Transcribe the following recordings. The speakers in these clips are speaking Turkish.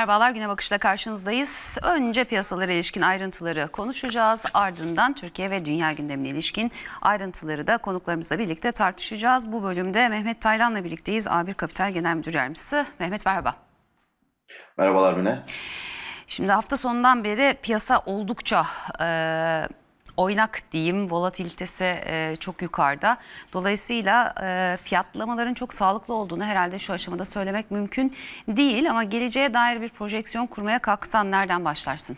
Merhabalar Güne Bakış'la karşınızdayız. Önce piyasalara ilişkin ayrıntıları konuşacağız. Ardından Türkiye ve dünya gündemine ilişkin ayrıntıları da konuklarımızla birlikte tartışacağız. Bu bölümde Mehmet Taylan'la birlikteyiz. A1 Kapital Genel Müdür Yardımcısı. Mehmet merhaba. Merhabalar Güne. Şimdi hafta sonundan beri piyasa oldukça e, oynak diyeyim volatilitesi e, çok yukarıda. Dolayısıyla e, fiyatlamaların çok sağlıklı olduğunu herhalde şu aşamada söylemek mümkün değil ama geleceğe dair bir projeksiyon kurmaya kalksan nereden başlarsın?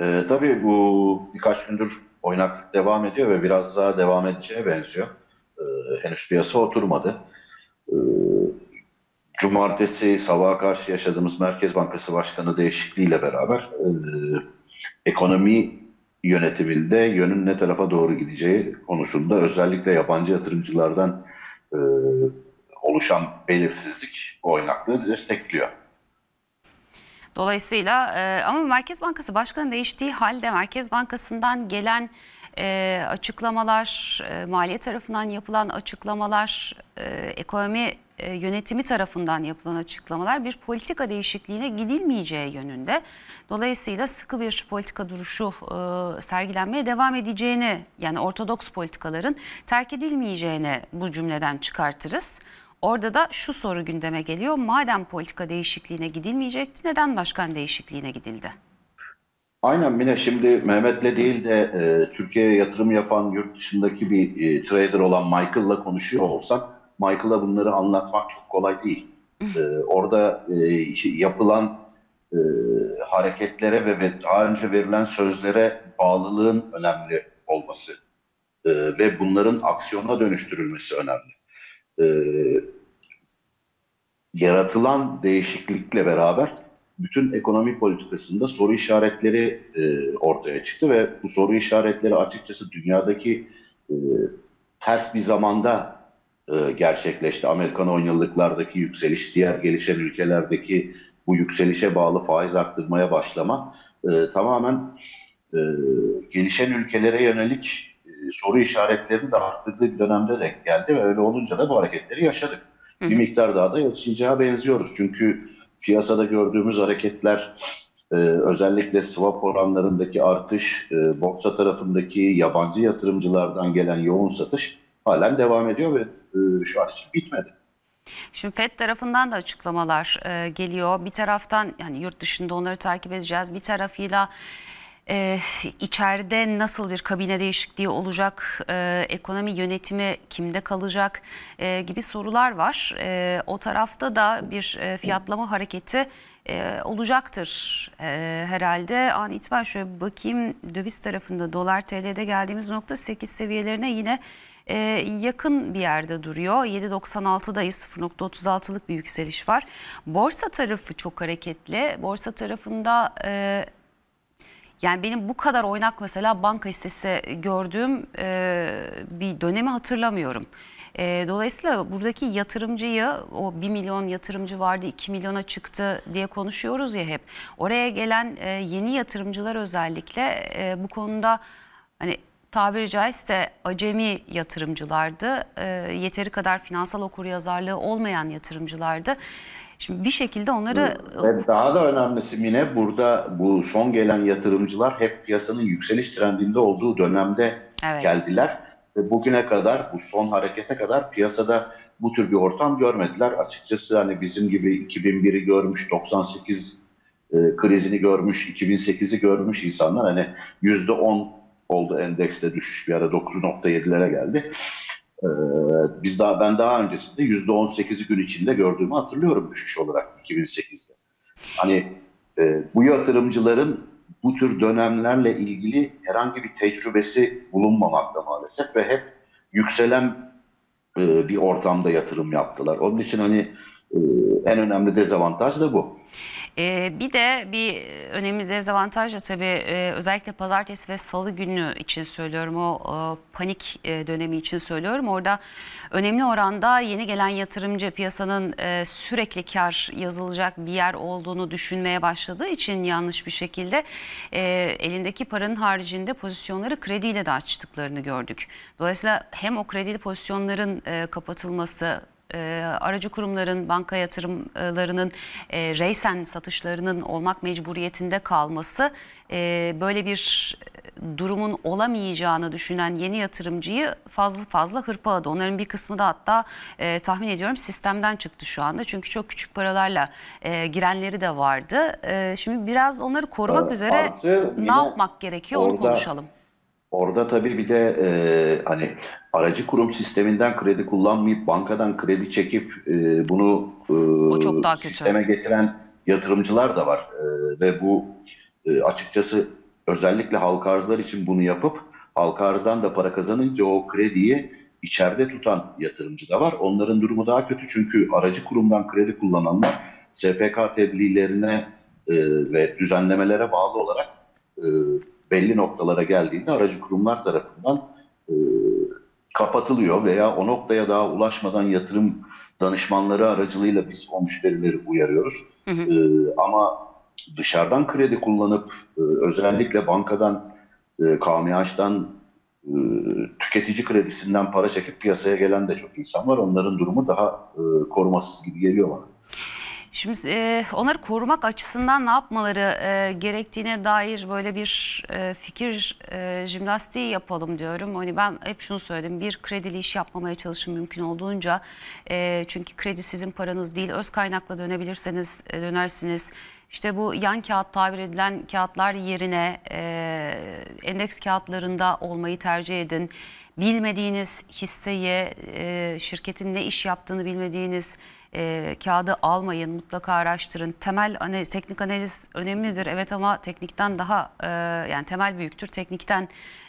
E, tabii bu birkaç gündür oynaklık devam ediyor ve biraz daha devam edeceğe benziyor. E, henüz piyasa oturmadı. E, Cumartesi sabaha karşı yaşadığımız Merkez Bankası Başkanı değişikliğiyle beraber e, ekonomi yönetiminde yönün ne tarafa doğru gideceği konusunda özellikle yabancı yatırımcılardan e, oluşan belirsizlik oynaklığı destekliyor. Dolayısıyla e, ama Merkez Bankası Başkanı değiştiği halde Merkez Bankası'ndan gelen e, açıklamalar, e, maliye tarafından yapılan açıklamalar, e, ekonomi e, yönetimi tarafından yapılan açıklamalar bir politika değişikliğine gidilmeyeceği yönünde. Dolayısıyla sıkı bir politika duruşu e, sergilenmeye devam edeceğini yani ortodoks politikaların terk edilmeyeceğini bu cümleden çıkartırız. Orada da şu soru gündeme geliyor. Madem politika değişikliğine gidilmeyecekti neden başkan değişikliğine gidildi? Aynen Mine şimdi Mehmet'le değil de e, Türkiye'ye yatırım yapan yurt dışındaki bir e, trader olan Michael'la konuşuyor olsak Michael'a bunları anlatmak çok kolay değil. E, orada e, yapılan e, hareketlere ve, ve daha önce verilen sözlere bağlılığın önemli olması e, ve bunların aksiyona dönüştürülmesi önemli. E, yaratılan değişiklikle beraber bütün ekonomi politikasında soru işaretleri e, ortaya çıktı ve bu soru işaretleri açıkçası dünyadaki e, ters bir zamanda e, gerçekleşti. Amerikan 10 yıllıklardaki yükseliş, diğer gelişen ülkelerdeki bu yükselişe bağlı faiz arttırmaya başlama e, tamamen e, gelişen ülkelere yönelik e, soru işaretlerini de arttırdığı bir dönemde denk geldi ve öyle olunca da bu hareketleri yaşadık. Hı. Bir miktar daha da yaşayacağı benziyoruz. Çünkü Piyasada gördüğümüz hareketler e, özellikle swap oranlarındaki artış, e, borsa tarafındaki yabancı yatırımcılardan gelen yoğun satış halen devam ediyor ve e, şu an için bitmedi. Şimdi FED tarafından da açıklamalar e, geliyor. Bir taraftan yani yurt dışında onları takip edeceğiz. Bir tarafıyla e, içeride nasıl bir kabine değişikliği olacak, e, ekonomi yönetimi kimde kalacak e, gibi sorular var. E, o tarafta da bir e, fiyatlama hareketi e, olacaktır e, herhalde. An itibariyle şöyle bakayım döviz tarafında dolar TL'de geldiğimiz nokta 8 seviyelerine yine e, yakın bir yerde duruyor. 7.96'dayız 0.36'lık bir yükseliş var. Borsa tarafı çok hareketli. Borsa tarafında... E, yani benim bu kadar oynak mesela banka hissesi gördüğüm e, bir dönemi hatırlamıyorum. E, dolayısıyla buradaki yatırımcıyı o 1 milyon yatırımcı vardı 2 milyona çıktı diye konuşuyoruz ya hep. Oraya gelen e, yeni yatırımcılar özellikle e, bu konuda hani tabiri caizse acemi yatırımcılardı. E, yeteri kadar finansal okuryazarlığı olmayan yatırımcılardı. Şimdi bir şekilde onları... Ve daha da önemlisi Mine burada bu son gelen yatırımcılar hep piyasanın yükseliş trendinde olduğu dönemde evet. geldiler. Ve bugüne kadar bu son harekete kadar piyasada bu tür bir ortam görmediler. Açıkçası hani bizim gibi 2001'i görmüş, 98 e, krizini görmüş, 2008'i görmüş insanlar hani %10 oldu endekste düşüş bir ara 9.7'lere geldi. Ee, biz daha ben daha öncesinde yüzde on sekizi gün içinde gördüğümü hatırlıyorum düşüş olarak 2008'de. Hani e, bu yatırımcıların bu tür dönemlerle ilgili herhangi bir tecrübesi bulunmamakta maalesef ve hep yükselen e, bir ortamda yatırım yaptılar. Onun için hani e, en önemli dezavantaj da bu. E, bir de bir e, önemli dezavantaj da tabii e, özellikle pazartesi ve salı günü için söylüyorum o e, panik e, dönemi için söylüyorum. Orada önemli oranda yeni gelen yatırımcı piyasanın e, sürekli kar yazılacak bir yer olduğunu düşünmeye başladığı için yanlış bir şekilde e, elindeki paranın haricinde pozisyonları krediyle de açtıklarını gördük. Dolayısıyla hem o kredili pozisyonların e, kapatılması e, aracı kurumların, banka yatırımlarının e, reysen satışlarının olmak mecburiyetinde kalması e, böyle bir durumun olamayacağını düşünen yeni yatırımcıyı fazla fazla hırpaladı. Onların bir kısmı da hatta e, tahmin ediyorum sistemden çıktı şu anda. Çünkü çok küçük paralarla e, girenleri de vardı. E, şimdi biraz onları korumak Artı üzere ne yapmak gerekiyor orada, onu konuşalım. Orada tabii bir de e, hani aracı kurum sisteminden kredi kullanmayıp bankadan kredi çekip e, bunu e, sisteme getiren yatırımcılar da var. E, ve bu e, açıkçası özellikle halka arzlar için bunu yapıp halka arzdan da para kazanınca o krediyi içeride tutan yatırımcı da var. Onların durumu daha kötü çünkü aracı kurumdan kredi kullananlar SPK tebliğlerine e, ve düzenlemelere bağlı olarak e, belli noktalara geldiğinde aracı kurumlar tarafından e, kapatılıyor veya o noktaya daha ulaşmadan yatırım danışmanları aracılığıyla biz o müşterileri uyarıyoruz. Hı hı. Ee, ama dışarıdan kredi kullanıp e, özellikle bankadan, e, KMH'dan, e, tüketici kredisinden para çekip piyasaya gelen de çok insan var. Onların durumu daha korumasız gibi geliyor bana. Şimdi e, onları korumak açısından ne yapmaları e, gerektiğine dair böyle bir e, fikir e, jimnastiği yapalım diyorum. Hani ben hep şunu söyledim. Bir kredili iş yapmamaya çalışın mümkün olduğunca. E, çünkü kredi sizin paranız değil. Öz kaynakla dönebilirseniz e, dönersiniz. İşte bu yan kağıt tabir edilen kağıtlar yerine e, endeks kağıtlarında olmayı tercih edin. Bilmediğiniz hisseyi, e, şirketin ne iş yaptığını bilmediğiniz e, kağıdı almayın, mutlaka araştırın. Temel analiz, teknik analiz önemlidir evet ama teknikten daha e, yani temel büyüktür teknikten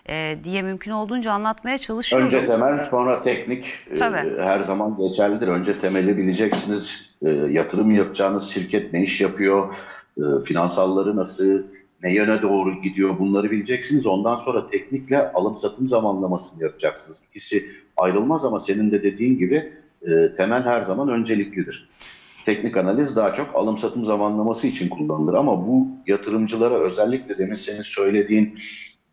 e, diye mümkün olduğunca anlatmaya çalışıyorum. Önce temel sonra teknik E, her zaman geçerlidir. Önce temeli bileceksiniz. E, yatırım yapacağınız şirket ne iş yapıyor? E, finansalları nasıl? ne yöne doğru gidiyor bunları bileceksiniz. Ondan sonra teknikle alım satım zamanlamasını yapacaksınız. İkisi ayrılmaz ama senin de dediğin gibi e, temel her zaman önceliklidir. Teknik analiz daha çok alım satım zamanlaması için kullanılır ama bu yatırımcılara özellikle demin senin söylediğin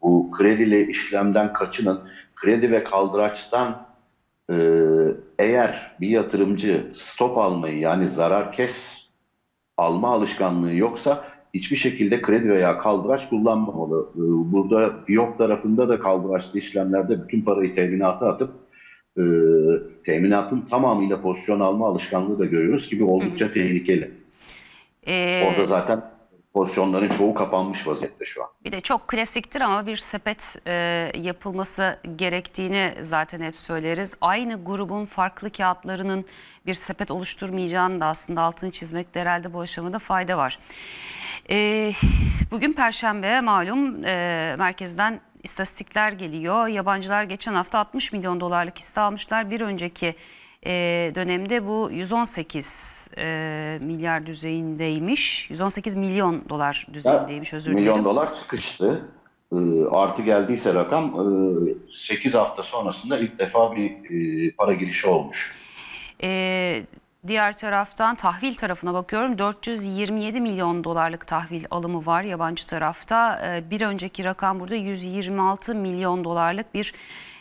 bu krediyle işlemden kaçının, kredi ve kaldıraçtan e, eğer bir yatırımcı stop almayı yani zarar kes alma alışkanlığı yoksa hiçbir şekilde kredi veya kaldıraç kullanmamalı. E, burada yok tarafında da kaldıraçlı işlemlerde bütün parayı teminata atıp e, teminatın tamamıyla pozisyon alma alışkanlığı da görüyoruz gibi oldukça Hı-hı. tehlikeli. Ee, Orada zaten pozisyonların çoğu kapanmış vaziyette şu an. Bir de çok klasiktir ama bir sepet e, yapılması gerektiğini zaten hep söyleriz. Aynı grubun farklı kağıtlarının bir sepet oluşturmayacağını da aslında altını çizmek çizmekte herhalde bu aşamada fayda var. E, bugün Perşembe malum e, merkezden istatistikler geliyor. Yabancılar geçen hafta 60 milyon dolarlık hisse almışlar. Bir önceki e, dönemde bu 118 e, milyar düzeyindeymiş. 118 milyon dolar düzeyindeymiş özür dilerim. Milyon dolar çıkıştı. E, artı geldiyse rakam e, 8 hafta sonrasında ilk defa bir e, para girişi olmuş. E, Diğer taraftan tahvil tarafına bakıyorum. 427 milyon dolarlık tahvil alımı var yabancı tarafta. Ee, bir önceki rakam burada 126 milyon dolarlık bir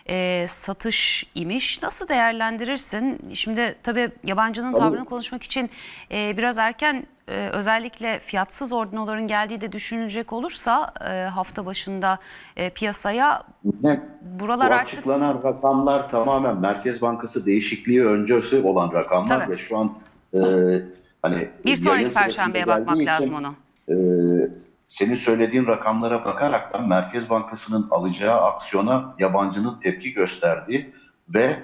e, satış imiş. Nasıl değerlendirirsin? Şimdi tabii yabancının tabii. tavrını konuşmak için e, biraz erken e, özellikle fiyatsız ordinoların geldiği de düşünülecek olursa e, hafta başında e, piyasaya ne? buralar Bu artık... rakamlar tamamen Merkez Bankası değişikliği öncesi olan rakamlar Tabii. ve şu an e, hani bir sonraki perşembeye bakmak için, lazım onu. E, senin söylediğin rakamlara bakarak da Merkez Bankası'nın alacağı aksiyona yabancının tepki gösterdiği ve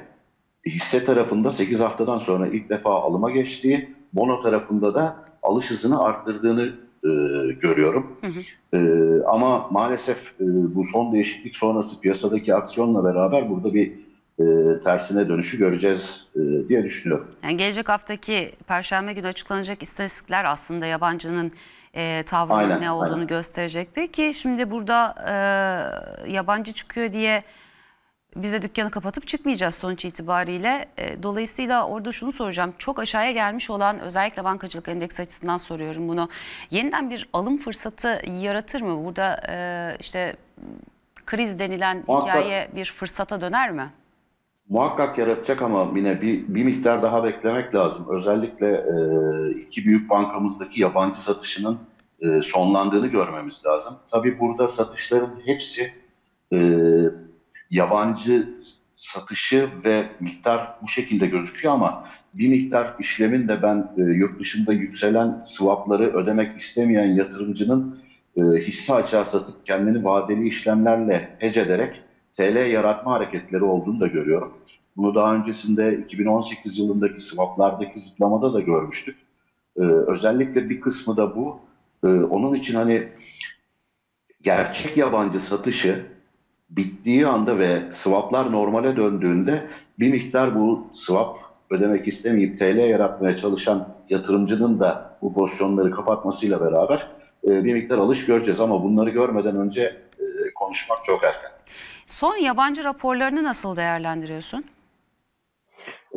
hisse tarafında 8 haftadan sonra ilk defa alıma geçtiği, bono tarafında da alış hızını arttırdığını e, görüyorum. Hı hı. E, ama maalesef e, bu son değişiklik sonrası piyasadaki aksiyonla beraber burada bir e, tersine dönüşü göreceğiz e, diye düşünüyorum. Yani gelecek haftaki Perşembe günü açıklanacak istatistikler aslında yabancının e, tavrının aynen, ne olduğunu aynen. gösterecek. Peki şimdi burada e, yabancı çıkıyor diye biz de dükkanı kapatıp çıkmayacağız sonuç itibariyle. E, dolayısıyla orada şunu soracağım. Çok aşağıya gelmiş olan özellikle bankacılık endeks açısından soruyorum bunu. Yeniden bir alım fırsatı yaratır mı? Burada e, işte kriz denilen Muhakkak. hikaye bir fırsata döner mi? muhakkak yaratacak ama yine bir, bir miktar daha beklemek lazım. Özellikle e, iki büyük bankamızdaki yabancı satışının e, sonlandığını görmemiz lazım. Tabii burada satışların hepsi e, yabancı satışı ve miktar bu şekilde gözüküyor ama bir miktar işlemin de ben e, yurt dışında yükselen swapları ödemek istemeyen yatırımcının e, hisse açığa satıp kendini vadeli işlemlerle hece ederek TL yaratma hareketleri olduğunu da görüyorum. Bunu daha öncesinde 2018 yılındaki swaplardaki zıplamada da görmüştük. Ee, özellikle bir kısmı da bu. Ee, onun için hani gerçek yabancı satışı bittiği anda ve swaplar normale döndüğünde bir miktar bu swap ödemek istemeyip TL yaratmaya çalışan yatırımcının da bu pozisyonları kapatmasıyla beraber e, bir miktar alış göreceğiz ama bunları görmeden önce e, konuşmak çok erken. Son yabancı raporlarını nasıl değerlendiriyorsun?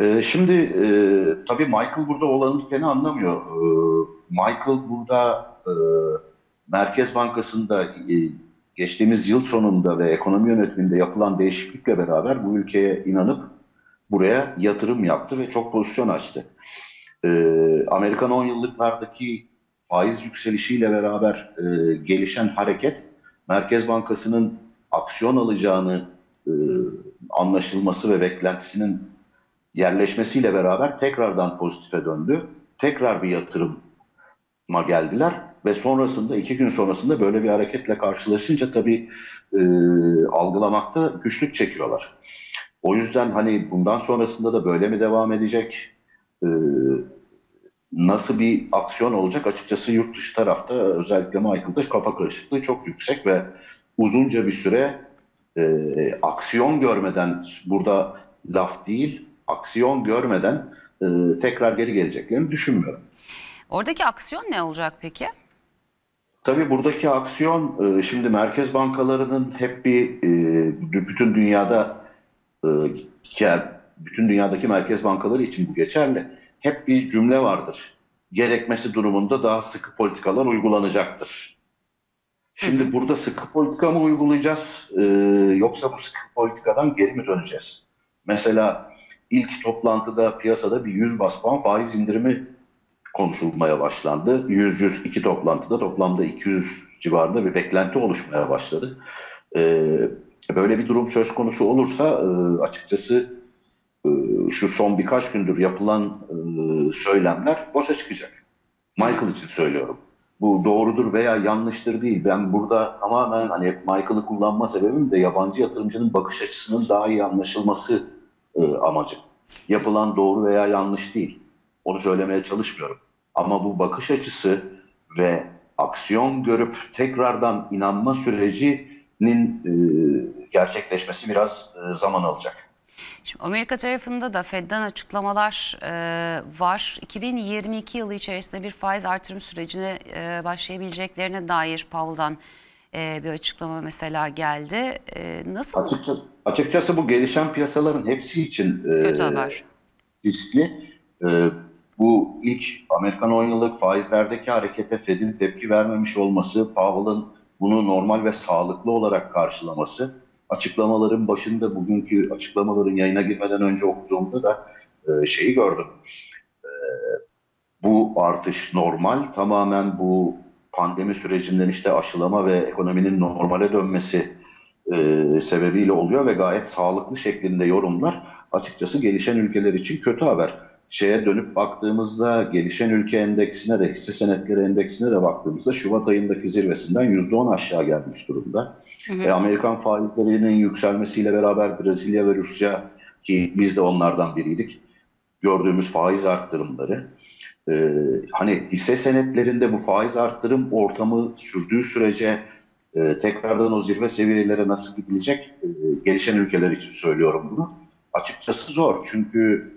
Ee, şimdi e, tabii Michael burada olanı biteni anlamıyor. Ee, Michael burada e, Merkez Bankası'nda e, geçtiğimiz yıl sonunda ve ekonomi yönetiminde yapılan değişiklikle beraber bu ülkeye inanıp buraya yatırım yaptı ve çok pozisyon açtı. Ee, Amerikan 10 yıllıklardaki faiz yükselişiyle beraber gelişen hareket Merkez Bankası'nın aksiyon alacağını e, anlaşılması ve beklentisinin yerleşmesiyle beraber tekrardan pozitife döndü. Tekrar bir yatırıma geldiler ve sonrasında iki gün sonrasında böyle bir hareketle karşılaşınca tabii e, algılamakta güçlük çekiyorlar. O yüzden hani bundan sonrasında da böyle mi devam edecek? E, nasıl bir aksiyon olacak? Açıkçası yurt dışı tarafta özellikle Michael'da kafa karışıklığı çok yüksek ve uzunca bir süre e, aksiyon görmeden burada laf değil aksiyon görmeden e, tekrar geri geleceklerini düşünmüyorum. Oradaki aksiyon ne olacak peki? Tabii buradaki aksiyon e, şimdi merkez bankalarının hep bir e, bütün dünyada e, bütün dünyadaki merkez bankaları için bu geçerli. Hep bir cümle vardır. Gerekmesi durumunda daha sıkı politikalar uygulanacaktır Şimdi hı hı. burada sıkı politika mı uygulayacağız e, yoksa bu sıkı politikadan geri mi döneceğiz? Mesela ilk toplantıda piyasada bir 100 bas puan faiz indirimi konuşulmaya başlandı. 100-102 toplantıda toplamda 200 civarında bir beklenti oluşmaya başladı. E, böyle bir durum söz konusu olursa e, açıkçası e, şu son birkaç gündür yapılan e, söylemler boşa çıkacak. Michael için söylüyorum bu doğrudur veya yanlıştır değil. Ben burada tamamen hani Michael'ı kullanma sebebim de yabancı yatırımcının bakış açısının daha iyi anlaşılması e, amacı. Yapılan doğru veya yanlış değil. Onu söylemeye çalışmıyorum. Ama bu bakış açısı ve aksiyon görüp tekrardan inanma sürecinin e, gerçekleşmesi biraz e, zaman alacak. Şimdi Amerika tarafında da Fed'den açıklamalar e, var. 2022 yılı içerisinde bir faiz artırım sürecine e, başlayabileceklerine dair Powell'dan e, bir açıklama mesela geldi. E, nasıl? Açıkçası, açıkçası bu gelişen piyasaların hepsi için e, Kötü haber. riskli. E, bu ilk Amerikan 10 yıllık faizlerdeki harekete Fed'in tepki vermemiş olması, Powell'ın bunu normal ve sağlıklı olarak karşılaması açıklamaların başında bugünkü açıklamaların yayına girmeden önce okuduğumda da e, şeyi gördüm. E, bu artış normal. Tamamen bu pandemi sürecinden işte aşılama ve ekonominin normale dönmesi e, sebebiyle oluyor ve gayet sağlıklı şeklinde yorumlar açıkçası gelişen ülkeler için kötü haber. Şeye dönüp baktığımızda gelişen ülke endeksine de hisse senetleri endeksine de baktığımızda Şubat ayındaki zirvesinden %10 aşağı gelmiş durumda. Hı hı. E, Amerikan faizlerinin yükselmesiyle beraber Brezilya ve Rusya ki biz de onlardan biriydik gördüğümüz faiz arttırımları e, hani hisse senetlerinde bu faiz arttırım ortamı sürdüğü sürece e, tekrardan o zirve seviyelere nasıl gidilecek e, gelişen ülkeler için söylüyorum bunu açıkçası zor çünkü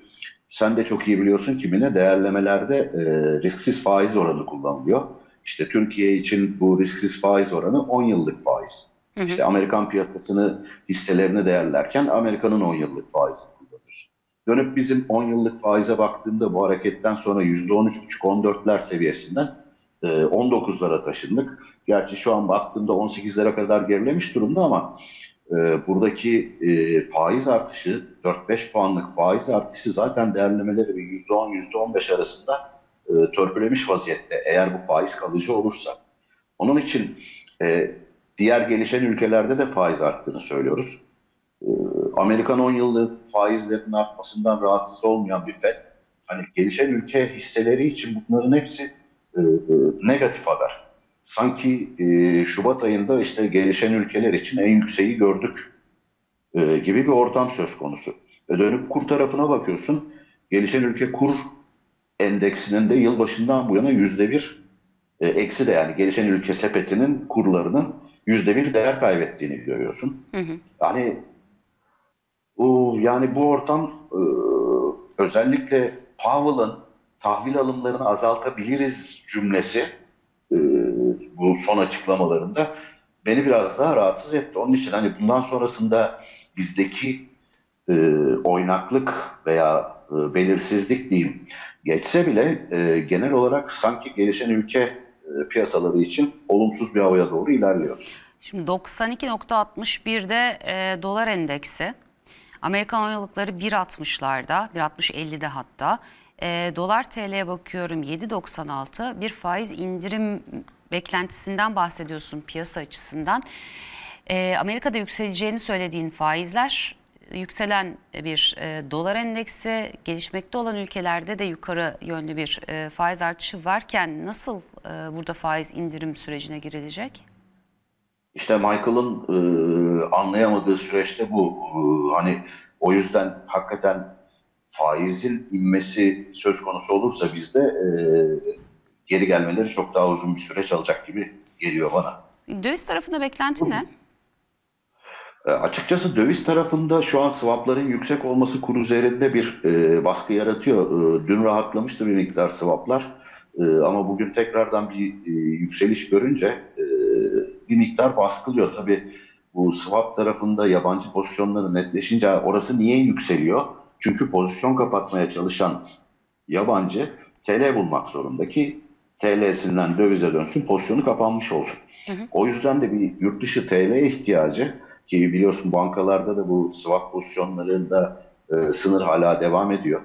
sen de çok iyi biliyorsun kimine değerlemelerde e, risksiz faiz oranı kullanılıyor. İşte Türkiye için bu risksiz faiz oranı 10 yıllık faiz. İşte Amerikan piyasasını hisselerini değerlerken Amerika'nın 10 yıllık faizi kullanıyorsun. Dönüp bizim 10 yıllık faize baktığımda bu hareketten sonra %13,5-14'ler seviyesinden 19'lara e, taşındık. Gerçi şu an baktığımda 18'lere kadar gerilemiş durumda ama e, buradaki e, faiz artışı 4-5 puanlık faiz artışı zaten değerlemeleri %10-15 arasında törpülemiş vaziyette eğer bu faiz kalıcı olursa. Onun için Diğer gelişen ülkelerde de faiz arttığını söylüyoruz. Ee, Amerikan 10 yıllık faizlerin artmasından rahatsız olmayan bir FED, hani gelişen ülke hisseleri için bunların hepsi e, e, negatif haber. Sanki e, Şubat ayında işte gelişen ülkeler için en yükseği gördük gibi bir ortam söz konusu. Ve dönüp kur tarafına bakıyorsun, gelişen ülke kur endeksinin de yılbaşından bu yana yüzde bir eksi de yani gelişen ülke sepetinin kurlarının yüzde bir değer kaybettiğini görüyorsun. Hı hı. Yani bu yani bu ortam e, özellikle Powell'ın tahvil alımlarını azaltabiliriz cümlesi e, bu son açıklamalarında beni biraz daha rahatsız etti. Onun için hani bundan sonrasında bizdeki e, oynaklık veya belirsizlik diyeyim geçse bile genel olarak sanki gelişen ülke e, piyasaları için olumsuz bir havaya doğru ilerliyoruz. Şimdi 92.61'de e, dolar endeksi. Amerikan oyalıkları 1.60'larda, 1.60-50'de hatta. E, dolar TL'ye bakıyorum 7.96. Bir faiz indirim beklentisinden bahsediyorsun piyasa açısından. E, Amerika'da yükseleceğini söylediğin faizler yükselen bir e, dolar endeksi gelişmekte olan ülkelerde de yukarı yönlü bir e, faiz artışı varken nasıl e, burada faiz indirim sürecine girilecek? İşte Michael'ın e, anlayamadığı süreçte bu. E, hani o yüzden hakikaten faizin inmesi söz konusu olursa bizde e, geri gelmeleri çok daha uzun bir süreç alacak gibi geliyor bana. Döviz tarafında beklenti ne? E, açıkçası döviz tarafında şu an swapların yüksek olması kur üzerinde bir e, baskı yaratıyor. E, dün rahatlamıştı bir miktar swaplar ama bugün tekrardan bir yükseliş görünce bir miktar baskılıyor. Tabii bu swap tarafında yabancı pozisyonları netleşince orası niye yükseliyor? Çünkü pozisyon kapatmaya çalışan yabancı TL bulmak zorunda ki TL'sinden dövize dönsün pozisyonu kapanmış olsun. Hı hı. O yüzden de bir yurt dışı TL ihtiyacı ki biliyorsun bankalarda da bu swap pozisyonlarında e, sınır hala devam ediyor.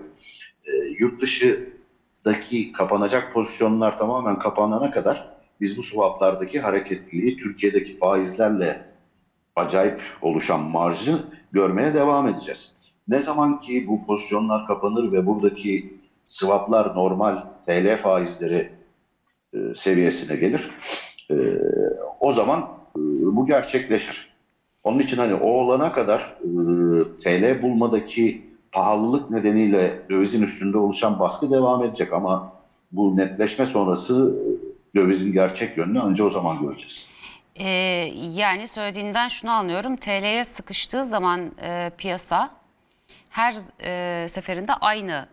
E, yurt dışındaki kapanacak pozisyonlar tamamen kapanana kadar biz bu swaplardaki hareketliliği Türkiye'deki faizlerle acayip oluşan marjı görmeye devam edeceğiz. Ne zaman ki bu pozisyonlar kapanır ve buradaki swaplar normal TL faizleri e, seviyesine gelir, e, o zaman e, bu gerçekleşir. Onun için hani o olana kadar e, TL bulmadaki pahalılık nedeniyle dövizin üstünde oluşan baskı devam edecek ama bu netleşme sonrası e, dövizin gerçek yönünü ancak o zaman göreceğiz. Ee, yani söylediğinden şunu anlıyorum. TL'ye sıkıştığı zaman e, piyasa her e, seferinde aynı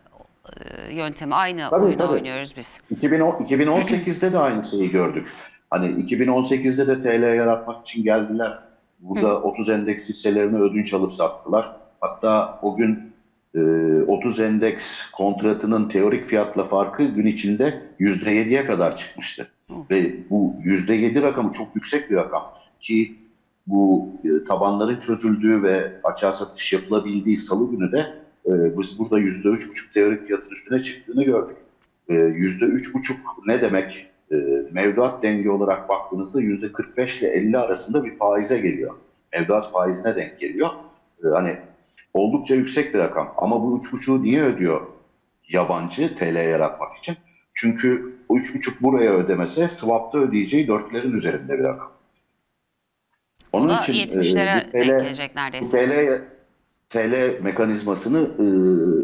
e, yöntemi, aynı tabii, oyunu tabii. oynuyoruz biz. 2018'de de aynı şeyi gördük. Hani 2018'de de TL yaratmak için geldiler Burada Hı. 30 endeks hisselerini ödünç alıp sattılar. Hatta o gün e, 30 endeks kontratının teorik fiyatla farkı gün içinde %7'ye kadar çıkmıştı. Hı. Ve bu %7 rakamı çok yüksek bir rakam. Ki bu e, tabanların çözüldüğü ve açığa satış yapılabildiği salı günü de e, biz burada %3,5 teorik fiyatın üstüne çıktığını gördük. %3,5 e, ne demek? E, mevduat denge olarak baktığınızda yüzde 45 ile 50 arasında bir faize geliyor. Mevduat faizine denk geliyor. E, hani oldukça yüksek bir rakam. Ama bu üç buçuğu niye ödüyor yabancı TL yaratmak için? Çünkü o üç buçuk buraya ödemese swap'ta ödeyeceği dörtlerin üzerinde bir rakam. Onun o için 70'lere e, TL, denk gelecek neredeyse. TL, TL mekanizmasını, e,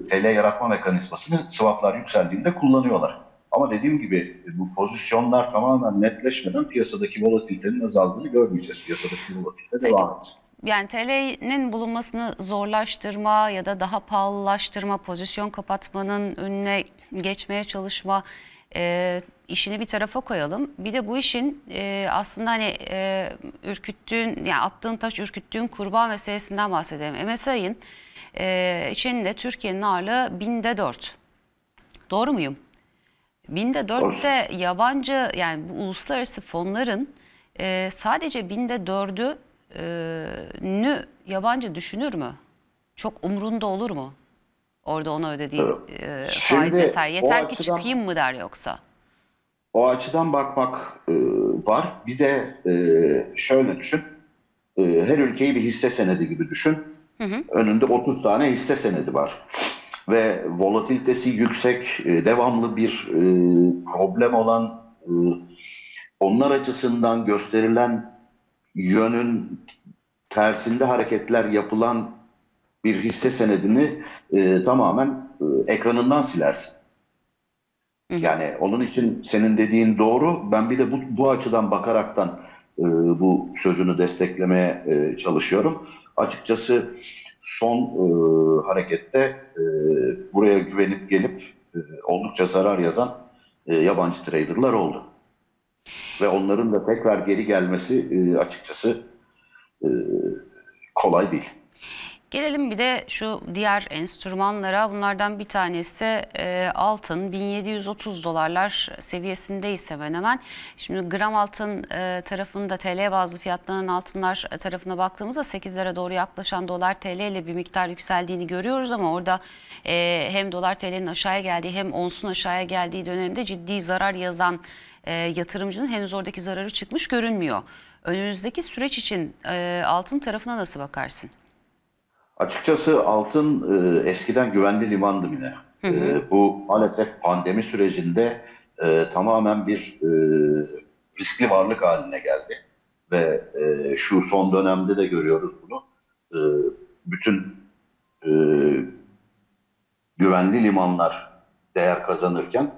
TL yaratma mekanizmasını swap'lar yükseldiğinde kullanıyorlar. Ama dediğim gibi e, bu pozisyonlar tamamen netleşmeden piyasadaki volatilitenin azaldığını görmeyeceğiz. Piyasadaki volatilite devam edecek. Yani TL'nin bulunmasını zorlaştırma ya da daha pahalılaştırma, pozisyon kapatmanın önüne geçmeye çalışma e, işini bir tarafa koyalım. Bir de bu işin e, aslında hani e, ürküttüğün, yani attığın taş ürküttüğün kurban meselesinden bahsedelim. MSI'nin e, içinde Türkiye'nin ağırlığı binde dört. Doğru muyum? Binde dörtte yabancı yani bu uluslararası fonların e, sadece binde dördü e, nü yabancı düşünür mü? Çok umrunda olur mu? Orada ona ödediği e, faiz vesaire. Yeter açıdan, ki çıkayım mı der yoksa? O açıdan bakmak e, var. Bir de e, şöyle düşün. E, her ülkeyi bir hisse senedi gibi düşün. Hı hı. Önünde 30 tane hisse senedi var ve volatilitesi yüksek, e, devamlı bir e, problem olan e, onlar açısından gösterilen yönün tersinde hareketler yapılan bir hisse senedini tamamen ekranından silersin. Yani onun için senin dediğin doğru. Ben bir de bu, bu açıdan bakaraktan e, bu sözünü desteklemeye e, çalışıyorum. Açıkçası son e, harekette e, buraya güvenip gelip e, oldukça zarar yazan e, yabancı traderlar oldu. Ve onların da tekrar geri gelmesi e, açıkçası e, kolay değil. Gelelim bir de şu diğer enstrümanlara. Bunlardan bir tanesi e, altın 1730 dolarlar seviyesinde ise hemen hemen. Şimdi gram altın e, tarafında TL bazlı fiyatlanan altınlar tarafına baktığımızda 8'lere doğru yaklaşan dolar TL ile bir miktar yükseldiğini görüyoruz ama orada e, hem dolar TL'nin aşağıya geldiği hem onsun aşağıya geldiği dönemde ciddi zarar yazan e, yatırımcının henüz oradaki zararı çıkmış görünmüyor. Önümüzdeki süreç için e, altın tarafına nasıl bakarsın? Açıkçası altın e, eskiden güvenli limandı bile. Hı hı. E, bu maalesef pandemi sürecinde e, tamamen bir e, riskli varlık haline geldi. Ve e, şu son dönemde de görüyoruz bunu. E, bütün e, güvenli limanlar değer kazanırken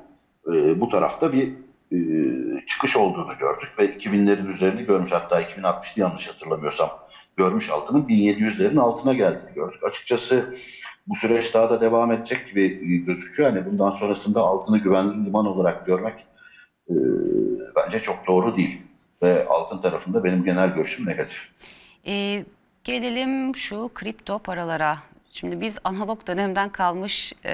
e, bu tarafta bir e, çıkış olduğunu gördük ve 2000'lerin üzerini görmüş hatta 2060'lı yanlış hatırlamıyorsam görmüş altının 1700'lerin altına geldiğini gördük. Açıkçası bu süreç daha da devam edecek gibi gözüküyor. Yani bundan sonrasında altını güvenli liman olarak görmek e, bence çok doğru değil. Ve altın tarafında benim genel görüşüm negatif. E, gelelim şu kripto paralara. Şimdi biz analog dönemden kalmış e,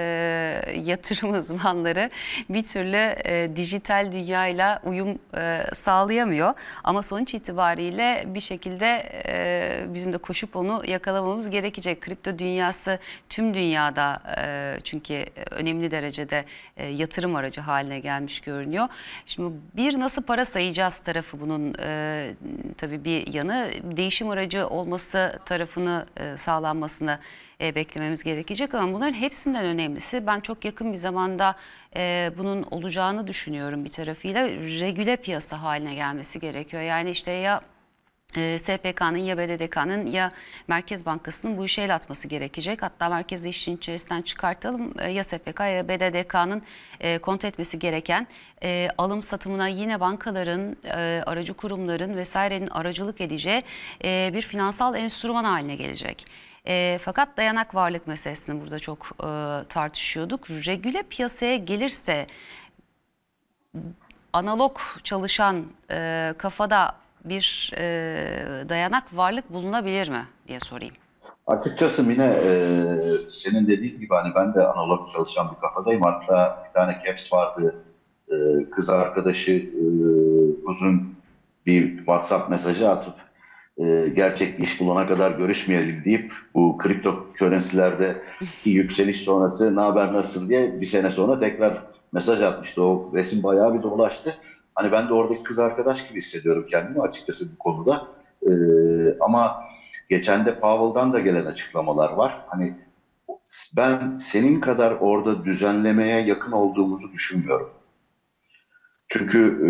yatırım uzmanları bir türlü e, dijital dünyayla uyum e, sağlayamıyor. Ama sonuç itibariyle bir şekilde e, bizim de koşup onu yakalamamız gerekecek. Kripto dünyası tüm dünyada e, çünkü önemli derecede e, yatırım aracı haline gelmiş görünüyor. Şimdi bir nasıl para sayacağız tarafı bunun e, tabii bir yanı değişim aracı olması tarafını e, sağlanmasını e, beklememiz gerekecek ama bunların hepsinden önemlisi ben çok yakın bir zamanda e, bunun olacağını düşünüyorum bir tarafıyla regüle piyasa haline gelmesi gerekiyor. Yani işte ya e, SPK'nın ya BDDK'nın ya Merkez Bankası'nın bu işe el atması gerekecek. Hatta merkezi işin içerisinden çıkartalım e, ya SPK ya BDDK'nın e, kontrol etmesi gereken e, alım satımına yine bankaların, e, aracı kurumların vesairenin aracılık edeceği e, bir finansal enstrüman haline gelecek. E, fakat dayanak varlık meselesini burada çok e, tartışıyorduk. Regüle piyasaya gelirse analog çalışan e, kafada bir e, dayanak varlık bulunabilir mi diye sorayım. Açıkçası Mine e, senin dediğin gibi hani ben de analog çalışan bir kafadayım. Hatta bir tane caps vardı. E, kız arkadaşı e, uzun bir WhatsApp mesajı atıp e, gerçek iş bulana kadar görüşmeyelim deyip bu kripto körensilerdeki yükseliş sonrası ne haber nasıl diye bir sene sonra tekrar mesaj atmıştı. O resim bayağı bir dolaştı. Hani ben de oradaki kız arkadaş gibi hissediyorum kendimi açıkçası bu konuda. E, ama geçen de Powell'dan da gelen açıklamalar var. Hani ben senin kadar orada düzenlemeye yakın olduğumuzu düşünmüyorum. Çünkü e,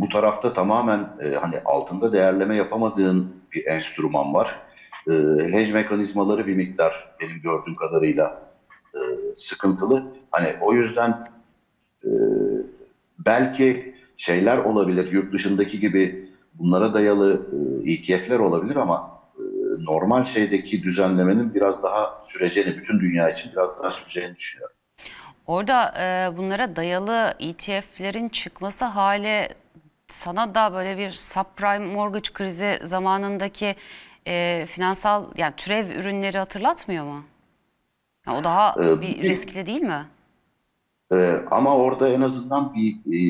bu tarafta tamamen e, hani altında değerleme yapamadığın bir enstrüman var. E, hedge mekanizmaları bir miktar benim gördüğüm kadarıyla e, sıkıntılı. Hani o yüzden e, belki şeyler olabilir yurt dışındaki gibi bunlara dayalı e, ETF'ler olabilir ama e, normal şeydeki düzenlemenin biraz daha süreceğini, bütün dünya için biraz daha süreceğini düşünüyorum. Orada e, bunlara dayalı ETF'lerin çıkması hali sana da böyle bir subprime mortgage krizi zamanındaki e, finansal yani türev ürünleri hatırlatmıyor mu? Yani o daha ee, bir riskli değil mi? E, ama orada en azından bir e,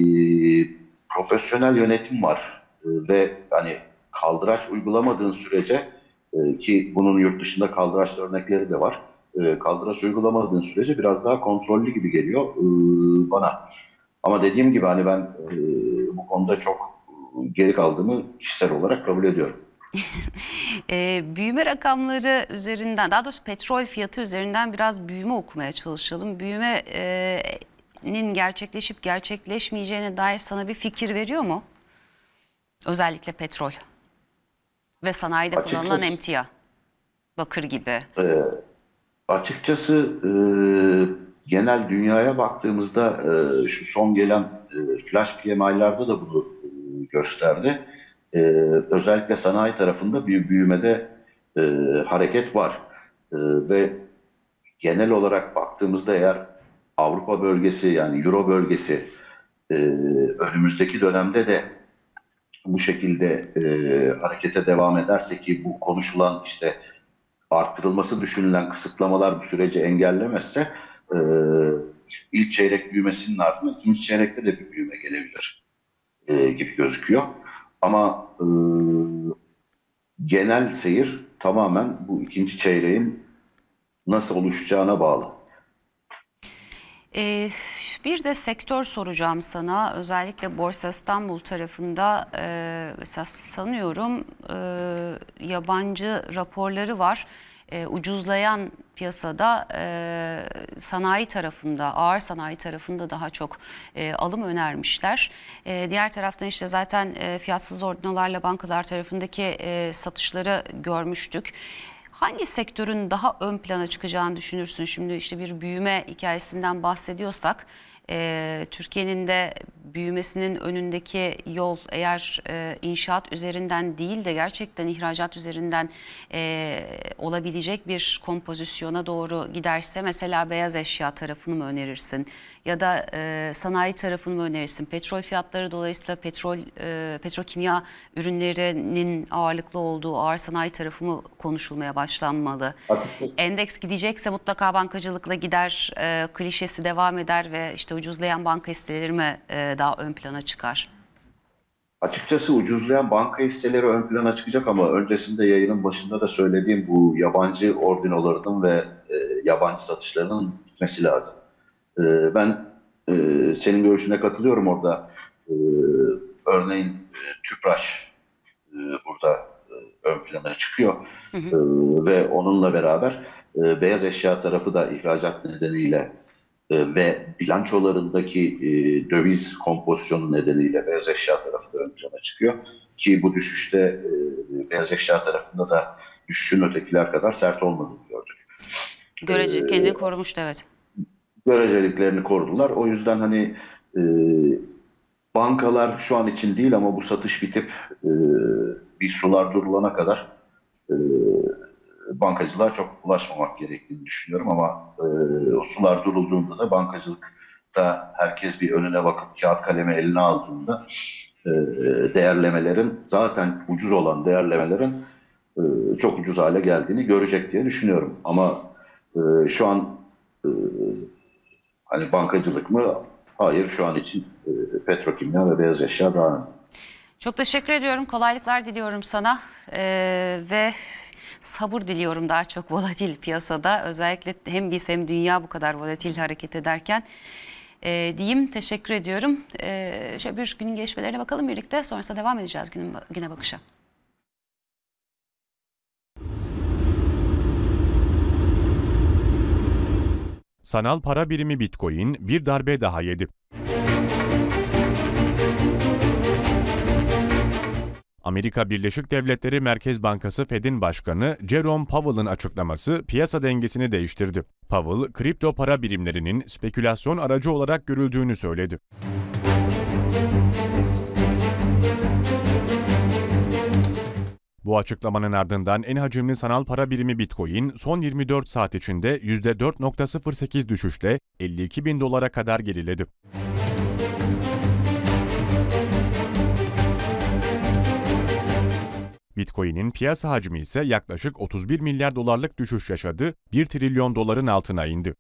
profesyonel yönetim var e, ve hani kaldıraç uygulamadığın sürece e, ki bunun yurt dışında kaldıraç örnekleri de var. E, kaldıraç uygulamadığın sürece biraz daha kontrollü gibi geliyor e, bana. Ama dediğim gibi hani ben e, bu konuda çok geri kaldığımı kişisel olarak kabul ediyorum. e, büyüme rakamları üzerinden, daha doğrusu petrol fiyatı üzerinden biraz büyüme okumaya çalışalım. Büyüme e, gerçekleşip gerçekleşmeyeceğine dair sana bir fikir veriyor mu? Özellikle petrol ve sanayide açıkçası, kullanılan emtia, bakır gibi. E, açıkçası e, genel dünyaya baktığımızda e, şu son gelen e, flash PMI'larda da bunu e, gösterdi. E, özellikle sanayi tarafında bir büyümede e, hareket var. E, ve genel olarak baktığımızda eğer Avrupa bölgesi yani Euro bölgesi e, önümüzdeki dönemde de bu şekilde e, harekete devam ederse ki bu konuşulan işte artırılması düşünülen kısıtlamalar bu süreci engellemezse e, ilk çeyrek büyümesinin ardından ikinci çeyrekte de bir büyüme gelebilir e, gibi gözüküyor. Ama e, genel seyir tamamen bu ikinci çeyreğin nasıl oluşacağına bağlı. E, bir de sektör soracağım sana. Özellikle Borsa İstanbul tarafında e, mesela sanıyorum e, yabancı raporları var e, ucuzlayan piyasada e, sanayi tarafında, ağır sanayi tarafında daha çok e, alım önermişler. E, diğer taraftan işte zaten e, fiyatsız ordinalarla bankalar tarafındaki e, satışları görmüştük. Hangi sektörün daha ön plana çıkacağını düşünürsün? Şimdi işte bir büyüme hikayesinden bahsediyorsak e, Türkiye'nin de büyümesinin önündeki yol eğer e, inşaat üzerinden değil de gerçekten ihracat üzerinden e, olabilecek bir kompozisyona doğru giderse mesela beyaz eşya tarafını mı önerirsin? ya da e, sanayi tarafını mı önerirsin? Petrol fiyatları dolayısıyla petrol e, petrokimya ürünlerinin ağırlıklı olduğu ağır sanayi tarafı mı konuşulmaya başlanmalı? Endeks gidecekse mutlaka bankacılıkla gider, e, klişesi devam eder ve işte ucuzlayan banka hisseleri mi e, daha ön plana çıkar? Açıkçası ucuzlayan banka hisseleri ön plana çıkacak ama öncesinde yayının başında da söylediğim bu yabancı ordinolarının ve e, yabancı satışlarının gitmesi lazım. Ee, ben e, senin görüşüne katılıyorum orada. Ee, örneğin e, Tüpraş e, burada ön plana çıkıyor hı hı. Ee, ve onunla beraber beyaz eşya tarafı da ihracat nedeniyle ve bilançolarındaki döviz kompozisyonu nedeniyle beyaz eşya tarafı da ön plana çıkıyor. Ki bu düşüşte beyaz eşya tarafında da düşüşün ötekiler kadar sert olmadığını gördük. Görece kendini korumuştu evet göreceliklerini korudular. O yüzden hani e, bankalar şu an için değil ama bu satış bitip e, bir sular durulana kadar e, bankacılığa çok ulaşmamak gerektiğini düşünüyorum ama e, o sular durulduğunda da bankacılıkta herkes bir önüne bakıp kağıt kaleme eline aldığında e, değerlemelerin zaten ucuz olan değerlemelerin e, çok ucuz hale geldiğini görecek diye düşünüyorum. Ama e, şu an e, Hani bankacılık mı? Hayır şu an için e, petrokimya ve beyaz eşya daha önemli. Çok teşekkür ediyorum. Kolaylıklar diliyorum sana ee, ve sabır diliyorum daha çok volatil piyasada. Özellikle hem biz hem dünya bu kadar volatil hareket ederken e, diyeyim. Teşekkür ediyorum. E, şöyle bir günün gelişmelerine bakalım birlikte. Sonrasında devam edeceğiz günün, güne bakışa. sanal para birimi Bitcoin bir darbe daha yedi. Amerika Birleşik Devletleri Merkez Bankası Fed'in başkanı Jerome Powell'ın açıklaması piyasa dengesini değiştirdi. Powell, kripto para birimlerinin spekülasyon aracı olarak görüldüğünü söyledi. Bu açıklamanın ardından en hacimli sanal para birimi Bitcoin son 24 saat içinde %4.08 düşüşle 52 bin dolara kadar geriledi. Bitcoin'in piyasa hacmi ise yaklaşık 31 milyar dolarlık düşüş yaşadı, 1 trilyon doların altına indi.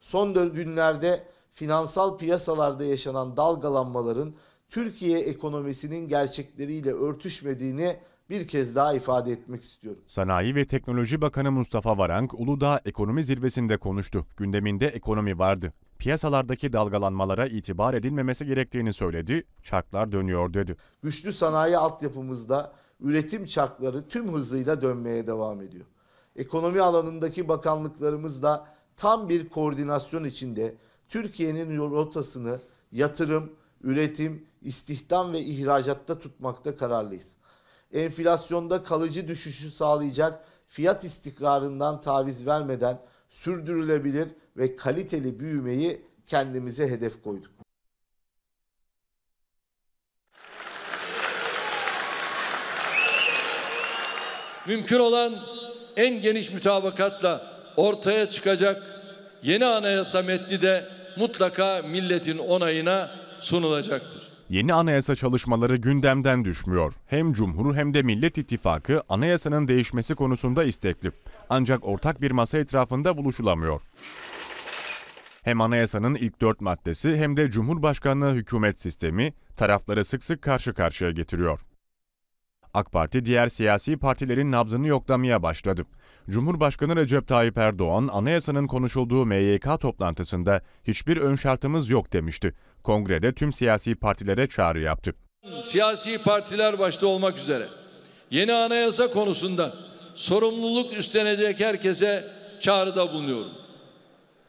Son günlerde finansal piyasalarda yaşanan dalgalanmaların Türkiye ekonomisinin gerçekleriyle örtüşmediğini bir kez daha ifade etmek istiyorum. Sanayi ve Teknoloji Bakanı Mustafa Varank Uludağ Ekonomi Zirvesi'nde konuştu. Gündeminde ekonomi vardı. Piyasalardaki dalgalanmalara itibar edilmemesi gerektiğini söyledi, çarklar dönüyor dedi. Güçlü sanayi altyapımızda üretim çarkları tüm hızıyla dönmeye devam ediyor. Ekonomi alanındaki bakanlıklarımız da tam bir koordinasyon içinde Türkiye'nin rotasını yatırım, üretim, istihdam ve ihracatta tutmakta kararlıyız. Enflasyonda kalıcı düşüşü sağlayacak fiyat istikrarından taviz vermeden sürdürülebilir ve kaliteli büyümeyi kendimize hedef koyduk. Mümkün olan en geniş mütabakatla ortaya çıkacak yeni anayasa metni de mutlaka milletin onayına sunulacaktır. Yeni anayasa çalışmaları gündemden düşmüyor. Hem Cumhur hem de Millet İttifakı anayasanın değişmesi konusunda istekli. Ancak ortak bir masa etrafında buluşulamıyor. Hem anayasanın ilk dört maddesi hem de Cumhurbaşkanlığı hükümet sistemi tarafları sık sık karşı karşıya getiriyor. AK Parti diğer siyasi partilerin nabzını yoklamaya başladı. Cumhurbaşkanı Recep Tayyip Erdoğan anayasanın konuşulduğu MYK toplantısında hiçbir ön şartımız yok demişti. Kongrede tüm siyasi partilere çağrı yaptı. Siyasi partiler başta olmak üzere yeni anayasa konusunda sorumluluk üstlenecek herkese çağrıda bulunuyorum.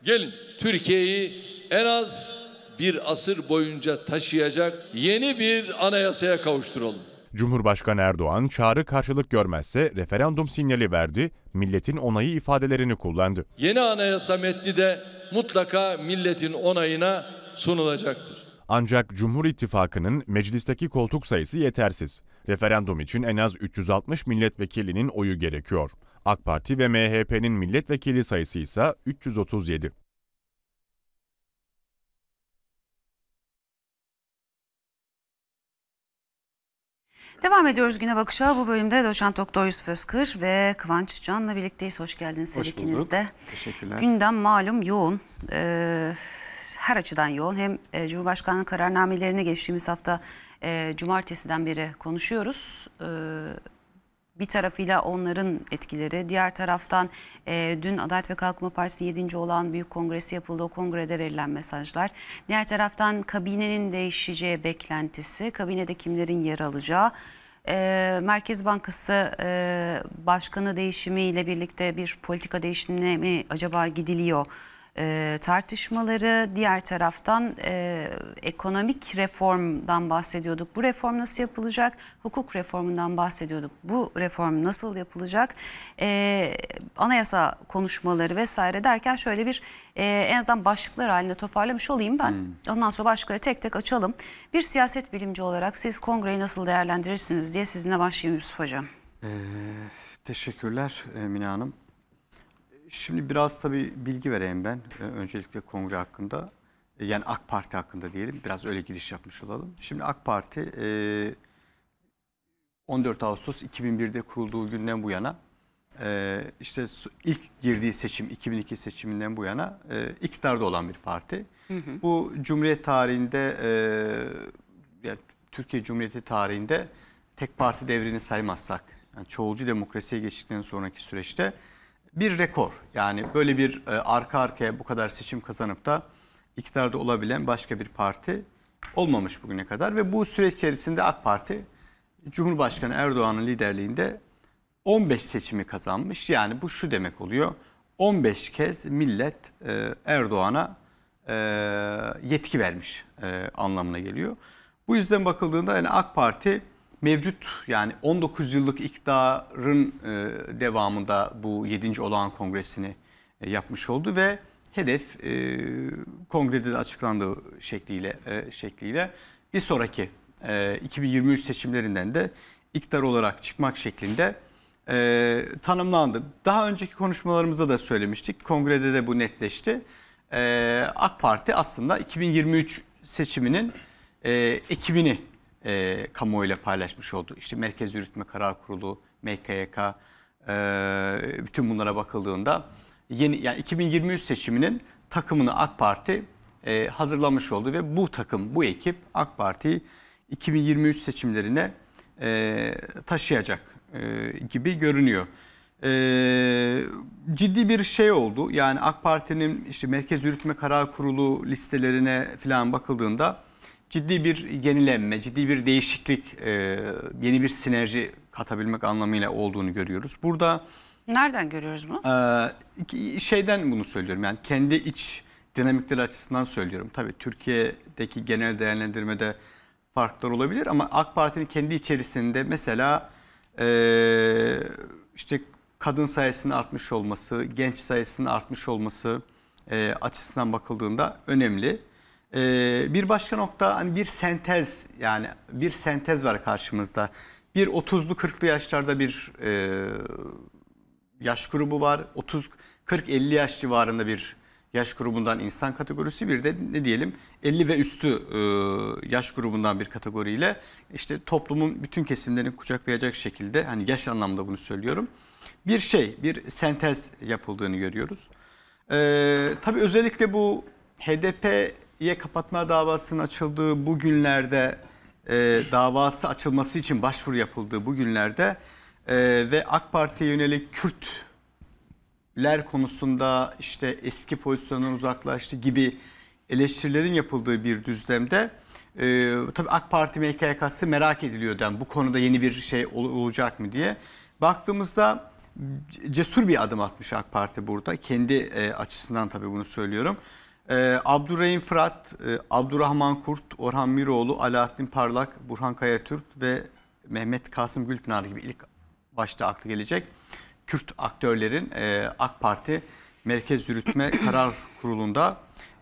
Gelin Türkiye'yi en az bir asır boyunca taşıyacak yeni bir anayasaya kavuşturalım. Cumhurbaşkanı Erdoğan çağrı karşılık görmezse referandum sinyali verdi, milletin onayı ifadelerini kullandı. Yeni anayasa metni de mutlaka milletin onayına sunulacaktır. Ancak Cumhur İttifakı'nın meclisteki koltuk sayısı yetersiz. Referandum için en az 360 milletvekilinin oyu gerekiyor. AK Parti ve MHP'nin milletvekili sayısı ise 337. Devam ediyoruz güne bakışa. Bu bölümde doçent doktor Yusuf Özkır ve Kıvanç Can'la birlikteyiz. Hoş geldiniz Hoş her ikiniz Teşekkürler. Gündem malum yoğun. Ee, her açıdan yoğun. Hem e, Cumhurbaşkanlığı kararnamelerini geçtiğimiz hafta e, cumartesiden beri konuşuyoruz. E, bir tarafıyla onların etkileri, diğer taraftan e, dün Adalet ve Kalkınma Partisi 7. olan büyük kongresi yapıldı. O kongrede verilen mesajlar. Diğer taraftan kabinenin değişeceği beklentisi, kabinede kimlerin yer alacağı. E, Merkez Bankası e, başkanı değişimiyle birlikte bir politika değişimine mi acaba gidiliyor? e, tartışmaları, diğer taraftan e, ekonomik reformdan bahsediyorduk. Bu reform nasıl yapılacak? Hukuk reformundan bahsediyorduk. Bu reform nasıl yapılacak? E, anayasa konuşmaları vesaire derken şöyle bir e, en azından başlıklar halinde toparlamış olayım ben. Hmm. Ondan sonra başlıkları tek tek açalım. Bir siyaset bilimci olarak siz kongreyi nasıl değerlendirirsiniz diye sizinle başlayayım Yusuf Hocam. Ee, teşekkürler e, Mine Hanım. Şimdi biraz tabii bilgi vereyim ben. E, öncelikle kongre hakkında. E, yani AK Parti hakkında diyelim. Biraz öyle giriş yapmış olalım. Şimdi AK Parti 14 e, Ağustos 2001'de kurulduğu günden bu yana işte ilk girdiği seçim 2002 seçiminden bu yana iktidarda olan bir parti. Hı hı. Bu Cumhuriyet tarihinde yani Türkiye Cumhuriyeti tarihinde tek parti devrini saymazsak yani çoğulcu demokrasiye geçtikten sonraki süreçte bir rekor. Yani böyle bir e, arka arkaya bu kadar seçim kazanıp da iktidarda olabilen başka bir parti olmamış bugüne kadar. Ve bu süreç içerisinde AK Parti Cumhurbaşkanı Erdoğan'ın liderliğinde 15 seçimi kazanmış. Yani bu şu demek oluyor. 15 kez millet e, Erdoğan'a e, yetki vermiş e, anlamına geliyor. Bu yüzden bakıldığında yani AK Parti mevcut yani 19 yıllık iktidarın e, devamında bu 7. olağan kongresini e, yapmış oldu ve hedef e, kongrede de açıklandığı şekliyle şekliyle bir sonraki 2023 seçimlerinden de iktidar olarak çıkmak şeklinde tanımlandı. Daha önceki konuşmalarımızda da söylemiştik. Kongrede de bu netleşti. AK Parti aslında 2023 seçiminin ekibini e, kamuoyuyla paylaşmış oldu. İşte Merkez Yürütme Karar Kurulu, MKYK e, bütün bunlara bakıldığında yeni yani 2023 seçiminin takımını AK Parti e, hazırlamış oldu ve bu takım, bu ekip AK Parti'yi 2023 seçimlerine e, taşıyacak e, gibi görünüyor. E, ciddi bir şey oldu. Yani AK Parti'nin işte Merkez Yürütme Karar Kurulu listelerine falan bakıldığında ciddi bir yenilenme, ciddi bir değişiklik, e, yeni bir sinerji katabilmek anlamıyla olduğunu görüyoruz. Burada nereden görüyoruz bunu? E, şeyden bunu söylüyorum yani kendi iç dinamikleri açısından söylüyorum. Tabii Türkiye'deki genel değerlendirmede farklar olabilir ama AK Parti'nin kendi içerisinde mesela e, işte kadın sayısının artmış olması, genç sayısının artmış olması açısından bakıldığında önemli. Ee, bir başka nokta hani bir sentez yani bir sentez var karşımızda. Bir 30'lu 40'lı yaşlarda bir e, yaş grubu var. 30 40-50 yaş civarında bir yaş grubundan insan kategorisi bir de ne diyelim 50 ve üstü e, yaş grubundan bir kategoriyle işte toplumun bütün kesimlerini kucaklayacak şekilde hani yaş anlamda bunu söylüyorum. Bir şey bir sentez yapıldığını görüyoruz. E, tabii özellikle bu HDP İye kapatma davasının açıldığı bu günlerde e, davası açılması için başvuru yapıldığı bu günlerde e, ve AK Parti'ye yönelik Kürtler konusunda işte eski pozisyonundan uzaklaştı gibi eleştirilerin yapıldığı bir düzlemde e, tabii AK Parti MKK'sı merak ediliyor yani bu konuda yeni bir şey ol, olacak mı diye. Baktığımızda cesur bir adım atmış AK Parti burada. Kendi e, açısından tabii bunu söylüyorum. Ee, Abdurrahim Fırat, e, Abdurrahman Kurt, Orhan Miroğlu, Alaaddin Parlak, Burhan Kayatürk ve Mehmet Kasım Gülpınar gibi ilk başta aklı gelecek Kürt aktörlerin e, AK Parti Merkez Yürütme Karar Kurulu'nda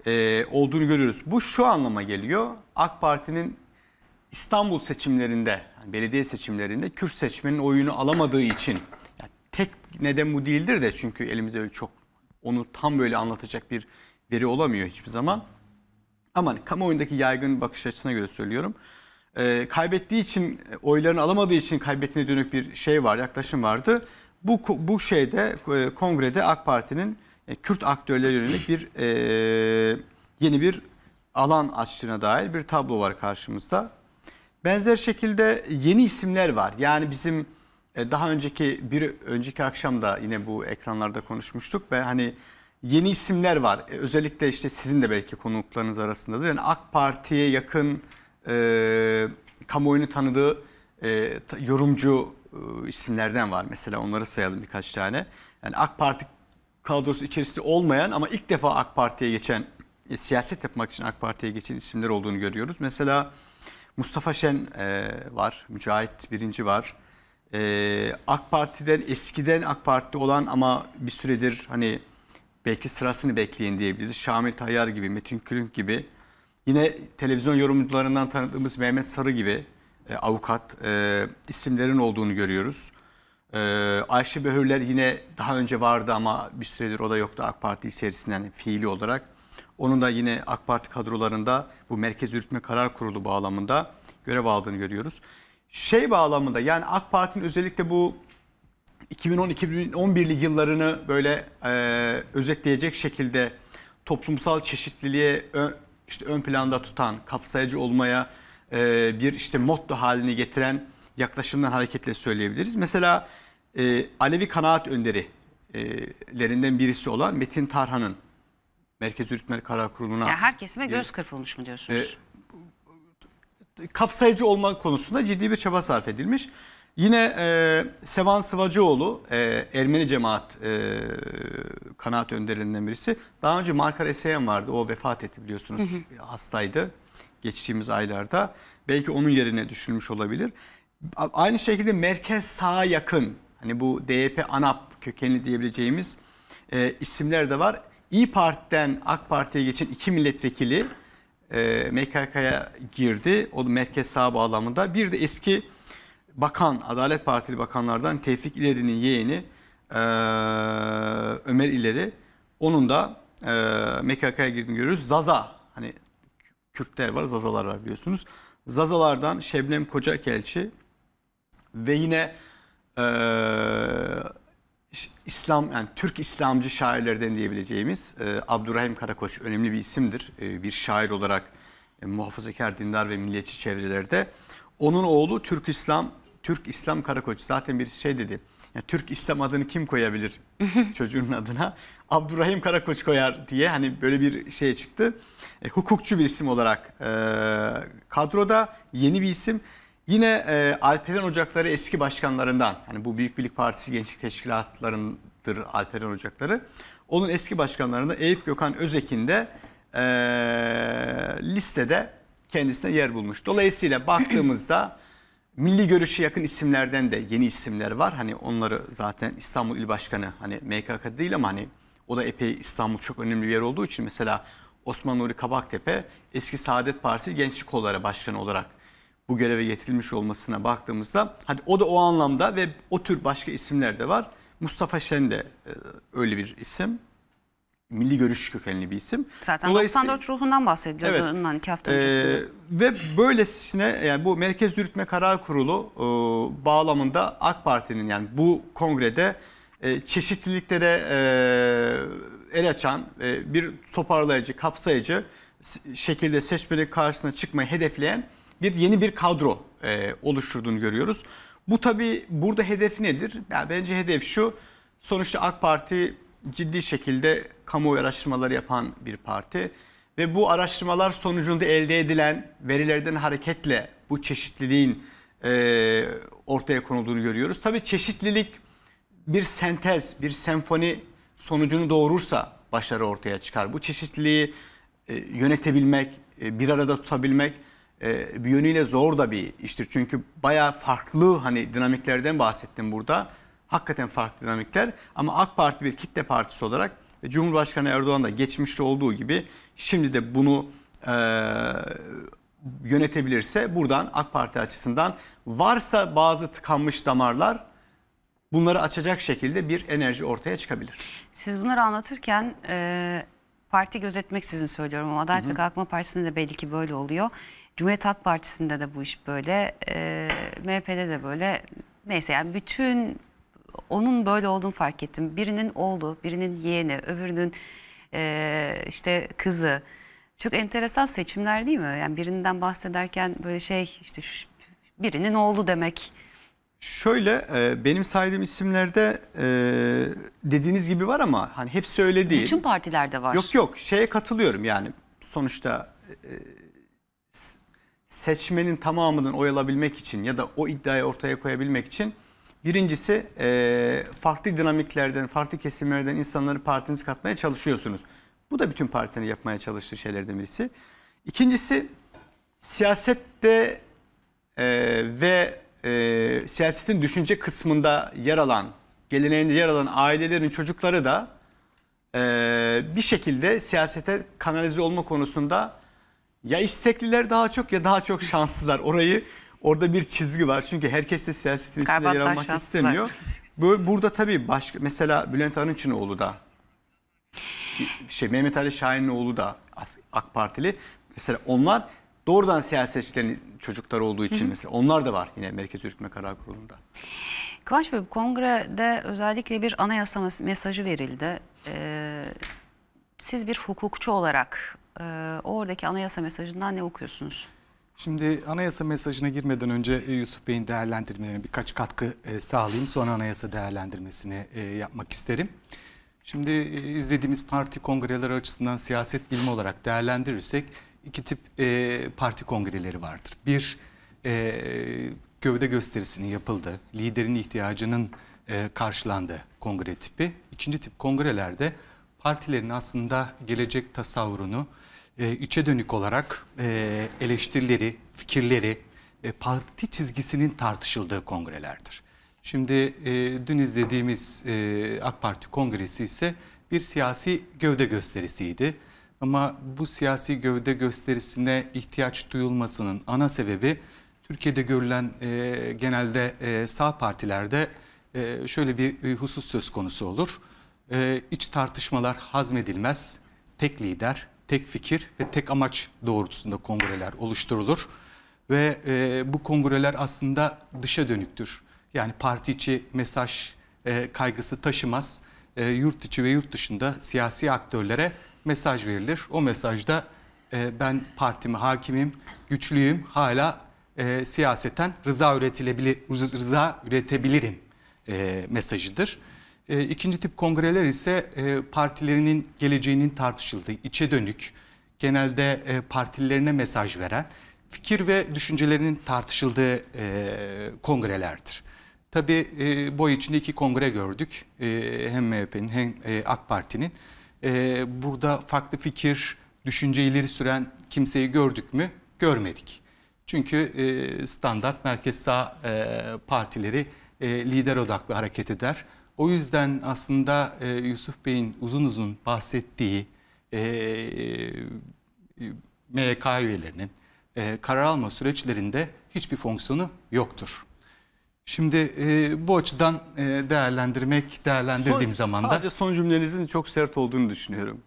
e, olduğunu görüyoruz. Bu şu anlama geliyor. AK Parti'nin İstanbul seçimlerinde, yani belediye seçimlerinde Kürt seçmenin oyunu alamadığı için yani tek neden bu değildir de çünkü elimizde öyle çok onu tam böyle anlatacak bir veri olamıyor hiçbir zaman. Ama hani kamuoyundaki yaygın bakış açısına göre söylüyorum. E, kaybettiği için, e, oylarını alamadığı için kaybettiğine dönük bir şey var, yaklaşım vardı. Bu, bu şeyde e, kongrede AK Parti'nin e, Kürt aktörlere yönelik bir e, yeni bir alan açtığına dair bir tablo var karşımızda. Benzer şekilde yeni isimler var. Yani bizim e, daha önceki bir önceki akşam da yine bu ekranlarda konuşmuştuk ve hani yeni isimler var. E, özellikle işte sizin de belki konuklarınız arasındadır. Yani AK Parti'ye yakın e, kamuoyunu tanıdığı e, yorumcu e, isimlerden var. Mesela onları sayalım birkaç tane. Yani AK Parti kadrosu içerisinde olmayan ama ilk defa AK Parti'ye geçen, e, siyaset yapmak için AK Parti'ye geçen isimler olduğunu görüyoruz. Mesela Mustafa Şen e, var, Mücahit Birinci var. E, AK Parti'den eskiden AK Parti olan ama bir süredir hani belki sırasını bekleyin diyebiliriz. Şamil Tayyar gibi, Metin Külünk gibi yine televizyon yorumcularından tanıdığımız Mehmet Sarı gibi e, avukat e, isimlerin olduğunu görüyoruz. E, Ayşe Behörler yine daha önce vardı ama bir süredir o da yoktu AK Parti içerisinden fiili olarak. Onun da yine AK Parti kadrolarında bu Merkez Yürütme Karar Kurulu bağlamında görev aldığını görüyoruz. Şey bağlamında yani AK Parti'nin özellikle bu 2010-2011'li yıllarını böyle e, özetleyecek şekilde toplumsal çeşitliliğe ön, işte ön planda tutan, kapsayıcı olmaya e, bir işte motto halini getiren yaklaşımdan hareketle söyleyebiliriz. Mesela e, Alevi kanaat önderilerinden e, birisi olan Metin Tarhan'ın Merkez Yürütme Karar Kurulu'na... Ya her kesime göz kırpılmış mı diyorsunuz? E, kapsayıcı olma konusunda ciddi bir çaba sarf edilmiş. Yine e, Sevan Sıvacıoğlu, e, Ermeni cemaat e, kanaat önderlerinden birisi. Daha önce Markar Eseyen vardı. O vefat etti biliyorsunuz. Hı hı. Hastaydı geçtiğimiz aylarda. Belki onun yerine düşünmüş olabilir. Aynı şekilde merkez sağa yakın, hani bu DYP ANAP kökenli diyebileceğimiz e, isimler de var. İyi Parti'den AK Parti'ye geçen iki milletvekili e, MKK'ya girdi. O merkez sağ bağlamında. Bir de eski bakan, Adalet Partili bakanlardan Tevfik İleri'nin yeğeni e, Ömer İleri. Onun da e, MKK'ya girdiğini görüyoruz. Zaza, hani Kürtler var, Zazalar var biliyorsunuz. Zazalardan Şebnem Kocakelçi ve yine e, İslam yani Türk İslamcı şairlerden diyebileceğimiz e, Abdurrahim Karakoç önemli bir isimdir. E, bir şair olarak e, muhafazakar dindar ve milliyetçi çevrelerde. Onun oğlu Türk İslam Türk İslam Karakoç zaten birisi şey dedi. Yani Türk İslam adını kim koyabilir çocuğun adına? Abdurrahim Karakoç koyar diye hani böyle bir şey çıktı. E, hukukçu bir isim olarak e, kadroda yeni bir isim. Yine e, Alperen Ocakları eski başkanlarından hani bu Büyük Birlik Partisi gençlik teşkilatlarındır Alperen Ocakları. Onun eski başkanlarında Eyüp Gökhan Özekin de e, listede kendisine yer bulmuş. Dolayısıyla baktığımızda Milli görüşe yakın isimlerden de yeni isimler var. Hani onları zaten İstanbul İl Başkanı hani MKK değil ama hani o da epey İstanbul çok önemli bir yer olduğu için mesela Osman Nuri Kabaktepe eski Saadet Partisi Gençlik Kolları Başkanı olarak bu göreve getirilmiş olmasına baktığımızda hadi o da o anlamda ve o tür başka isimler de var. Mustafa Şen de e, öyle bir isim milli görüş kökenli bir isim. Zaten 94 ruhundan bahsediyordu. evet, ondan iki hafta öncesinde. Ee, ve böylesine yani bu Merkez Yürütme Karar Kurulu e, bağlamında AK Parti'nin yani bu kongrede e, çeşitlilikte e, el açan e, bir toparlayıcı, kapsayıcı şekilde seçmenin karşısına çıkmayı hedefleyen bir yeni bir kadro e, oluşturduğunu görüyoruz. Bu tabii burada hedef nedir? Yani bence hedef şu sonuçta AK Parti ciddi şekilde kamuoyu araştırmaları yapan bir parti ve bu araştırmalar sonucunda elde edilen verilerden hareketle bu çeşitliliğin e, ortaya konulduğunu görüyoruz. Tabii çeşitlilik bir sentez, bir senfoni sonucunu doğurursa başarı ortaya çıkar. Bu çeşitliliği e, yönetebilmek, e, bir arada tutabilmek e, bir yönüyle zor da bir iştir. Çünkü bayağı farklı hani dinamiklerden bahsettim burada hakikaten farklı dinamikler ama AK Parti bir kitle partisi olarak e, Cumhurbaşkanı Erdoğan da geçmişte olduğu gibi şimdi de bunu e, yönetebilirse buradan AK Parti açısından varsa bazı tıkanmış damarlar bunları açacak şekilde bir enerji ortaya çıkabilir. Siz bunları anlatırken e, parti gözetmeksizin söylüyorum ama Adalet hı hı. ve Kalkınma Partisi'nde de belli ki böyle oluyor. Cumhuriyet Halk Partisi'nde de bu iş böyle, e, MHP'de de böyle. Neyse yani bütün onun böyle olduğunu fark ettim. Birinin oğlu, birinin yeğeni, öbürünün e, işte kızı. Çok enteresan seçimler değil mi? Yani birinden bahsederken böyle şey işte şu, birinin oğlu demek. Şöyle e, benim saydığım isimlerde e, dediğiniz gibi var ama hani hepsi öyle değil. Bütün partilerde var. Yok yok şeye katılıyorum yani sonuçta e, seçmenin tamamının oy alabilmek için ya da o iddiayı ortaya koyabilmek için Birincisi e, farklı dinamiklerden, farklı kesimlerden insanları partinize katmaya çalışıyorsunuz. Bu da bütün partinin yapmaya çalıştığı şeylerden birisi. İkincisi siyasette e, ve e, siyasetin düşünce kısmında yer alan, geleneğinde yer alan ailelerin çocukları da e, bir şekilde siyasete kanalize olma konusunda ya istekliler daha çok ya daha çok şanslılar. Orayı Orada bir çizgi var. Çünkü herkes de siyasetin içinde Kaybattan yer almak istemiyor. Böyle, burada tabii başka, mesela Bülent Arınç'ın oğlu da şey Mehmet Ali Şahin'in oğlu da AK Partili. Mesela onlar doğrudan siyasetçilerin çocukları olduğu için -hı. mesela onlar da var yine Merkez Yürütme Karar Kurulu'nda. Kıvanç Bey kongrede özellikle bir anayasa mesajı verildi. Ee, siz bir hukukçu olarak e, oradaki anayasa mesajından ne okuyorsunuz? Şimdi anayasa mesajına girmeden önce e, Yusuf Bey'in değerlendirmelerine birkaç katkı e, sağlayayım. Sonra anayasa değerlendirmesini e, yapmak isterim. Şimdi izlediğimiz parti kongreleri açısından siyaset bilimi olarak değerlendirirsek iki tip parti kongreleri vardır. Bir, gövde gösterisinin yapıldı, liderin ihtiyacının karşılandığı kongre tipi. İkinci tip kongrelerde partilerin aslında gelecek tasavvurunu, e, içe dönük olarak e, eleştirileri, fikirleri, e, parti çizgisinin tartışıldığı kongrelerdir. Şimdi e, dün izlediğimiz e, AK Parti kongresi ise bir siyasi gövde gösterisiydi. Ama bu siyasi gövde gösterisine ihtiyaç duyulmasının ana sebebi Türkiye'de görülen e, genelde e, sağ partilerde e, şöyle bir e, husus söz konusu olur. E, iç tartışmalar hazmedilmez, tek lider, tek fikir ve tek amaç doğrultusunda kongreler oluşturulur. Ve e, bu kongreler aslında dışa dönüktür. Yani parti içi mesaj e, kaygısı taşımaz. E, yurt içi ve yurt dışında siyasi aktörlere mesaj verilir. O mesajda e, ben partimi hakimim, güçlüyüm, hala e, siyaseten rıza üretilebilir, rıza üretebilirim e, mesajıdır. E, ikinci tip kongreler ise e, partilerinin geleceğinin tartışıldığı, içe dönük, genelde e, partilerine mesaj veren, fikir ve düşüncelerinin tartışıldığı e, kongrelerdir. Tabii e, boy içinde iki kongre gördük. E, hem MHP'nin hem e, AK Parti'nin. E, burada farklı fikir, düşünce ileri süren kimseyi gördük mü? Görmedik. Çünkü e, standart merkez sağ e, partileri e, lider odaklı hareket eder. O yüzden aslında e, Yusuf Bey'in uzun uzun bahsettiği e, e, MYK üyelerinin e, karar alma süreçlerinde hiçbir fonksiyonu yoktur. Şimdi e, bu açıdan e, değerlendirmek, değerlendirdiğim zaman da... Sadece son cümlenizin çok sert olduğunu düşünüyorum.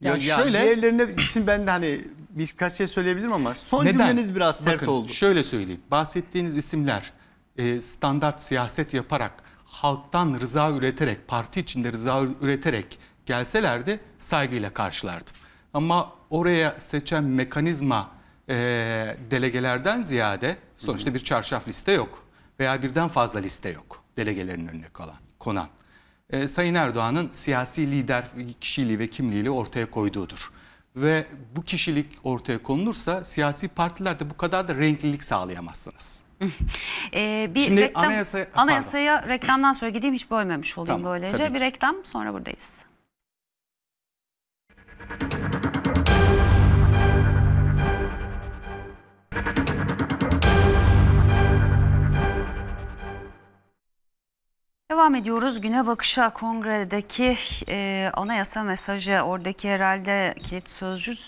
Ya, ya şöyle... diğerlerine için ben de hani birkaç şey söyleyebilirim ama son neden? cümleniz biraz sert Bakın, oldu. şöyle söyleyeyim. Bahsettiğiniz isimler e, standart siyaset yaparak halktan rıza üreterek, parti içinde rıza üreterek gelselerdi saygıyla karşılardım. Ama oraya seçen mekanizma e, delegelerden ziyade sonuçta bir çarşaf liste yok veya birden fazla liste yok delegelerin önüne kalan, konan. E, Sayın Erdoğan'ın siyasi lider kişiliği ve kimliğiyle ortaya koyduğudur. Ve bu kişilik ortaya konulursa siyasi partilerde bu kadar da renklilik sağlayamazsınız. ee, bir Şimdi reklam, anayasa, anayasaya reklamdan sonra gideyim hiç bölmemiş olayım tamam, böylece. Bir reklam sonra buradayız. Devam ediyoruz güne bakışa kongredeki e, anayasa mesajı oradaki herhalde kilit sözcük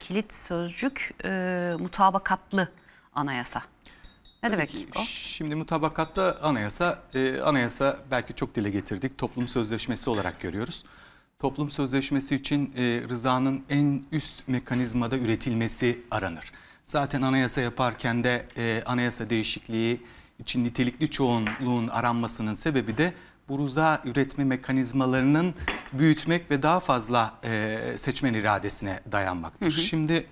kilit sözcük e, mutabakatlı anayasa ne demek ki, o? Şimdi mutabakatta anayasa, e, anayasa belki çok dile getirdik. Toplum sözleşmesi olarak görüyoruz. Toplum sözleşmesi için e, rızanın en üst mekanizmada üretilmesi aranır. Zaten anayasa yaparken de e, anayasa değişikliği için nitelikli çoğunluğun aranmasının sebebi de bu rıza üretme mekanizmalarının büyütmek ve daha fazla e, seçmen iradesine dayanmaktır. Hı hı. Şimdi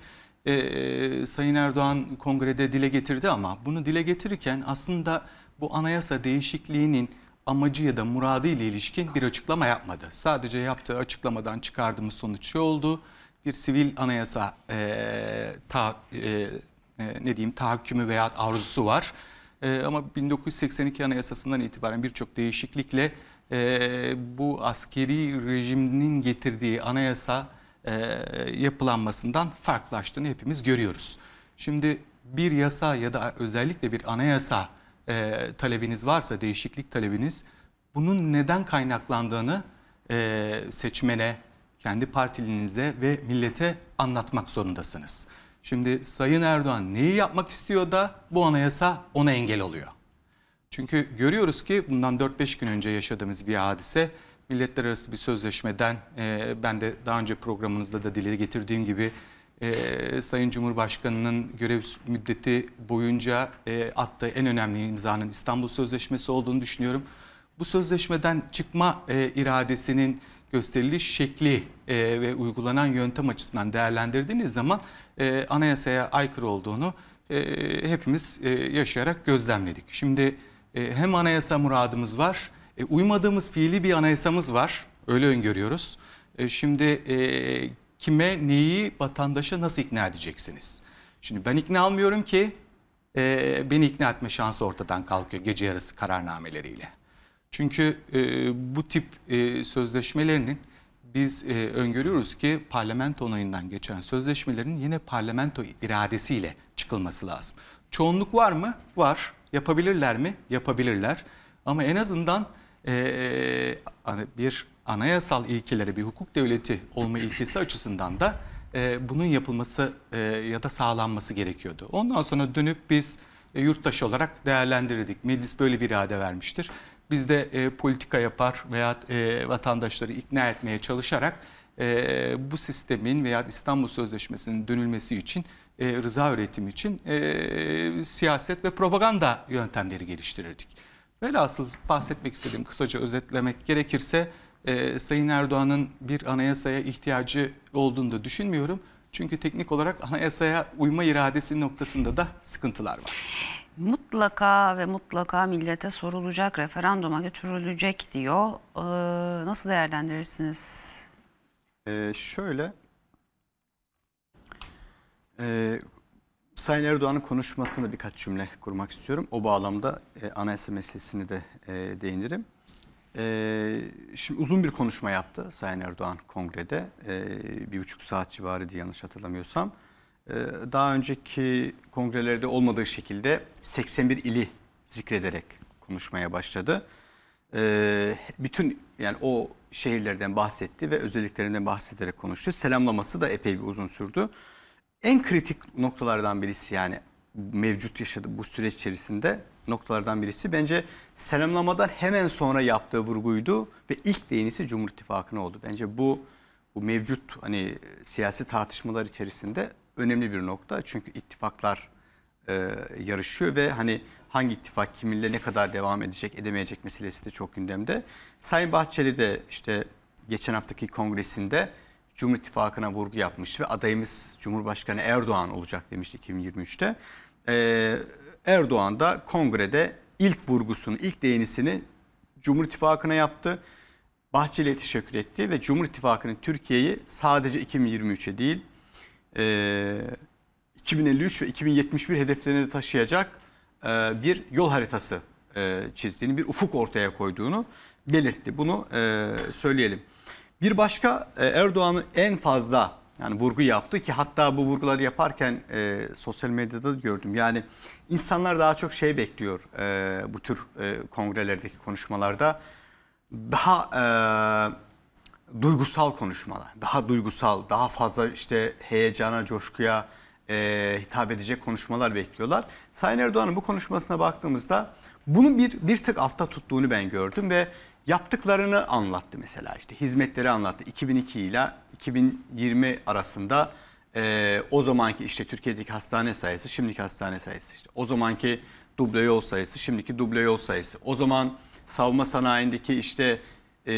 e, Sayın Erdoğan kongrede dile getirdi ama bunu dile getirirken aslında bu anayasa değişikliğinin amacı ya da muradı ile ilişkin bir açıklama yapmadı. Sadece yaptığı açıklamadan çıkardığımız sonuç şu oldu. Bir sivil anayasa e, ta, e, e ne diyeyim tahakkümü veya arzusu var. E, ama 1982 anayasasından itibaren birçok değişiklikle e, bu askeri rejiminin getirdiği anayasa e, yapılanmasından farklılaştığını hepimiz görüyoruz. Şimdi bir yasa ya da özellikle bir anayasa e, talebiniz varsa, değişiklik talebiniz, bunun neden kaynaklandığını e, seçmene, kendi partilinize ve millete anlatmak zorundasınız. Şimdi Sayın Erdoğan neyi yapmak istiyor da bu anayasa ona engel oluyor. Çünkü görüyoruz ki bundan 4-5 gün önce yaşadığımız bir hadise Milletler Arası bir sözleşmeden e, ben de daha önce programınızda da dile getirdiğim gibi e, Sayın Cumhurbaşkanı'nın görev müddeti boyunca e, attığı en önemli imzanın İstanbul Sözleşmesi olduğunu düşünüyorum. Bu sözleşmeden çıkma e, iradesinin gösteriliş şekli e, ve uygulanan yöntem açısından değerlendirdiğiniz zaman e, anayasaya aykırı olduğunu e, hepimiz e, yaşayarak gözlemledik. Şimdi e, hem anayasa muradımız var e, uymadığımız fiili bir anayasamız var. Öyle öngörüyoruz. E, şimdi e, kime, neyi, vatandaşa nasıl ikna edeceksiniz? Şimdi ben ikna almıyorum ki e, beni ikna etme şansı ortadan kalkıyor gece yarısı kararnameleriyle. Çünkü e, bu tip e, sözleşmelerinin biz e, öngörüyoruz ki parlamento onayından geçen sözleşmelerin yine parlamento iradesiyle çıkılması lazım. Çoğunluk var mı? Var. Yapabilirler mi? Yapabilirler. Ama en azından ee, hani bir anayasal ilkeleri, bir hukuk devleti olma ilkesi açısından da e, bunun yapılması e, ya da sağlanması gerekiyordu. Ondan sonra dönüp biz e, yurttaş olarak değerlendirdik. Meclis böyle bir irade vermiştir. Biz de politika yapar veya vatandaşları ikna etmeye çalışarak bu sistemin veya İstanbul Sözleşmesi'nin dönülmesi için rıza üretimi için siyaset ve propaganda yöntemleri geliştirirdik. Velhasıl bahsetmek istediğim kısaca özetlemek gerekirse e, Sayın Erdoğan'ın bir anayasaya ihtiyacı olduğunu da düşünmüyorum. Çünkü teknik olarak anayasaya uyma iradesi noktasında da sıkıntılar var. Mutlaka ve mutlaka millete sorulacak, referanduma götürülecek diyor. Ee, nasıl değerlendirirsiniz? Ee, şöyle, e, Sayın Erdoğan'ın konuşmasında birkaç cümle kurmak istiyorum. O bağlamda e, anayasa meselesini de e, değinirim. E, şimdi uzun bir konuşma yaptı Sayın Erdoğan kongrede. E, bir buçuk saat civarıydı yanlış hatırlamıyorsam. E, daha önceki kongrelerde olmadığı şekilde 81 ili zikrederek konuşmaya başladı. E, bütün yani o şehirlerden bahsetti ve özelliklerinden bahsederek konuştu. Selamlaması da epey bir uzun sürdü en kritik noktalardan birisi yani mevcut yaşadığı bu süreç içerisinde noktalardan birisi bence selamlamadan hemen sonra yaptığı vurguydu ve ilk değinisi Cumhur İttifakı'na oldu. Bence bu bu mevcut hani e, siyasi tartışmalar içerisinde önemli bir nokta. Çünkü ittifaklar e, yarışıyor ve hani hangi ittifak kiminle ne kadar devam edecek edemeyecek meselesi de çok gündemde. Sayın Bahçeli de işte geçen haftaki kongresinde Cumhur İttifakı'na vurgu yapmış ve adayımız Cumhurbaşkanı Erdoğan olacak demişti 2023'te. Ee, Erdoğan da kongrede ilk vurgusunu, ilk değinisini Cumhur İttifakı'na yaptı. Bahçeli'ye teşekkür etti ve Cumhur İttifakı'nın Türkiye'yi sadece 2023'e değil, e, 2053 ve 2071 hedeflerine de taşıyacak e, bir yol haritası e, çizdiğini, bir ufuk ortaya koyduğunu belirtti. Bunu e, söyleyelim. Bir başka e, Erdoğan'ın en fazla yani vurgu yaptı ki hatta bu vurguları yaparken e, sosyal medyada gördüm. Yani insanlar daha çok şey bekliyor e, bu tür e, kongrelerdeki konuşmalarda. Daha e, duygusal konuşmalar, daha duygusal, daha fazla işte heyecana, coşkuya e, hitap edecek konuşmalar bekliyorlar. Sayın Erdoğan'ın bu konuşmasına baktığımızda bunun bir, bir tık altta tuttuğunu ben gördüm ve Yaptıklarını anlattı mesela işte hizmetleri anlattı. 2002 ile 2020 arasında e, o zamanki işte Türkiye'deki hastane sayısı, şimdiki hastane sayısı işte. O zamanki duble yol sayısı, şimdiki duble yol sayısı. O zaman savunma sanayindeki işte e,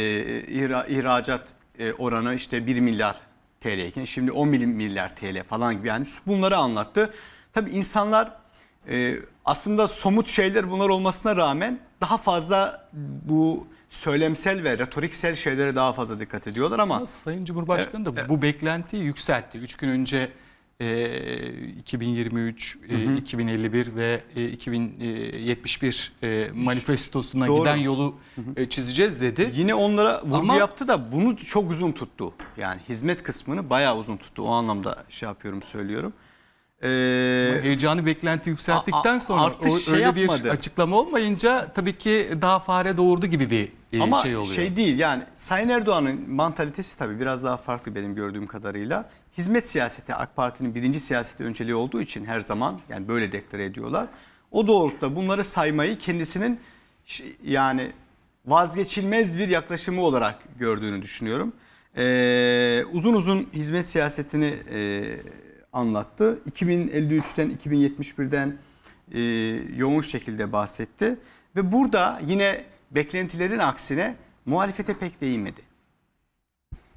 ihracat e, oranı işte 1 milyar TL iken şimdi 10 milyar TL falan gibi yani bunları anlattı. tabi insanlar e, aslında somut şeyler bunlar olmasına rağmen daha fazla bu söylemsel ve retoriksel şeylere daha fazla dikkat ediyorlar ama... Sayın Cumhurbaşkanı da bu evet. beklentiyi yükseltti. Üç gün önce e, 2023, e, hı E, 2051 ve e, 2071 e, manifestosuna Doğru. giden yolu e, çizeceğiz dedi. Yine onlara vurgu Ama, yaptı da bunu çok uzun tuttu. Yani hizmet kısmını bayağı uzun tuttu. O anlamda şey yapıyorum söylüyorum. Ee, heyecanı beklenti yükselttikten sonra artış o, öyle şey öyle bir açıklama olmayınca tabii ki daha fare doğurdu gibi bir e, Ama şey oluyor. şey değil yani Sayın Erdoğan'ın mantalitesi tabii biraz daha farklı benim gördüğüm kadarıyla. Hizmet siyaseti AK Parti'nin birinci siyaseti önceliği olduğu için her zaman yani böyle deklare ediyorlar. O doğrultuda bunları saymayı kendisinin yani vazgeçilmez bir yaklaşımı olarak gördüğünü düşünüyorum. Ee, uzun uzun hizmet siyasetini e, anlattı. 2053'ten 2071'den e, yoğun şekilde bahsetti. Ve burada yine beklentilerin aksine muhalefete pek değinmedi.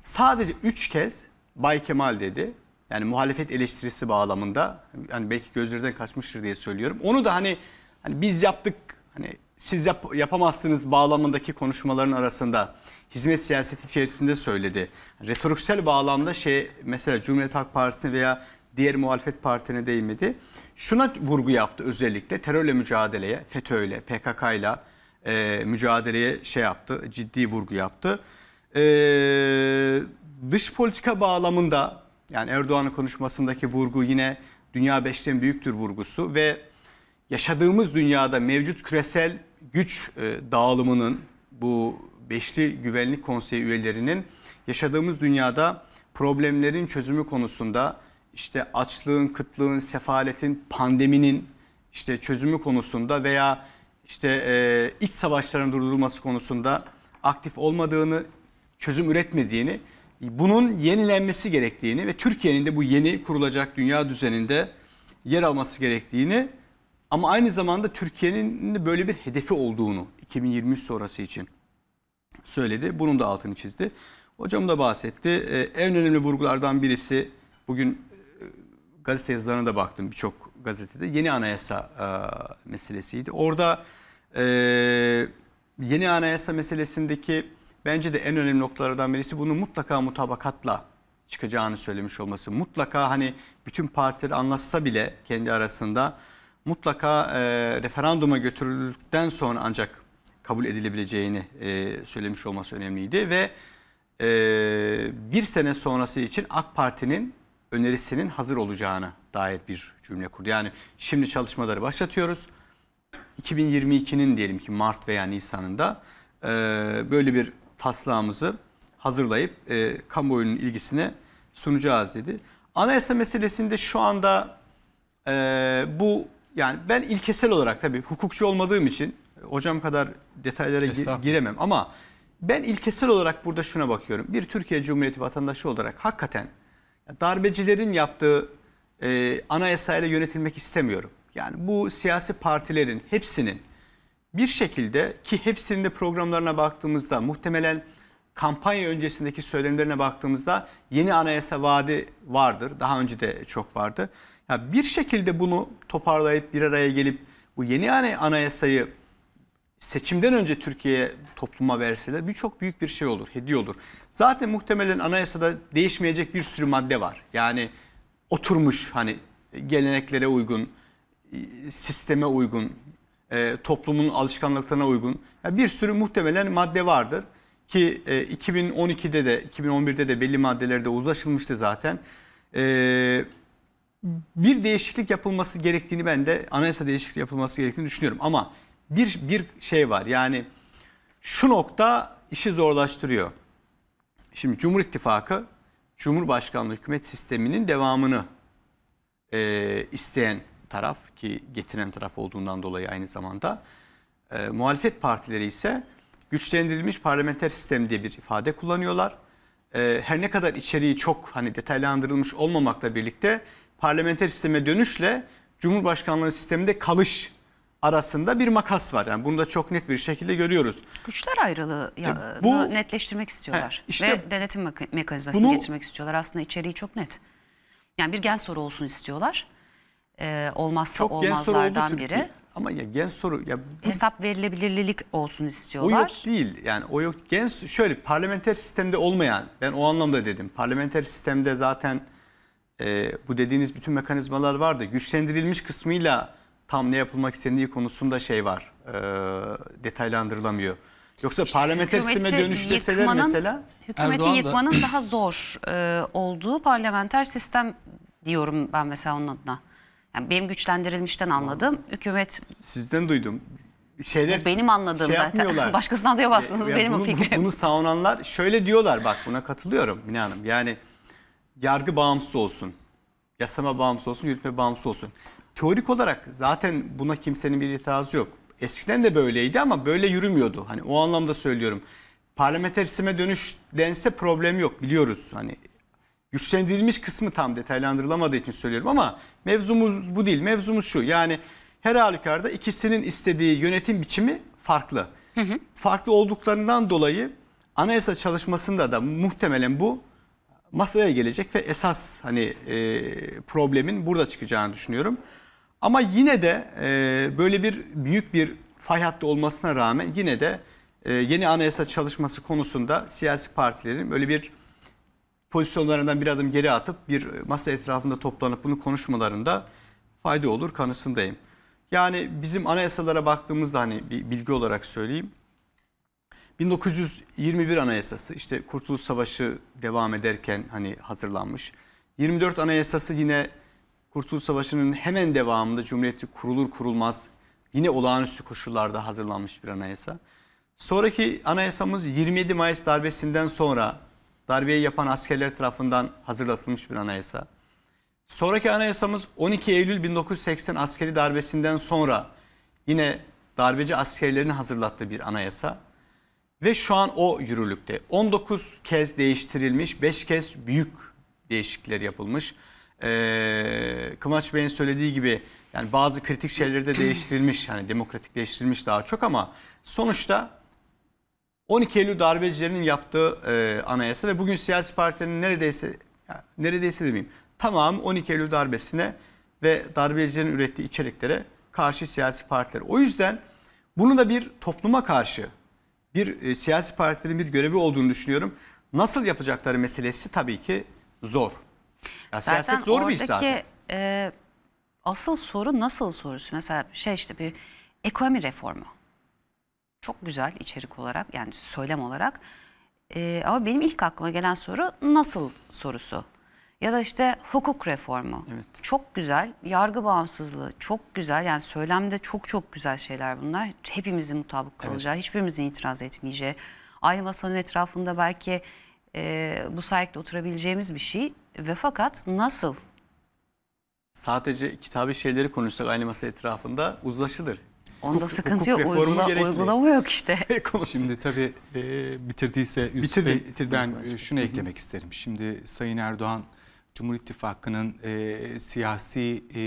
Sadece üç kez Bay Kemal dedi. Yani muhalefet eleştirisi bağlamında yani belki gözlerden kaçmıştır diye söylüyorum. Onu da hani hani biz yaptık hani siz yap, yapamazsınız bağlamındaki konuşmaların arasında hizmet siyaseti içerisinde söyledi. Retoriksel bağlamda şey mesela Cumhuriyet Halk Partisi veya diğer muhalefet partilerine değinmedi. Şuna vurgu yaptı özellikle terörle mücadeleye, FETÖ'yle, PKK'yla, e, mücadeleye şey yaptı, ciddi vurgu yaptı. E, dış politika bağlamında yani Erdoğan'ın konuşmasındaki vurgu yine dünya beşten büyüktür vurgusu ve yaşadığımız dünyada mevcut küresel güç e, dağılımının bu beşli güvenlik konseyi üyelerinin yaşadığımız dünyada problemlerin çözümü konusunda işte açlığın, kıtlığın, sefaletin, pandeminin işte çözümü konusunda veya işte e, iç savaşların durdurulması konusunda aktif olmadığını, çözüm üretmediğini, bunun yenilenmesi gerektiğini ve Türkiye'nin de bu yeni kurulacak dünya düzeninde yer alması gerektiğini ama aynı zamanda Türkiye'nin de böyle bir hedefi olduğunu 2023 sonrası için söyledi. Bunun da altını çizdi. Hocam da bahsetti. Ee, en önemli vurgulardan birisi bugün e, gazete yazılarına da baktım birçok gazetede yeni anayasa e, meselesiydi. Orada e, yeni anayasa meselesindeki bence de en önemli noktalardan birisi bunu mutlaka mutabakatla çıkacağını söylemiş olması. Mutlaka hani bütün partiler anlaşsa bile kendi arasında mutlaka e, referanduma götürüldükten sonra ancak kabul edilebileceğini e, söylemiş olması önemliydi ve e, bir sene sonrası için AK Parti'nin önerisinin hazır olacağını dair bir cümle kurdu. Yani şimdi çalışmaları başlatıyoruz 2022'nin diyelim ki Mart veya Nisan'ında e, böyle bir taslağımızı hazırlayıp e, kamuoyunun ilgisine sunacağız dedi. Anayasa meselesinde şu anda e, bu yani ben ilkesel olarak tabii hukukçu olmadığım için hocam kadar detaylara gi giremem ama ben ilkesel olarak burada şuna bakıyorum. Bir Türkiye Cumhuriyeti vatandaşı olarak hakikaten darbecilerin yaptığı e, anayasayla yönetilmek istemiyorum. Yani bu siyasi partilerin hepsinin bir şekilde ki hepsinin de programlarına baktığımızda muhtemelen kampanya öncesindeki söylemlerine baktığımızda yeni anayasa vaadi vardır. Daha önce de çok vardı. Ya bir şekilde bunu toparlayıp bir araya gelip bu yeni anayasayı seçimden önce Türkiye'ye topluma verseler birçok büyük bir şey olur, hediye olur. Zaten muhtemelen anayasada değişmeyecek bir sürü madde var. Yani oturmuş hani geleneklere uygun, sisteme uygun, e, toplumun alışkanlıklarına uygun yani bir sürü muhtemelen madde vardır. Ki e, 2012'de de 2011'de de belli maddelerde uzlaşılmıştı zaten. E, bir değişiklik yapılması gerektiğini ben de anayasa değişikliği yapılması gerektiğini düşünüyorum. Ama bir, bir şey var yani şu nokta işi zorlaştırıyor. Şimdi Cumhur İttifakı Cumhurbaşkanlığı hükümet sisteminin devamını e, isteyen taraf ki getiren taraf olduğundan dolayı aynı zamanda e, muhalefet partileri ise güçlendirilmiş parlamenter sistem diye bir ifade kullanıyorlar. E, her ne kadar içeriği çok hani detaylandırılmış olmamakla birlikte parlamenter sisteme dönüşle Cumhurbaşkanlığı sisteminde kalış arasında bir makas var. Yani bunu da çok net bir şekilde görüyoruz. Güçler ayrılığı ya, e, bu netleştirmek istiyorlar he, işte ve denetim mekanizmasını bunu, getirmek istiyorlar. Aslında içeriği çok net. Yani bir gen soru olsun istiyorlar e, olmazsa Çok olmazlardan oldu, biri. Ama ya gen soru ya bu... hesap verilebilirlik olsun istiyorlar. O yok değil. Yani o yok gen şöyle parlamenter sistemde olmayan ben o anlamda dedim. Parlamenter sistemde zaten e, bu dediğiniz bütün mekanizmalar vardı. Güçlendirilmiş kısmıyla tam ne yapılmak istendiği konusunda şey var. E, detaylandırılamıyor. Yoksa parlamenter sisteme dönüştürseler mesela hükümeti Erdoğan yıkmanın daha zor e, olduğu parlamenter sistem diyorum ben mesela onun adına. Yani benim güçlendirilmişten anladım. Hükümet Sizden duydum. Şeyler, benim anladığım şey zaten. Başkasından duyamazsınız e, benim bunu, fikrim. Bunu savunanlar şöyle diyorlar bak buna katılıyorum Mine Hanım. Yani yargı bağımsız olsun. Yasama bağımsız olsun, yürütme bağımsız olsun. Teorik olarak zaten buna kimsenin bir itirazı yok. Eskiden de böyleydi ama böyle yürümüyordu. Hani o anlamda söylüyorum. Parlamenter sisteme dönüş dense problem yok biliyoruz. Hani güçlendirilmiş kısmı tam detaylandırılamadığı için söylüyorum ama mevzumuz bu değil. Mevzumuz şu yani her halükarda ikisinin istediği yönetim biçimi farklı. Hı hı. Farklı olduklarından dolayı anayasa çalışmasında da muhtemelen bu masaya gelecek ve esas hani e, problemin burada çıkacağını düşünüyorum. Ama yine de e, böyle bir büyük bir fay hattı olmasına rağmen yine de e, yeni anayasa çalışması konusunda siyasi partilerin böyle bir pozisyonlarından bir adım geri atıp bir masa etrafında toplanıp bunu konuşmalarında fayda olur kanısındayım. Yani bizim anayasalara baktığımızda hani bir bilgi olarak söyleyeyim. 1921 Anayasası işte Kurtuluş Savaşı devam ederken hani hazırlanmış. 24 Anayasası yine Kurtuluş Savaşı'nın hemen devamında Cumhuriyeti kurulur kurulmaz yine olağanüstü koşullarda hazırlanmış bir anayasa. Sonraki anayasamız 27 Mayıs darbesinden sonra darbeyi yapan askerler tarafından hazırlatılmış bir anayasa. Sonraki anayasamız 12 Eylül 1980 askeri darbesinden sonra yine darbeci askerlerin hazırlattığı bir anayasa. Ve şu an o yürürlükte. 19 kez değiştirilmiş, 5 kez büyük değişiklikler yapılmış. Ee, Kıvanç Bey'in söylediği gibi yani bazı kritik şeyleri de değiştirilmiş. Yani demokratikleştirilmiş daha çok ama sonuçta 12 Eylül darbecilerinin yaptığı e, anayasa ve bugün siyasi partilerin neredeyse yani neredeyse demeyeyim tamam 12 Eylül darbesine ve darbecilerin ürettiği içeriklere karşı siyasi partiler. O yüzden bunu da bir topluma karşı bir e, siyasi partilerin bir görevi olduğunu düşünüyorum. Nasıl yapacakları meselesi tabii ki zor. Ya zaten siyaset zor bir iş zaten. E, asıl soru nasıl sorusu. Mesela şey işte bir ekonomi reformu. Çok güzel içerik olarak yani söylem olarak. Ee, ama benim ilk aklıma gelen soru nasıl sorusu. Ya da işte hukuk reformu. Evet. Çok güzel. Yargı bağımsızlığı çok güzel. Yani söylemde çok çok güzel şeyler bunlar. Hepimizin mutabık kalacağı, evet. hiçbirimizin itiraz etmeyeceği. Aynı masanın etrafında belki e, bu sayekte oturabileceğimiz bir şey. Ve fakat nasıl? Sadece kitabi şeyleri konuşsak aynı masa etrafında uzlaşılır. Onda hukuk, sıkıntı hukuk yok. Uygula, uygulama yok işte. Şimdi tabii e, bitirdiyse Yusuf Bey, ben e, şunu şey. eklemek isterim. Şimdi Sayın Erdoğan Cumhur İttifakı'nın e, siyasi e,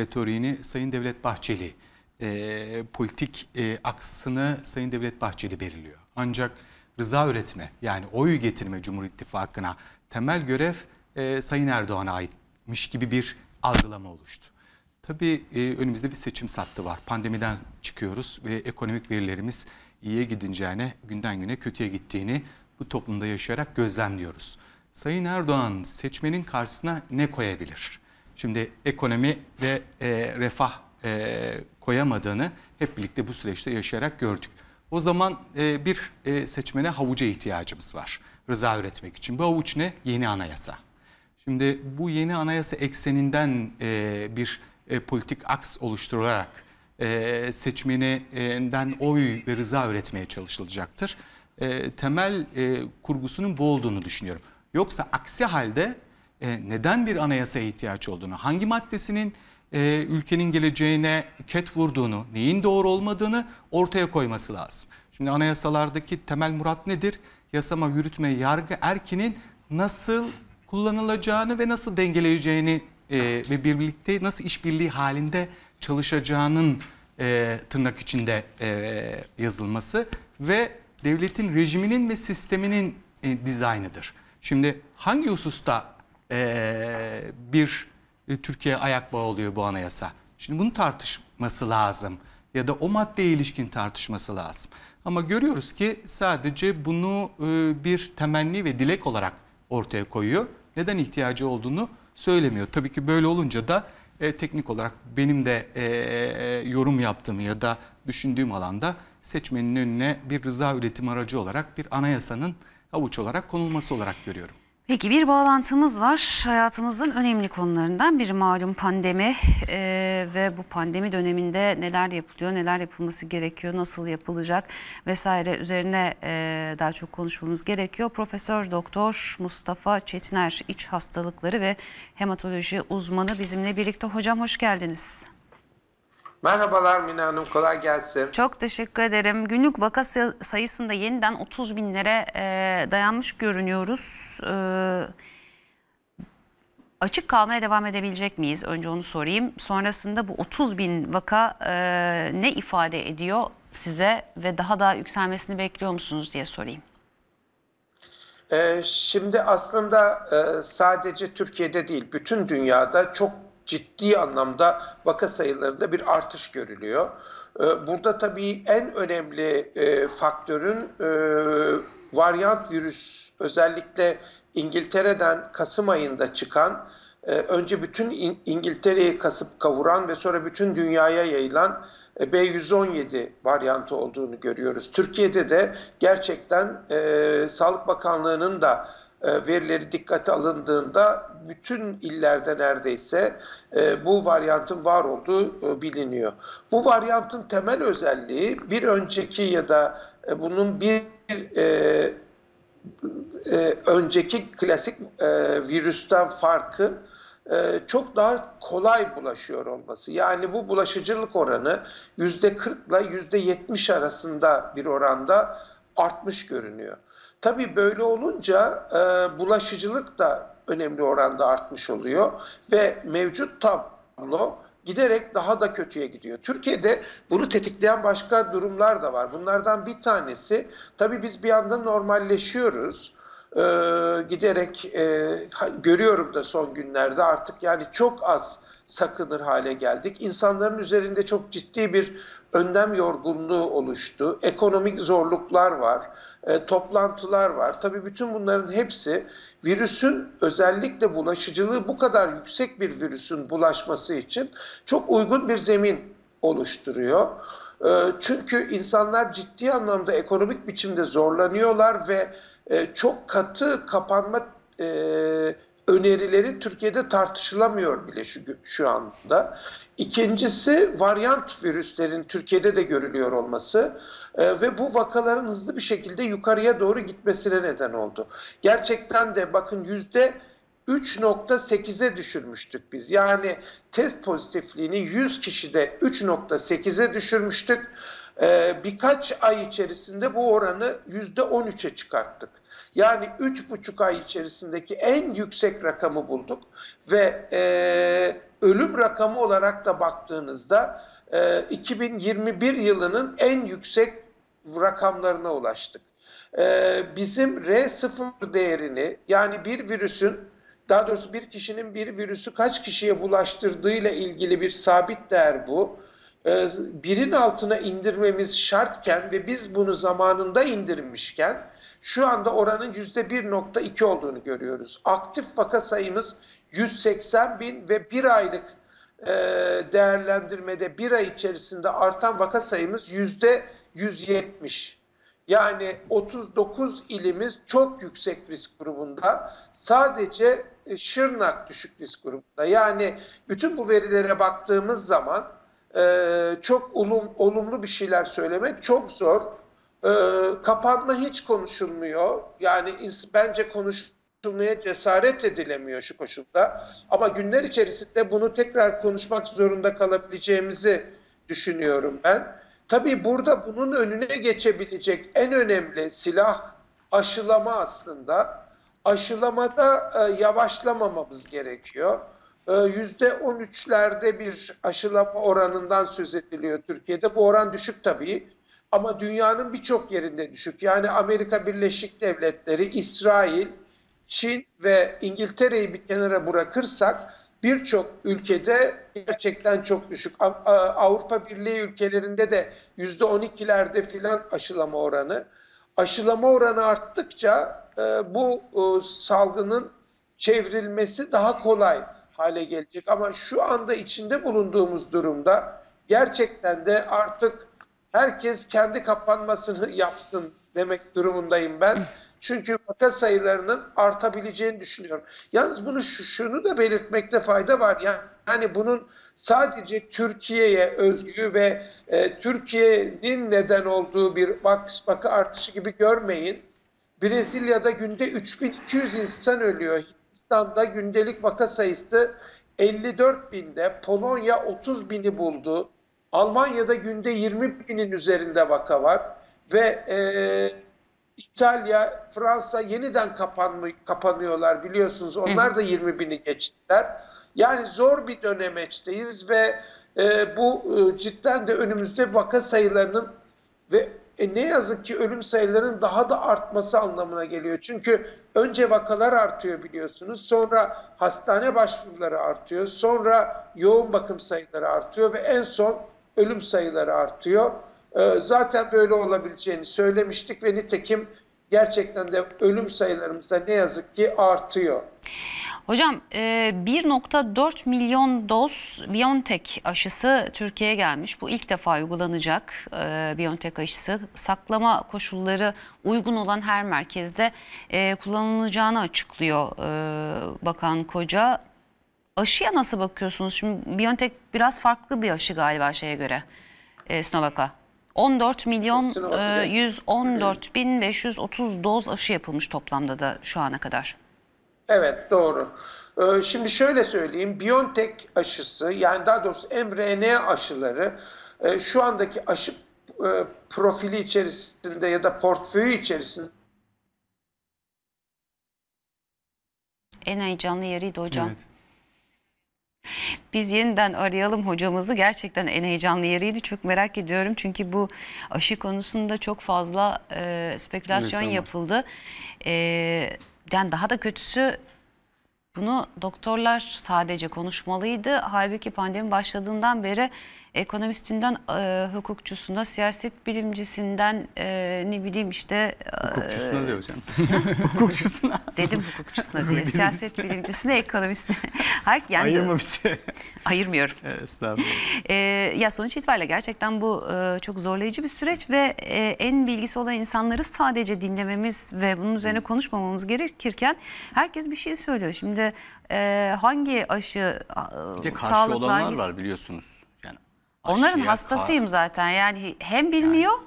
retoriğini Sayın Devlet Bahçeli, e, politik e, aksını Sayın Devlet Bahçeli belirliyor. Ancak rıza üretme yani oyu getirme Cumhur İttifakı'na temel görev e, Sayın Erdoğan'a aitmiş gibi bir algılama oluştu. Tabii e, önümüzde bir seçim sattı var. Pandemiden çıkıyoruz ve ekonomik verilerimiz iyiye gidinceğine, günden güne kötüye gittiğini bu toplumda yaşayarak gözlemliyoruz. Sayın Erdoğan seçmenin karşısına ne koyabilir? Şimdi ekonomi ve e, refah e, koyamadığını hep birlikte bu süreçte yaşayarak gördük. O zaman e, bir e, seçmene havuca ihtiyacımız var rıza üretmek için. Bu havuç ne? Yeni anayasa. Şimdi bu yeni anayasa ekseninden e, bir e, politik aks oluşturularak e, seçmeninden oy ve rıza üretmeye çalışılacaktır. E, temel e, kurgusunun bu olduğunu düşünüyorum. Yoksa aksi halde e, neden bir anayasaya ihtiyaç olduğunu, hangi maddesinin e, ülkenin geleceğine ket vurduğunu, neyin doğru olmadığını ortaya koyması lazım. Şimdi anayasalardaki temel murat nedir? Yasama, yürütme, yargı erkinin nasıl kullanılacağını ve nasıl dengeleyeceğini e, ve birlikte nasıl işbirliği halinde çalışacağının e, tırnak içinde e, yazılması ve devletin rejiminin ve sisteminin e, dizaynıdır. Şimdi hangi hususta e, bir e, Türkiye ayak bağı oluyor bu anayasa? Şimdi bunu tartışması lazım ya da o maddeye ilişkin tartışması lazım. Ama görüyoruz ki sadece bunu e, bir temenni ve dilek olarak ortaya koyuyor. Neden ihtiyacı olduğunu söylemiyor. Tabii ki böyle olunca da e, teknik olarak benim de e, yorum yaptığım ya da düşündüğüm alanda seçmenin önüne bir rıza üretim aracı olarak bir anayasanın avuç olarak konulması olarak görüyorum. Peki bir bağlantımız var. Hayatımızın önemli konularından biri malum pandemi ee, ve bu pandemi döneminde neler yapılıyor, neler yapılması gerekiyor, nasıl yapılacak vesaire üzerine e, daha çok konuşmamız gerekiyor. Profesör Doktor Mustafa Çetiner iç hastalıkları ve hematoloji uzmanı bizimle birlikte. Hocam hoş geldiniz. Merhabalar Mine Hanım, kolay gelsin. Çok teşekkür ederim. Günlük vaka sayısında yeniden 30 binlere e, dayanmış görünüyoruz. E, açık kalmaya devam edebilecek miyiz? Önce onu sorayım. Sonrasında bu 30 bin vaka e, ne ifade ediyor size ve daha da yükselmesini bekliyor musunuz diye sorayım. Ee, şimdi aslında e, sadece Türkiye'de değil, bütün dünyada çok ciddi anlamda vaka sayılarında bir artış görülüyor. Ee, burada tabii en önemli e, faktörün e, varyant virüs özellikle İngiltere'den Kasım ayında çıkan e, önce bütün İngiltere'yi kasıp kavuran ve sonra bütün dünyaya yayılan B117 varyantı olduğunu görüyoruz. Türkiye'de de gerçekten Sağlık Bakanlığı'nın da e, verileri dikkate alındığında bütün illerde neredeyse e, bu varyantın var olduğu e, biliniyor. Bu varyantın temel özelliği bir önceki ya da bunun bir önceki klasik virüsten farkı çok daha kolay bulaşıyor olması. Yani bu bulaşıcılık oranı %40 ile %70 arasında bir oranda artmış görünüyor. Tabii böyle olunca e, bulaşıcılık da önemli oranda artmış oluyor ve mevcut tablo giderek daha da kötüye gidiyor. Türkiye'de bunu tetikleyen başka durumlar da var. Bunlardan bir tanesi tabii biz bir anda normalleşiyoruz. Ee, giderek e, görüyorum da son günlerde artık yani çok az sakınır hale geldik. İnsanların üzerinde çok ciddi bir önlem yorgunluğu oluştu. Ekonomik zorluklar var e, toplantılar var. Tabii bütün bunların hepsi virüsün özellikle bulaşıcılığı bu kadar yüksek bir virüsün bulaşması için çok uygun bir zemin oluşturuyor. E, çünkü insanlar ciddi anlamda ekonomik biçimde zorlanıyorlar ve e, çok katı kapanma e, önerileri Türkiye'de tartışılamıyor bile şu, şu anda. İkincisi varyant virüslerin Türkiye'de de görülüyor olması. Ee, ve bu vakaların hızlı bir şekilde yukarıya doğru gitmesine neden oldu. Gerçekten de bakın yüzde 3.8'e düşürmüştük biz. Yani test pozitifliğini 100 kişide 3.8'e düşürmüştük. Ee, birkaç ay içerisinde bu oranı %13'e çıkarttık. Yani 3,5 ay içerisindeki en yüksek rakamı bulduk ve e, ölüm rakamı olarak da baktığınızda e, 2021 yılının en yüksek rakamlarına ulaştık. Ee, bizim R0 değerini yani bir virüsün daha doğrusu bir kişinin bir virüsü kaç kişiye bulaştırdığıyla ilgili bir sabit değer bu. Ee, birin altına indirmemiz şartken ve biz bunu zamanında indirmişken şu anda oranın yüzde %1.2 olduğunu görüyoruz. Aktif vaka sayımız 180 bin ve bir aylık e, değerlendirmede bir ay içerisinde artan vaka sayımız %1.2 170. Yani 39 ilimiz çok yüksek risk grubunda. Sadece e, Şırnak düşük risk grubunda. Yani bütün bu verilere baktığımız zaman e, çok olumlu bir şeyler söylemek çok zor. E, kapanma hiç konuşulmuyor. Yani bence konuşulmaya cesaret edilemiyor şu koşulda. Ama günler içerisinde bunu tekrar konuşmak zorunda kalabileceğimizi düşünüyorum ben. Tabii burada bunun önüne geçebilecek en önemli silah aşılama aslında. Aşılamada e, yavaşlamamamız gerekiyor. E, yüzde 13'lerde bir aşılama oranından söz ediliyor Türkiye'de. Bu oran düşük tabii ama dünyanın birçok yerinde düşük. Yani Amerika Birleşik Devletleri, İsrail, Çin ve İngiltere'yi bir kenara bırakırsak birçok ülkede gerçekten çok düşük. Avrupa Birliği ülkelerinde de yüzde on ikilerde filan aşılama oranı. Aşılama oranı arttıkça e, bu e, salgının çevrilmesi daha kolay hale gelecek. Ama şu anda içinde bulunduğumuz durumda gerçekten de artık herkes kendi kapanmasını yapsın demek durumundayım ben. Çünkü vaka sayılarının artabileceğini düşünüyorum. Yalnız bunu şunu da belirtmekte fayda var. Yani, yani bunun sadece Türkiye'ye özgü ve e, Türkiye'nin neden olduğu bir vaka artışı gibi görmeyin. Brezilya'da günde 3200 insan ölüyor. Hindistan'da gündelik vaka sayısı 54 binde, Polonya 30 bini buldu. Almanya'da günde 20 binin üzerinde vaka var ve e, İtalya, Fransa yeniden kapanma, kapanıyorlar biliyorsunuz. Onlar da 20 bini geçtiler. Yani zor bir dönemeçteyiz ve e, bu e, cidden de önümüzde vaka sayılarının ve e, ne yazık ki ölüm sayılarının daha da artması anlamına geliyor. Çünkü önce vakalar artıyor biliyorsunuz. Sonra hastane başvuruları artıyor. Sonra yoğun bakım sayıları artıyor ve en son ölüm sayıları artıyor. Ee, zaten böyle olabileceğini söylemiştik ve nitekim gerçekten de ölüm sayılarımız da ne yazık ki artıyor. Hocam 1.4 e, milyon doz BioNTech aşısı Türkiye'ye gelmiş. Bu ilk defa uygulanacak e, BioNTech aşısı. Saklama koşulları uygun olan her merkezde e, kullanılacağını açıklıyor Bakan Koca. Aşıya nasıl bakıyorsunuz? Şimdi BioNTech biraz farklı bir aşı galiba şeye göre, Sinovac'a. 14 milyon e, 114 bin 530 doz aşı yapılmış toplamda da şu ana kadar. Evet doğru. E, şimdi şöyle söyleyeyim. BioNTech aşısı yani daha doğrusu mRNA aşıları e, şu andaki aşı e, profili içerisinde ya da portföyü içerisinde en heyecanlı yeriydi hocam. Evet. Biz yeniden arayalım hocamızı. Gerçekten en heyecanlı yeriydi. Çok merak ediyorum. Çünkü bu aşı konusunda çok fazla e, spekülasyon İnsanlar. yapıldı. E, yani daha da kötüsü bunu doktorlar sadece konuşmalıydı. Halbuki pandemi başladığından beri ekonomistinden e, hukukçusuna, siyaset bilimcisinden e, ne bileyim işte... E, hukukçusuna diyor hocam. hukukçusuna. Dedim hukukçusuna diye. siyaset bilimcisine, ekonomistine. Hayır, yani Ayırma bizi. Ayırmıyorum. Estağfurullah. E, ya sonuç itibariyle gerçekten bu e, çok zorlayıcı bir süreç ve e, en bilgisi olan insanları sadece dinlememiz ve bunun üzerine konuşmamamız gerekirken herkes bir şey söylüyor. Şimdi e, hangi aşı e, bir de karşı olanlar hangisi... var biliyorsunuz. Onların hastasıyım kar... zaten. Yani hem bilmiyor yani,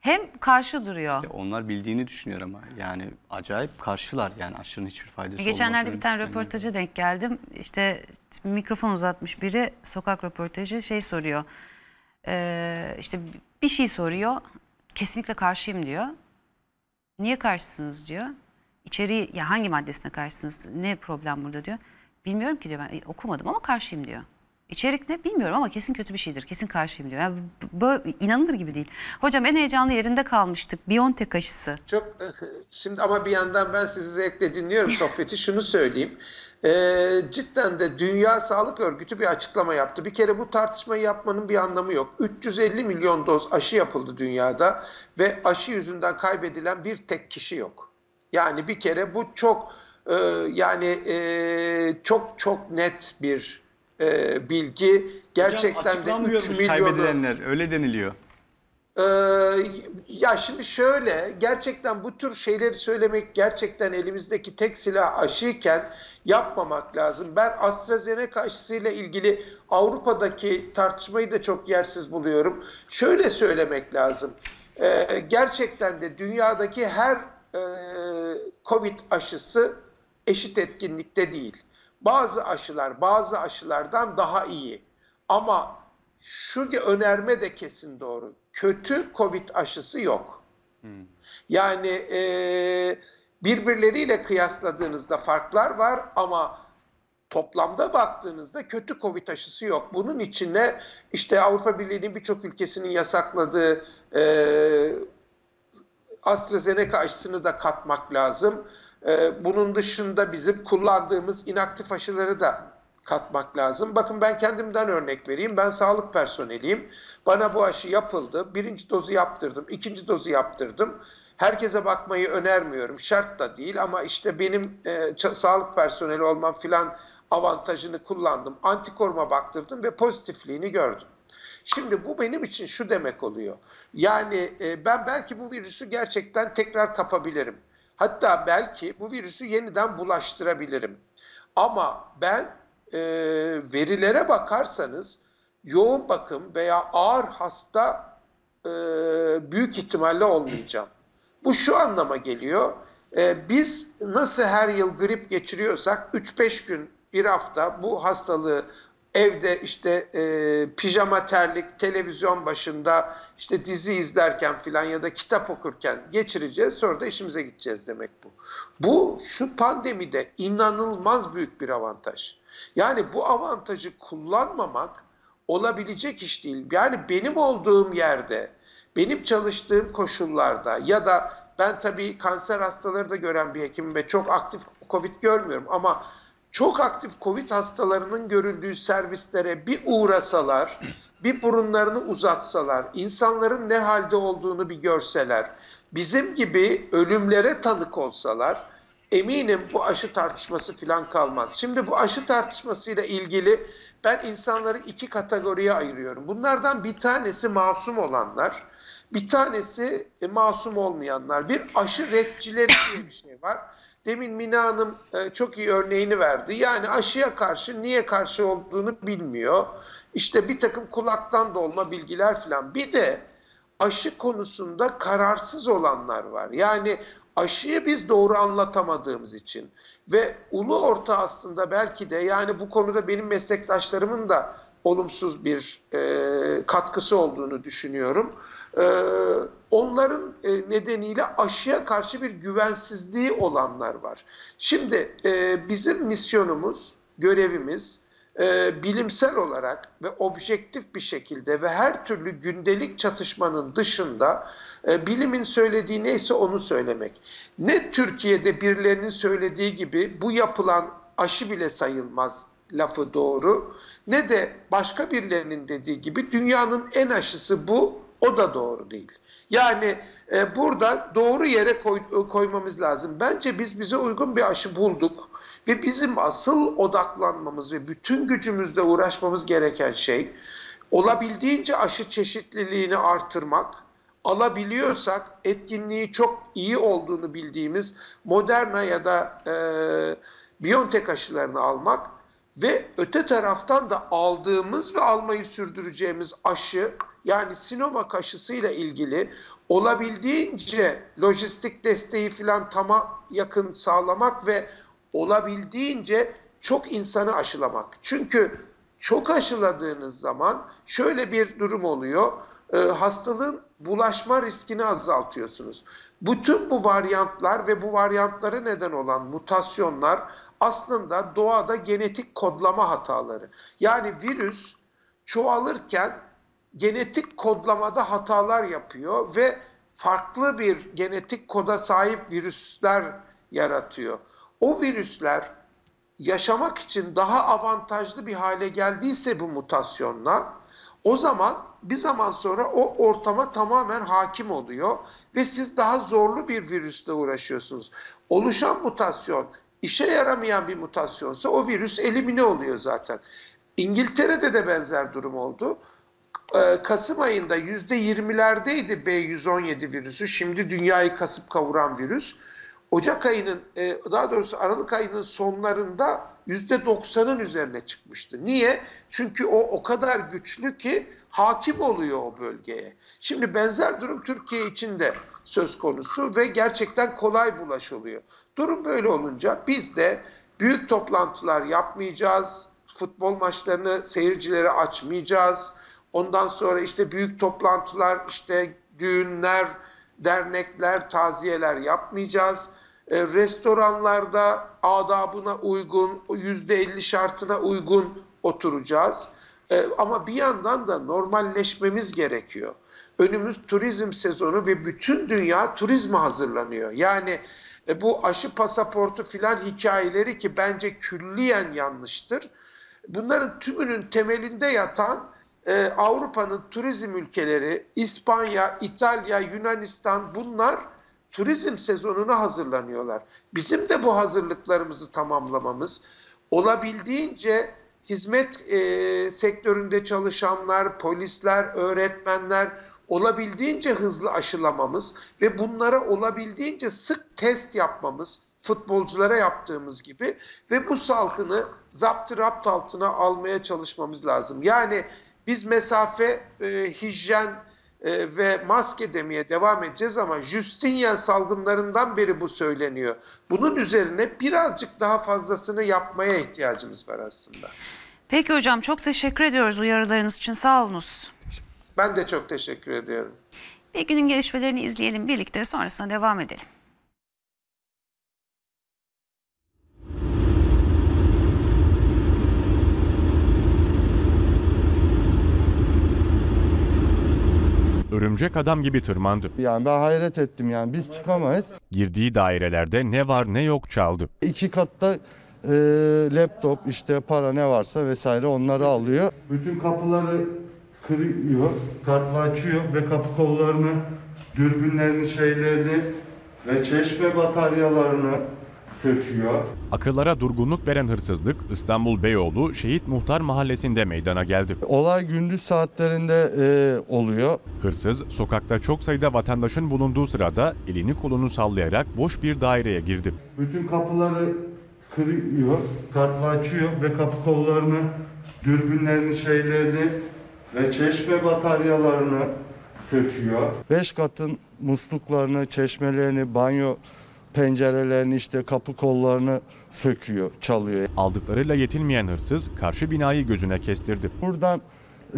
hem karşı duruyor. İşte onlar bildiğini düşünüyor ama yani acayip karşılar yani aşının hiçbir faydası Geçenlerde bir tane röportaja denk geldim. İşte mikrofon uzatmış biri sokak röportajı şey soruyor. Ee, işte bir şey soruyor. Kesinlikle karşıyım diyor. Niye karşısınız diyor. İçeriği ya hangi maddesine karşısınız? Ne problem burada diyor. Bilmiyorum ki diyor ben okumadım ama karşıyım diyor. İçerik ne bilmiyorum ama kesin kötü bir şeydir. Kesin karşıyım diyor. Yani böyle, inanılır gibi değil. Hocam en heyecanlı yerinde kalmıştık. Biontech aşısı. Çok e, şimdi ama bir yandan ben sizi zevkle dinliyorum sohbeti. Şunu söyleyeyim. Ee, cidden de Dünya Sağlık Örgütü bir açıklama yaptı. Bir kere bu tartışmayı yapmanın bir anlamı yok. 350 milyon doz aşı yapıldı dünyada ve aşı yüzünden kaybedilen bir tek kişi yok. Yani bir kere bu çok e, yani e, çok çok net bir e, bilgi. Gerçekten Hocam, de 3 milyonu... Kaybedilenler öyle deniliyor. Ee, ya şimdi şöyle gerçekten bu tür şeyleri söylemek gerçekten elimizdeki tek silah aşıyken yapmamak lazım. Ben AstraZeneca aşısıyla ilgili Avrupa'daki tartışmayı da çok yersiz buluyorum. Şöyle söylemek lazım. Ee, gerçekten de dünyadaki her e, COVID aşısı eşit etkinlikte değil. Bazı aşılar bazı aşılardan daha iyi. Ama şu önerme de kesin doğru. Kötü Covid aşısı yok. Hmm. Yani e, birbirleriyle kıyasladığınızda farklar var ama toplamda baktığınızda kötü Covid aşısı yok. Bunun içine işte Avrupa Birliği'nin birçok ülkesinin yasakladığı e, AstraZeneca aşısını da katmak lazım. E, bunun dışında bizim kullandığımız inaktif aşıları da katmak lazım. Bakın ben kendimden örnek vereyim. Ben sağlık personeliyim. Bana bu aşı yapıldı. Birinci dozu yaptırdım. ikinci dozu yaptırdım. Herkese bakmayı önermiyorum. Şart da değil ama işte benim e, sağlık personeli olmam filan avantajını kullandım. Antikoruma baktırdım ve pozitifliğini gördüm. Şimdi bu benim için şu demek oluyor. Yani e, ben belki bu virüsü gerçekten tekrar kapabilirim. Hatta belki bu virüsü yeniden bulaştırabilirim. Ama ben e, verilere bakarsanız yoğun bakım veya ağır hasta e, büyük ihtimalle olmayacağım. Bu şu anlama geliyor. E, biz nasıl her yıl grip geçiriyorsak 3-5 gün bir hafta bu hastalığı evde işte e, pijama terlik, televizyon başında işte dizi izlerken filan ya da kitap okurken geçireceğiz. Sonra da işimize gideceğiz demek bu. Bu şu pandemide inanılmaz büyük bir avantaj. Yani bu avantajı kullanmamak olabilecek iş değil. Yani benim olduğum yerde, benim çalıştığım koşullarda ya da ben tabii kanser hastaları da gören bir hekimim ve çok aktif COVID görmüyorum ama çok aktif COVID hastalarının görüldüğü servislere bir uğrasalar, bir burunlarını uzatsalar, insanların ne halde olduğunu bir görseler, bizim gibi ölümlere tanık olsalar eminim bu aşı tartışması falan kalmaz. Şimdi bu aşı tartışmasıyla ilgili ben insanları iki kategoriye ayırıyorum. Bunlardan bir tanesi masum olanlar, bir tanesi e, masum olmayanlar. Bir aşı redcileri diye bir şey var. Demin Mina Hanım e, çok iyi örneğini verdi. Yani aşıya karşı niye karşı olduğunu bilmiyor. İşte bir takım kulaktan dolma bilgiler falan. Bir de aşı konusunda kararsız olanlar var. Yani aşıyı biz doğru anlatamadığımız için ve ulu orta aslında belki de yani bu konuda benim meslektaşlarımın da olumsuz bir e, katkısı olduğunu düşünüyorum. E, onların e, nedeniyle aşıya karşı bir güvensizliği olanlar var. Şimdi e, bizim misyonumuz, görevimiz e, bilimsel olarak ve objektif bir şekilde ve her türlü gündelik çatışmanın dışında e, bilimin söylediği neyse onu söylemek. Ne Türkiye'de birilerinin söylediği gibi bu yapılan aşı bile sayılmaz lafı doğru ne de başka birilerinin dediği gibi dünyanın en aşısı bu o da doğru değil. Yani e, burada doğru yere koy, e, koymamız lazım. Bence biz bize uygun bir aşı bulduk ve bizim asıl odaklanmamız ve bütün gücümüzle uğraşmamız gereken şey olabildiğince aşı çeşitliliğini artırmak, alabiliyorsak etkinliği çok iyi olduğunu bildiğimiz Moderna ya da e, BioNTech aşılarını almak ve öte taraftan da aldığımız ve almayı sürdüreceğimiz aşı yani Sinovac aşısıyla ilgili olabildiğince lojistik desteği filan tama yakın sağlamak ve olabildiğince çok insanı aşılamak. Çünkü çok aşıladığınız zaman şöyle bir durum oluyor. E, hastalığın bulaşma riskini azaltıyorsunuz. Bütün bu varyantlar ve bu varyantlara neden olan mutasyonlar aslında doğada genetik kodlama hataları. Yani virüs çoğalırken genetik kodlamada hatalar yapıyor ve farklı bir genetik koda sahip virüsler yaratıyor. O virüsler yaşamak için daha avantajlı bir hale geldiyse bu mutasyonla o zaman bir zaman sonra o ortama tamamen hakim oluyor ve siz daha zorlu bir virüsle uğraşıyorsunuz. Oluşan mutasyon işe yaramayan bir mutasyonsa o virüs elimine oluyor zaten. İngiltere'de de benzer durum oldu. Ee, Kasım ayında %20'lerdeydi B117 virüsü. Şimdi dünyayı kasıp kavuran virüs. Ocak ayının e, daha doğrusu Aralık ayının sonlarında %90'ın üzerine çıkmıştı. Niye? Çünkü o o kadar güçlü ki hakim oluyor o bölgeye. Şimdi benzer durum Türkiye için de söz konusu ve gerçekten kolay bulaş oluyor. Durum böyle olunca biz de büyük toplantılar yapmayacağız, futbol maçlarını seyircilere açmayacağız, Ondan sonra işte büyük toplantılar, işte düğünler, dernekler, taziyeler yapmayacağız. E, restoranlarda adabına uygun, yüzde elli şartına uygun oturacağız. E, ama bir yandan da normalleşmemiz gerekiyor. Önümüz turizm sezonu ve bütün dünya turizme hazırlanıyor. Yani e, bu aşı pasaportu filan hikayeleri ki bence külliyen yanlıştır. Bunların tümünün temelinde yatan e, Avrupa'nın turizm ülkeleri İspanya, İtalya, Yunanistan bunlar turizm sezonuna hazırlanıyorlar. Bizim de bu hazırlıklarımızı tamamlamamız, olabildiğince hizmet e, sektöründe çalışanlar, polisler, öğretmenler olabildiğince hızlı aşılamamız ve bunlara olabildiğince sık test yapmamız, futbolculara yaptığımız gibi ve bu salkını zaptı rapt altına almaya çalışmamız lazım. Yani biz mesafe, e, hijyen e, ve maske demeye devam edeceğiz ama Justinian salgınlarından beri bu söyleniyor. Bunun üzerine birazcık daha fazlasını yapmaya ihtiyacımız var aslında. Peki hocam çok teşekkür ediyoruz uyarılarınız için sağ Ben de çok teşekkür ediyorum. Bir günün gelişmelerini izleyelim birlikte Sonrasında devam edelim. örümcek adam gibi tırmandı. Yani ben hayret ettim yani biz çıkamayız. Girdiği dairelerde ne var ne yok çaldı. İki katta e, laptop işte para ne varsa vesaire onları alıyor. Bütün kapıları kırıyor, kartla açıyor ve kapı kollarını, dürbünlerini, şeylerini ve çeşme bataryalarını söküyor. Akıllara durgunluk veren hırsızlık İstanbul Beyoğlu Şehit Muhtar Mahallesi'nde meydana geldi. Olay gündüz saatlerinde e, oluyor. Hırsız sokakta çok sayıda vatandaşın bulunduğu sırada elini kolunu sallayarak boş bir daireye girdi. Bütün kapıları kırıyor, kartla açıyor ve kapı kollarını, dürbünlerini, şeylerini ve çeşme bataryalarını söküyor. Beş katın musluklarını, çeşmelerini, banyo pencerelerini işte kapı kollarını söküyor, çalıyor. Aldıklarıyla yetinmeyen hırsız karşı binayı gözüne kestirdi. Buradan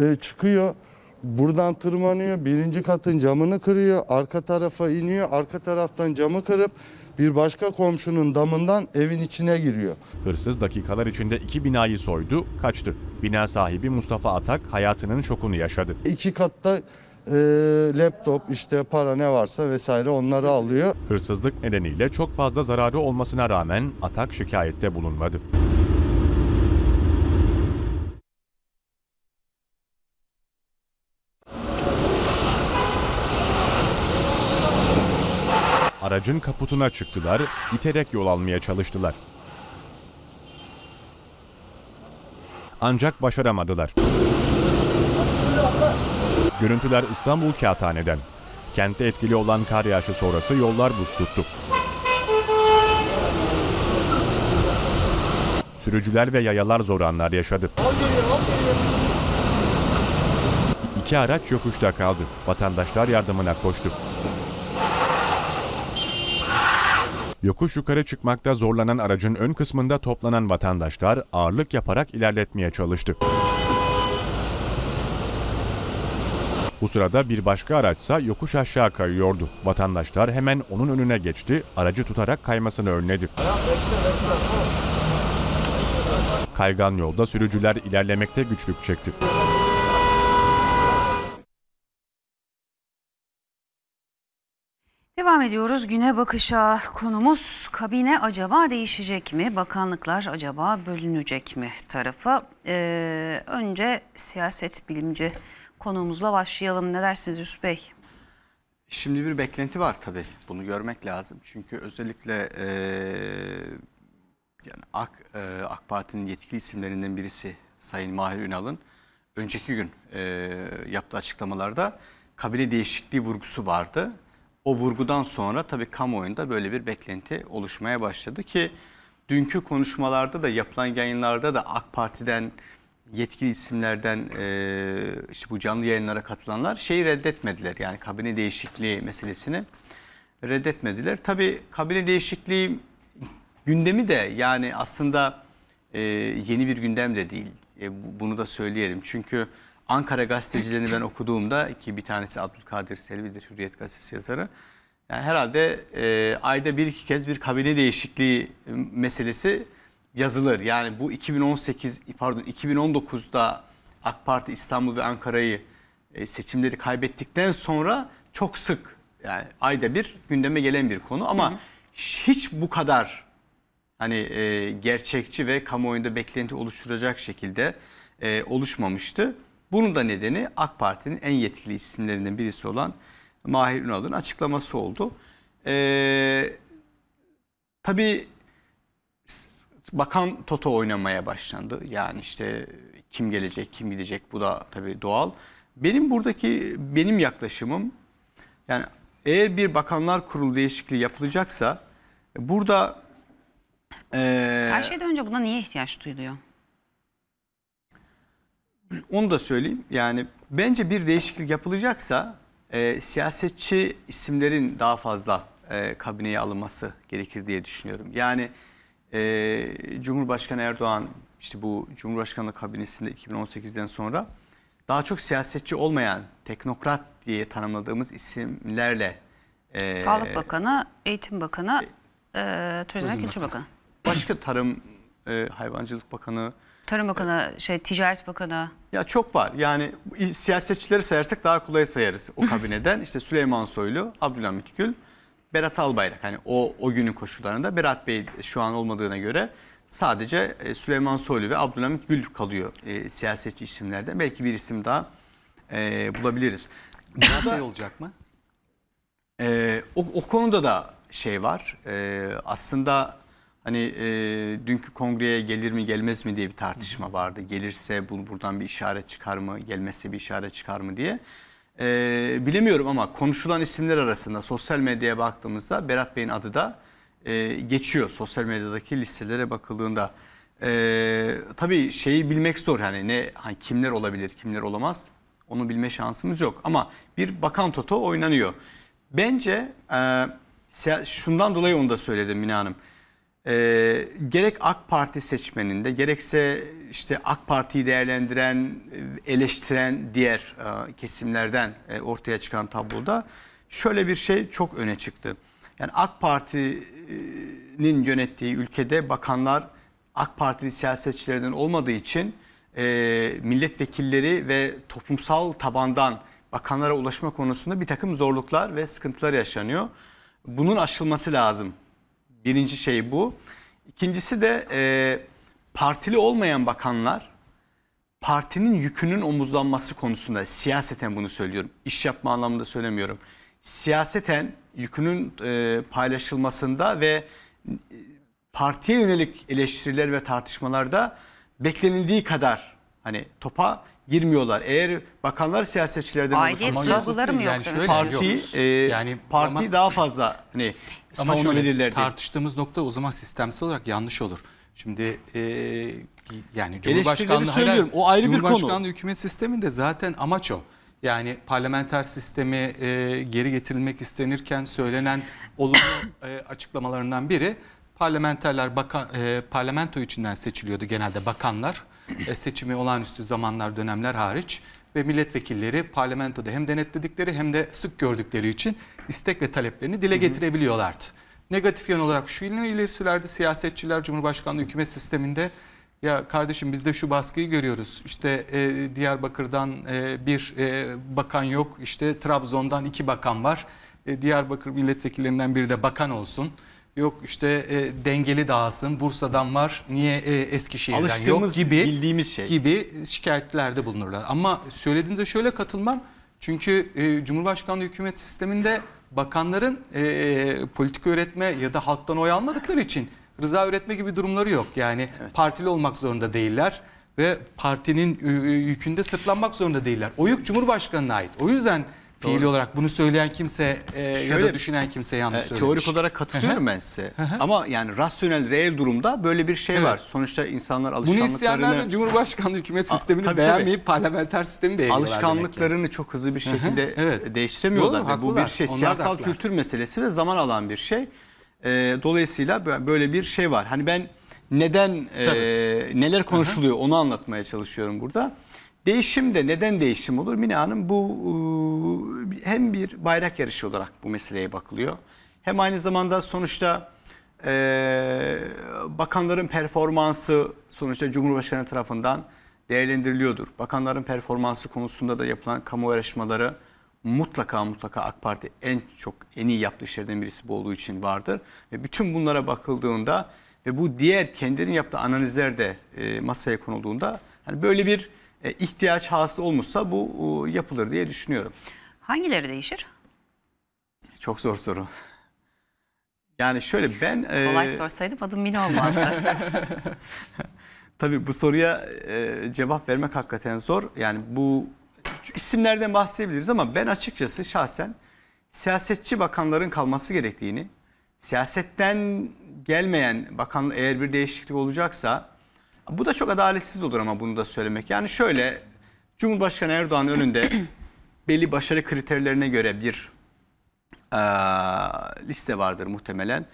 e, çıkıyor, buradan tırmanıyor, birinci katın camını kırıyor, arka tarafa iniyor, arka taraftan camı kırıp bir başka komşunun damından evin içine giriyor. Hırsız dakikalar içinde iki binayı soydu, kaçtı. Bina sahibi Mustafa Atak hayatının şokunu yaşadı. İki katta e, laptop işte para ne varsa vesaire onları alıyor. Hırsızlık nedeniyle çok fazla zararı olmasına rağmen Atak şikayette bulunmadı. Aracın kaputuna çıktılar, iterek yol almaya çalıştılar. Ancak başaramadılar. Görüntüler İstanbul Kağıthane'den. Kentte etkili olan kar yağışı sonrası yollar buz tuttu. Sürücüler ve yayalar zor anlar yaşadı. İki araç yokuşta kaldı. Vatandaşlar yardımına koştu. Yokuş yukarı çıkmakta zorlanan aracın ön kısmında toplanan vatandaşlar ağırlık yaparak ilerletmeye çalıştı. Bu sırada bir başka araçsa yokuş aşağı kayıyordu. Vatandaşlar hemen onun önüne geçti, aracı tutarak kaymasını önledi. Kaygan yolda sürücüler ilerlemekte güçlük çekti. Devam ediyoruz güne bakışa konumuz kabine acaba değişecek mi bakanlıklar acaba bölünecek mi tarafa ee, önce siyaset bilimci konuğumuzla başlayalım. Ne dersiniz Yusuf Bey? Şimdi bir beklenti var tabii. Bunu görmek lazım. Çünkü özellikle e, yani AK, e, AK Parti'nin yetkili isimlerinden birisi Sayın Mahir Ünal'ın önceki gün e, yaptığı açıklamalarda kabine değişikliği vurgusu vardı. O vurgudan sonra tabii kamuoyunda böyle bir beklenti oluşmaya başladı ki dünkü konuşmalarda da yapılan yayınlarda da AK Parti'den yetkili isimlerden e, işte bu canlı yayınlara katılanlar şeyi reddetmediler. Yani kabine değişikliği meselesini reddetmediler. Tabii kabine değişikliği gündemi de yani aslında e, yeni bir gündem de değil. E, bunu da söyleyelim. Çünkü Ankara gazetecilerini ben okuduğumda ki bir tanesi Abdülkadir Selvi'dir Hürriyet gazetesi yazarı. Yani herhalde e, ayda bir iki kez bir kabine değişikliği e, meselesi yazılır. Yani bu 2018 pardon 2019'da AK Parti İstanbul ve Ankara'yı e, seçimleri kaybettikten sonra çok sık yani ayda bir gündeme gelen bir konu ama hı hı. hiç bu kadar hani e, gerçekçi ve kamuoyunda beklenti oluşturacak şekilde e, oluşmamıştı. Bunun da nedeni AK Parti'nin en yetkili isimlerinden birisi olan Mahir Ünal'ın açıklaması oldu. E, tabii bakan Toto oynamaya başlandı. Yani işte kim gelecek, kim gidecek bu da tabii doğal. Benim buradaki benim yaklaşımım yani eğer bir bakanlar kurulu değişikliği yapılacaksa burada e, her şeyden önce buna niye ihtiyaç duyuluyor? Onu da söyleyeyim. Yani bence bir değişiklik yapılacaksa e, siyasetçi isimlerin daha fazla e, kabineye alınması gerekir diye düşünüyorum. Yani e, Cumhurbaşkanı Erdoğan işte bu Cumhurbaşkanlığı kabinesinde 2018'den sonra daha çok siyasetçi olmayan teknokrat diye tanımladığımız isimlerle e, Sağlık Bakanı, Eğitim Bakanı, e, e Turizm ve Kültür Bakanı. Başka Tarım, e, Hayvancılık Bakanı, Tarım Bakanı, şey Ticaret Bakanı. Ya çok var. Yani siyasetçileri sayarsak daha kolay sayarız o kabineden. işte Süleyman Soylu, Abdülhamit Gül, Berat Albayrak hani o o günün koşullarında Berat Bey şu an olmadığına göre sadece e, Süleyman Soylu ve Abdülhamit Gül kalıyor e, siyasetçi isimlerden. Belki bir isim daha e, bulabiliriz. Berat Bey olacak mı? E, o, o konuda da şey var. E, aslında hani e, dünkü kongreye gelir mi gelmez mi diye bir tartışma vardı. Gelirse bu, buradan bir işaret çıkar mı, gelmezse bir işaret çıkar mı diye. E, bilemiyorum ama konuşulan isimler arasında sosyal medyaya baktığımızda Berat Bey'in adı da e, geçiyor sosyal medyadaki listelere bakıldığında. E, tabii şeyi bilmek zor yani ne hani kimler olabilir kimler olamaz onu bilme şansımız yok. Ama bir bakan toto oynanıyor. Bence e, şundan dolayı onu da söyledim Mina Hanım e, gerek AK Parti seçmeninde gerekse işte AK Parti'yi değerlendiren, eleştiren diğer e, kesimlerden e, ortaya çıkan tabloda şöyle bir şey çok öne çıktı. Yani AK Parti'nin yönettiği ülkede bakanlar AK Partili siyasetçilerinden olmadığı için e, milletvekilleri ve toplumsal tabandan bakanlara ulaşma konusunda bir takım zorluklar ve sıkıntılar yaşanıyor. Bunun aşılması lazım Birinci şey bu. İkincisi de e, partili olmayan bakanlar partinin yükünün omuzlanması konusunda siyaseten bunu söylüyorum. İş yapma anlamında söylemiyorum. Siyaseten yükünün e, paylaşılmasında ve e, partiye yönelik eleştiriler ve tartışmalarda beklenildiği kadar hani topa girmiyorlar. Eğer bakanlar siyasetçilerden oluşursa yani şöyle, parti e, yani parti ama... daha fazla hani ama şöyle diye. tartıştığımız nokta o zaman sistemsel olarak yanlış olur. Şimdi e, yani Cumhurbaşkanlığı söylüyorum. O ayrı bir konu. Cumhurbaşkanlığı hükümet sisteminde zaten amaç o. Yani parlamenter sistemi e, geri getirilmek istenirken söylenen olumlu e, açıklamalarından biri parlamenterler baka, e, parlamento içinden seçiliyordu genelde bakanlar. E, seçimi olağanüstü zamanlar dönemler hariç ve milletvekilleri parlamentoda hem denetledikleri hem de sık gördükleri için istek ve taleplerini dile getirebiliyorlardı. Negatif yan olarak şu ileri sürerdi siyasetçiler Cumhurbaşkanlığı hükümet sisteminde ya kardeşim biz de şu baskıyı görüyoruz. İşte e, Diyarbakır'dan e, bir e, bakan yok. işte Trabzon'dan iki bakan var. E, Diyarbakır milletvekillerinden biri de bakan olsun. Yok işte e, dengeli dağılsın, Bursa'dan var, niye e, Eskişehir'den Alıştığımız, yok gibi bildiğimiz şey. gibi şikayetlerde bulunurlar. Ama söylediğinize şöyle katılmam. Çünkü e, Cumhurbaşkanlığı hükümet sisteminde bakanların e, politika üretme ya da halktan oy almadıkları için rıza üretme gibi durumları yok. Yani evet. partili olmak zorunda değiller ve partinin yükünde sırtlanmak zorunda değiller. O yük Cumhurbaşkanı'na ait. O yüzden Doğru. olarak bunu söyleyen kimse e, Şöyle, ya da düşünen kimse yanlış e, söylemiş. Teorik olarak katılıyorum ben size. Ama yani rasyonel, reel durumda böyle bir şey evet. var. Sonuçta insanlar alışkanlıklarını... Bunu isteyenler de Cumhurbaşkanlığı hükümet sistemini tabii, beğenmeyip tabii. parlamenter sistemi beğeniyorlar Alışkanlıklarını çok hızlı bir şekilde evet. değiştiremiyorlar. Doğru, Bu bir şey Onlar siyasal kültür meselesi ve zaman alan bir şey. E, dolayısıyla böyle bir şey var. Hani ben neden, e, neler konuşuluyor onu anlatmaya çalışıyorum burada. Değişim de neden değişim olur? Mine Hanım bu e, hem bir bayrak yarışı olarak bu meseleye bakılıyor. Hem aynı zamanda sonuçta e, bakanların performansı sonuçta Cumhurbaşkanı tarafından değerlendiriliyordur. Bakanların performansı konusunda da yapılan kamu araştırmaları mutlaka mutlaka AK Parti en çok en iyi yaptığı işlerden birisi bu olduğu için vardır. Ve bütün bunlara bakıldığında ve bu diğer kendilerinin yaptığı analizler de e, masaya konulduğunda hani böyle bir e, ihtiyaç hasıl olmuşsa bu yapılır diye düşünüyorum. Hangileri değişir? Çok zor soru. Yani şöyle ben... E, Kolay e... sorsaydım adım yine olmazdı. Tabii bu soruya e, cevap vermek hakikaten zor. Yani bu isimlerden bahsedebiliriz ama ben açıkçası şahsen siyasetçi bakanların kalması gerektiğini, siyasetten gelmeyen bakan eğer bir değişiklik olacaksa bu da çok adaletsiz olur ama bunu da söylemek. Yani şöyle Cumhurbaşkanı Erdoğan önünde belli başarı kriterlerine göre bir e, liste vardır muhtemelen.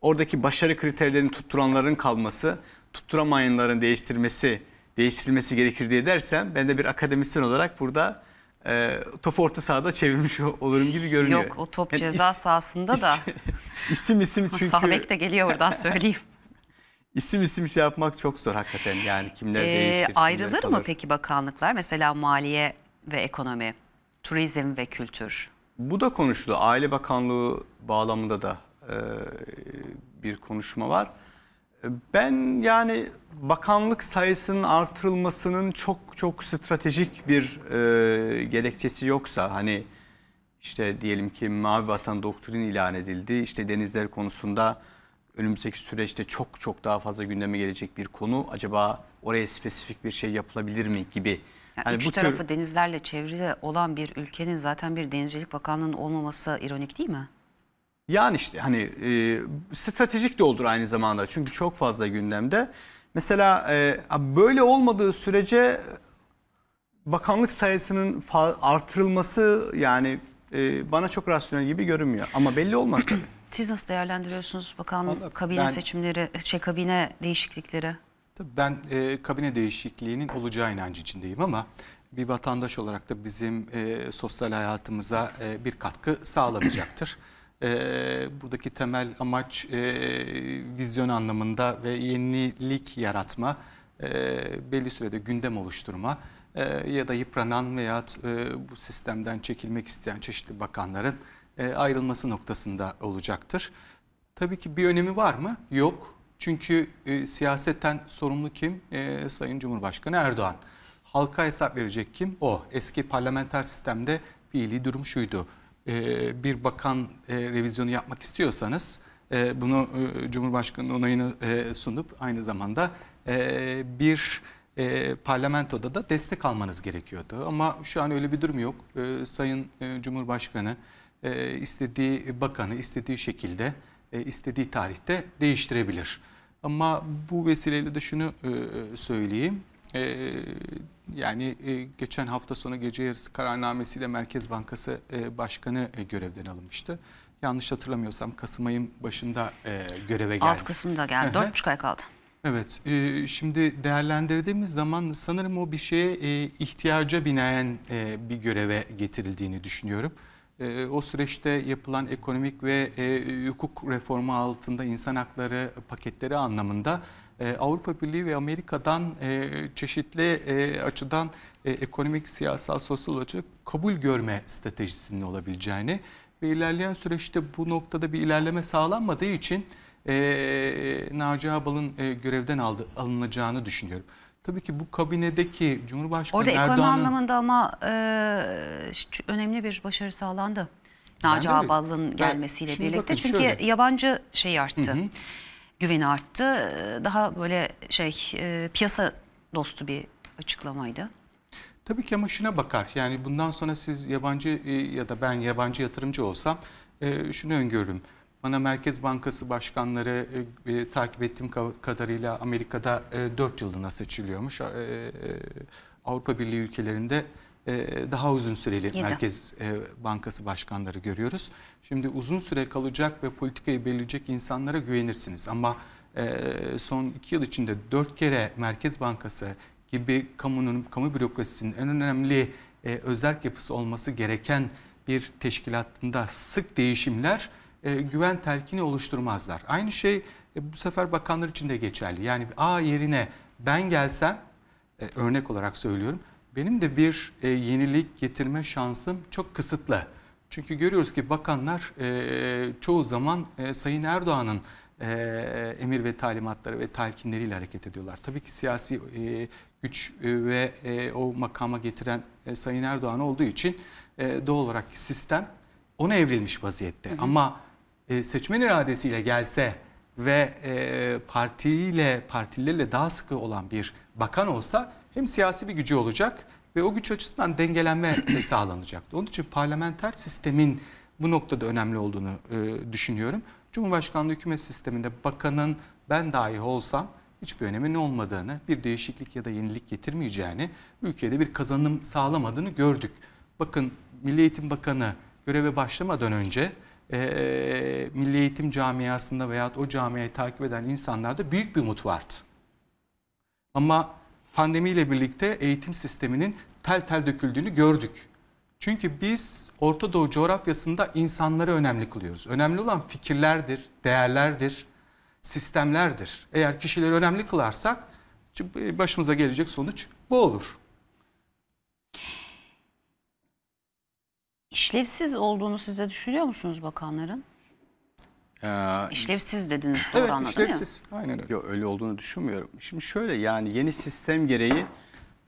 Oradaki başarı kriterlerini tutturanların kalması, tutturamayanların değiştirmesi, değiştirilmesi gerekir diye dersem ben de bir akademisyen olarak burada e, topu orta sahada çevirmiş olurum gibi görünüyor. Yok o top yani ceza is, sahasında is, da. İsim isim çünkü. Sahbek de geliyor oradan söyleyeyim. İsim isim şey yapmak çok zor hakikaten yani kimler ee, değişir. Ayrılır kimler mı peki bakanlıklar mesela maliye ve ekonomi, turizm ve kültür? Bu da konuşuldu. Aile Bakanlığı bağlamında da e, bir konuşma var. E, ben yani bakanlık sayısının artırılmasının çok çok stratejik bir e, gerekçesi yoksa hani işte diyelim ki mavi vatan doktrin ilan edildi işte denizler konusunda önümüzdeki süreçte çok çok daha fazla gündeme gelecek bir konu. Acaba oraya spesifik bir şey yapılabilir mi gibi. Yani yani üç bu tarafı tür... denizlerle çevrili olan bir ülkenin zaten bir denizcilik bakanlığının olmaması ironik değil mi? Yani işte hani e, stratejik de olur aynı zamanda çünkü çok fazla gündemde. Mesela e, böyle olmadığı sürece bakanlık sayısının artırılması yani e, bana çok rasyonel gibi görünmüyor. Ama belli olmaz tabii. Siz nasıl değerlendiriyorsunuz bakan kabine ben, seçimleri, şey kabine değişiklikleri? Tabii ben e, kabine değişikliğinin olacağı inancı içindeyim ama bir vatandaş olarak da bizim e, sosyal hayatımıza e, bir katkı sağlamayacaktır. E, buradaki temel amaç e, vizyon anlamında ve yenilik yaratma, e, belli sürede gündem oluşturma e, ya da yıpranan veya e, bu sistemden çekilmek isteyen çeşitli bakanların e, ayrılması noktasında olacaktır. Tabii ki bir önemi var mı? Yok. Çünkü e, siyaseten sorumlu kim? E, Sayın Cumhurbaşkanı Erdoğan. Halka hesap verecek kim? O. Eski parlamenter sistemde fiili durum şuydu. E, bir bakan e, revizyonu yapmak istiyorsanız e, bunu e, Cumhurbaşkanı onayını e, sunup aynı zamanda e, bir e, parlamentoda da destek almanız gerekiyordu. Ama şu an öyle bir durum yok. E, Sayın e, Cumhurbaşkanı e, istediği bakanı istediği şekilde e, istediği tarihte değiştirebilir. Ama bu vesileyle de şunu e, söyleyeyim. E, yani e, geçen hafta sonu gece yarısı kararnamesiyle Merkez Bankası e, Başkanı e, görevden alınmıştı. Yanlış hatırlamıyorsam Kasım ayın başında e, göreve geldi. 6 Kasım'da geldi. 4,5 ay kaldı. Evet, e, şimdi değerlendirdiğimiz zaman sanırım o bir şeye e, ihtiyaca binaen e, bir göreve getirildiğini düşünüyorum. E, o süreçte yapılan ekonomik ve e, hukuk reformu altında insan hakları paketleri anlamında e, Avrupa Birliği ve Amerika'dan e, çeşitli e, açıdan e, ekonomik, siyasal, sosyal olarak kabul görme stratejisinin olabileceğini ve ilerleyen süreçte bu noktada bir ilerleme sağlanmadığı için e, Naci Abal'ın e, görevden aldı, alınacağını düşünüyorum. Tabii ki bu kabinedeki Cumhurbaşkanı Orada Erdoğan'ın... Orada ekonomi anlamında ama e, önemli bir başarı sağlandı. Naci Abal'ın gelmesiyle ben, birlikte. Bakın, Çünkü şöyle. yabancı şey arttı. Hı hı. Güveni arttı. Daha böyle şey e, piyasa dostu bir açıklamaydı. Tabii ki ama şuna bakar. Yani bundan sonra siz yabancı e, ya da ben yabancı yatırımcı olsam e, şunu öngörürüm. Bana Merkez Bankası başkanları e, e takip ettiğim kadarıyla Amerika'da e, 4 yıllığına seçiliyormuş. E, e, Avrupa Birliği ülkelerinde e, daha uzun süreli Yedi. Merkez e, Bankası başkanları görüyoruz. Şimdi uzun süre kalacak ve politikayı belirleyecek insanlara güvenirsiniz. Ama e, son 2 yıl içinde 4 kere Merkez Bankası gibi kamunun, kamu bürokrasisinin en önemli e, özerk yapısı olması gereken bir teşkilatında sık değişimler e, güven telkini oluşturmazlar. Aynı şey e, bu sefer bakanlar için de geçerli. Yani A yerine ben gelsem e, örnek olarak söylüyorum benim de bir yenilik getirme şansım çok kısıtlı. Çünkü görüyoruz ki bakanlar çoğu zaman Sayın Erdoğan'ın emir ve talimatları ve talkinleriyle hareket ediyorlar. Tabii ki siyasi güç ve o makama getiren Sayın Erdoğan olduğu için doğal olarak sistem ona evrilmiş vaziyette. Hı hı. Ama e, seçmen iradesiyle gelse ve e, partiyle partilerle daha sıkı olan bir bakan olsa hem siyasi bir gücü olacak ve o güç açısından dengelenme de sağlanacaktı. Onun için parlamenter sistemin bu noktada önemli olduğunu e, düşünüyorum. Cumhurbaşkanlığı hükümet sisteminde bakanın ben dahi olsam hiçbir öneminin olmadığını, bir değişiklik ya da yenilik getirmeyeceğini, ülkede bir kazanım sağlamadığını gördük. Bakın Milli Eğitim Bakanı göreve başlamadan önce e, Milli Eğitim camiasında veyahut o camiayı takip eden insanlarda büyük bir umut vardı. Ama pandemiyle birlikte eğitim sisteminin tel tel döküldüğünü gördük. Çünkü biz Orta Doğu coğrafyasında insanları önemli kılıyoruz. Önemli olan fikirlerdir, değerlerdir, sistemlerdir. Eğer kişileri önemli kılarsak başımıza gelecek sonuç bu olur. işlevsiz olduğunu size düşünüyor musunuz bakanların? Ee, İşlevsiz dediniz doğru evet, anladım işlevsiz. ya. Aynen öyle. Yok öyle olduğunu düşünmüyorum. Şimdi şöyle yani yeni sistem gereği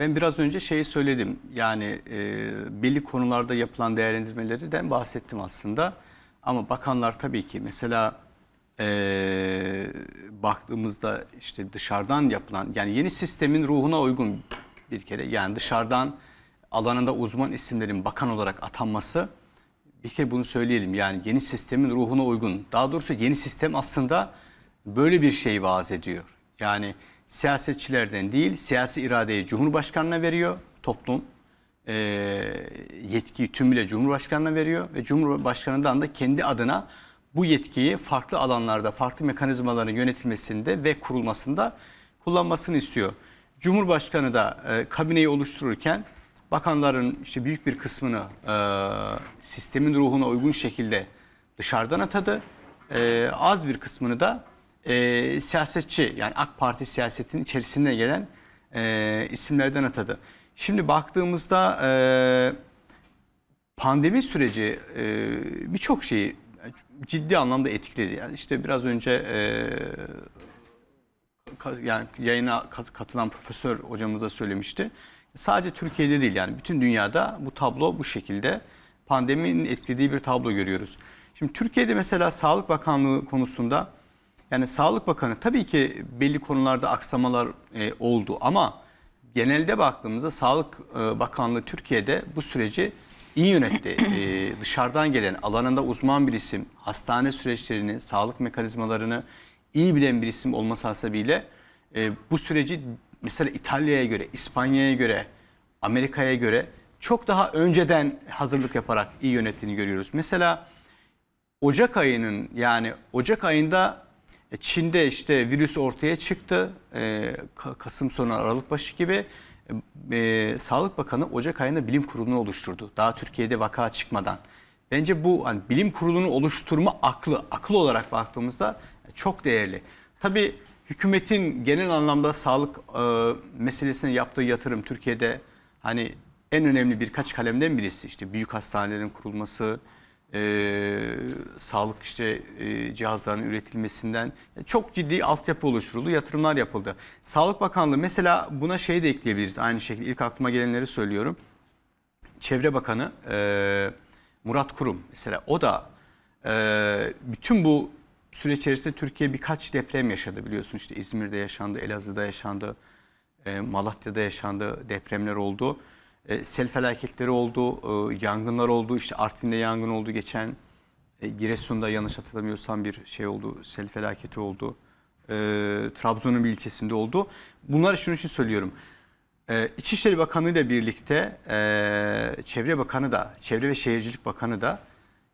ben biraz önce şeyi söyledim. Yani e, belli konularda yapılan değerlendirmelerden bahsettim aslında. Ama bakanlar tabii ki mesela e, baktığımızda işte dışarıdan yapılan yani yeni sistemin ruhuna uygun bir kere yani dışarıdan alanında uzman isimlerin bakan olarak atanması bir kere bunu söyleyelim. Yani yeni sistemin ruhuna uygun. Daha doğrusu yeni sistem aslında böyle bir şey vaaz ediyor. Yani siyasetçilerden değil siyasi iradeyi Cumhurbaşkanı'na veriyor toplum. E, yetkiyi tümüyle Cumhurbaşkanı'na veriyor ve Cumhurbaşkanı'ndan da kendi adına bu yetkiyi farklı alanlarda, farklı mekanizmaların yönetilmesinde ve kurulmasında kullanmasını istiyor. Cumhurbaşkanı da e, kabineyi oluştururken bakanların işte büyük bir kısmını e, sistemin ruhuna uygun şekilde dışarıdan atadı. E, az bir kısmını da e, siyasetçi yani AK Parti siyasetinin içerisinde gelen e, isimlerden atadı. Şimdi baktığımızda e, pandemi süreci e, birçok şeyi ciddi anlamda etkiledi. Yani işte biraz önce e, yani yayına katılan profesör hocamız da söylemişti. Sadece Türkiye'de değil yani bütün dünyada bu tablo bu şekilde pandeminin etkilediği bir tablo görüyoruz. Şimdi Türkiye'de mesela Sağlık Bakanlığı konusunda yani Sağlık Bakanı tabii ki belli konularda aksamalar e, oldu ama genelde baktığımızda Sağlık e, Bakanlığı Türkiye'de bu süreci iyi yönetti. E, dışarıdan gelen alanında uzman bir isim, hastane süreçlerini, sağlık mekanizmalarını iyi bilen bir isim olması hasebiyle e, bu süreci mesela İtalya'ya göre, İspanya'ya göre, Amerika'ya göre çok daha önceden hazırlık yaparak iyi yönettiğini görüyoruz. Mesela Ocak ayının yani Ocak ayında e, Çin'de işte virüs ortaya çıktı. E, Kasım sonu Aralık başı gibi e, Sağlık Bakanı Ocak ayında bilim kurulunu oluşturdu. Daha Türkiye'de vaka çıkmadan. Bence bu hani bilim kurulunu oluşturma aklı, akıl olarak baktığımızda çok değerli. Tabii hükümetin genel anlamda sağlık e, meselesine yaptığı yatırım Türkiye'de hani en önemli birkaç kalemden birisi işte büyük hastanelerin kurulması, e, sağlık işte e, cihazlarının üretilmesinden çok ciddi altyapı oluşturuldu, yatırımlar yapıldı. Sağlık Bakanlığı mesela buna şey de ekleyebiliriz aynı şekilde ilk aklıma gelenleri söylüyorum. Çevre Bakanı e, Murat Kurum mesela o da e, bütün bu süre içerisinde Türkiye birkaç deprem yaşadı biliyorsun işte İzmir'de yaşandı, Elazığ'da yaşandı, e, Malatya'da yaşandı depremler oldu. E, sel felaketleri oldu, e, yangınlar oldu. işte Artvin'de yangın oldu geçen. Giresun'da yanlış hatırlamıyorsam bir şey oldu, sel felaketi oldu. Trabzon'un bir ilçesinde oldu. Bunları şunun için söylüyorum. İçişleri Bakanı ile birlikte Çevre Bakanı da, Çevre ve Şehircilik Bakanı da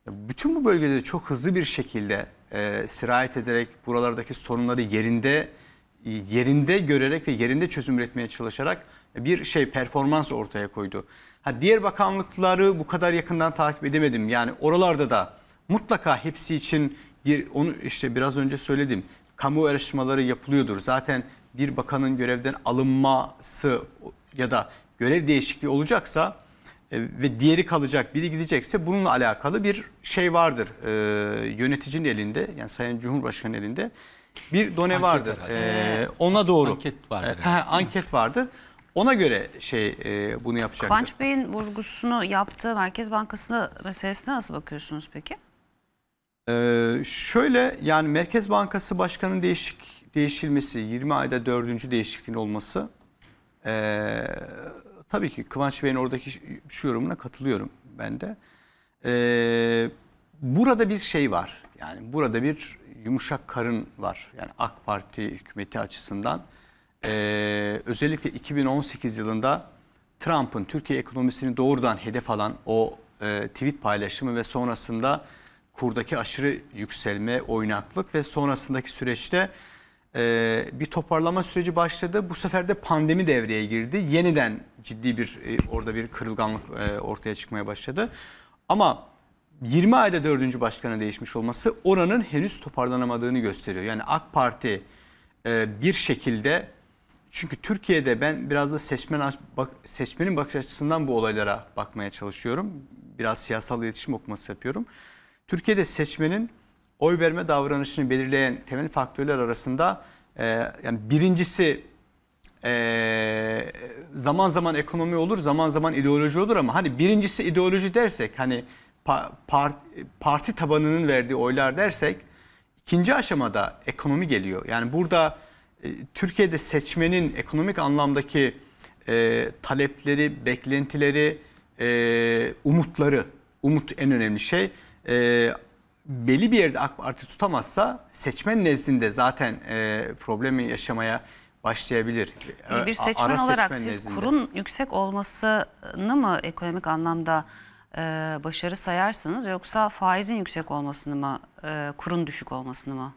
bütün bu bölgede çok hızlı bir şekilde e, sirayet ederek buralardaki sorunları yerinde e, yerinde görerek ve yerinde çözüm üretmeye çalışarak bir şey performans ortaya koydu. Ha diğer bakanlıkları bu kadar yakından takip edemedim. Yani oralarda da mutlaka hepsi için bir onu işte biraz önce söyledim. Kamu araştırmaları yapılıyordur. Zaten bir bakanın görevden alınması ya da görev değişikliği olacaksa e, ve diğeri kalacak biri gidecekse bununla alakalı bir şey vardır. E, yöneticinin elinde yani Sayın Cumhurbaşkanı elinde bir done anket vardır. E, ona doğru. Anket vardır. E, he, anket vardır. Ona göre şey e, bunu yapacak Kıvanç Bey'in vurgusunu yaptığı Merkez Bankası meselesine nasıl bakıyorsunuz peki? Ee, şöyle yani Merkez Bankası Başkanı'nın değişik değişilmesi 20 ayda dördüncü değişikliğin olması e, Tabii ki Kıvanç Bey'in oradaki şu yorumuna katılıyorum ben de. Ee, burada bir şey var. Yani burada bir yumuşak karın var. Yani AK Parti hükümeti açısından. Ee, özellikle 2018 yılında Trump'ın Türkiye ekonomisini doğrudan hedef alan o e, tweet paylaşımı ve sonrasında kurdaki aşırı yükselme, oynaklık ve sonrasındaki süreçte e, bir toparlama süreci başladı. Bu sefer de pandemi devreye girdi. Yeniden ciddi bir e, orada bir kırılganlık e, ortaya çıkmaya başladı. Ama 20 ayda 4. başkanı değişmiş olması oranın henüz toparlanamadığını gösteriyor. Yani AK Parti e, bir şekilde çünkü Türkiye'de ben biraz da seçmen seçmenin bakış açısından bu olaylara bakmaya çalışıyorum. Biraz siyasal iletişim okuması yapıyorum. Türkiye'de seçmenin oy verme davranışını belirleyen temel faktörler arasında yani birincisi e, zaman zaman ekonomi olur, zaman zaman ideoloji olur ama hani birincisi ideoloji dersek hani pa, parti tabanının verdiği oylar dersek ikinci aşamada ekonomi geliyor. Yani burada e, Türkiye'de seçmenin ekonomik anlamdaki e, talepleri, beklentileri, e, umutları, umut en önemli şey. E, belli bir yerde AK Parti tutamazsa seçmen nezdinde zaten e, problemi yaşamaya başlayabilir. E, bir seçmen Ara olarak seçmen siz nezdinde. kurun yüksek olmasını mı ekonomik anlamda e, başarı sayarsınız yoksa faizin yüksek olmasını mı e, kurun düşük olmasını mı?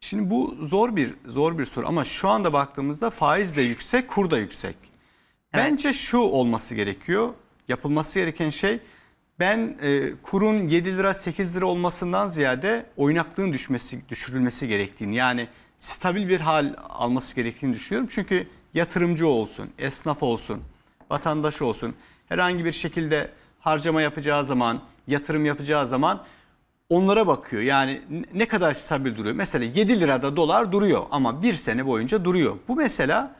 Şimdi bu zor bir zor bir soru ama şu anda baktığımızda faiz de yüksek, kur da yüksek. Evet. Bence şu olması gerekiyor. Yapılması gereken şey ben e, kurun 7 lira 8 lira olmasından ziyade oynaklığın düşmesi düşürülmesi gerektiğini yani stabil bir hal alması gerektiğini düşünüyorum. Çünkü yatırımcı olsun, esnaf olsun, vatandaş olsun herhangi bir şekilde harcama yapacağı zaman, yatırım yapacağı zaman onlara bakıyor. Yani ne kadar stabil duruyor? Mesela 7 lirada dolar duruyor ama bir sene boyunca duruyor. Bu mesela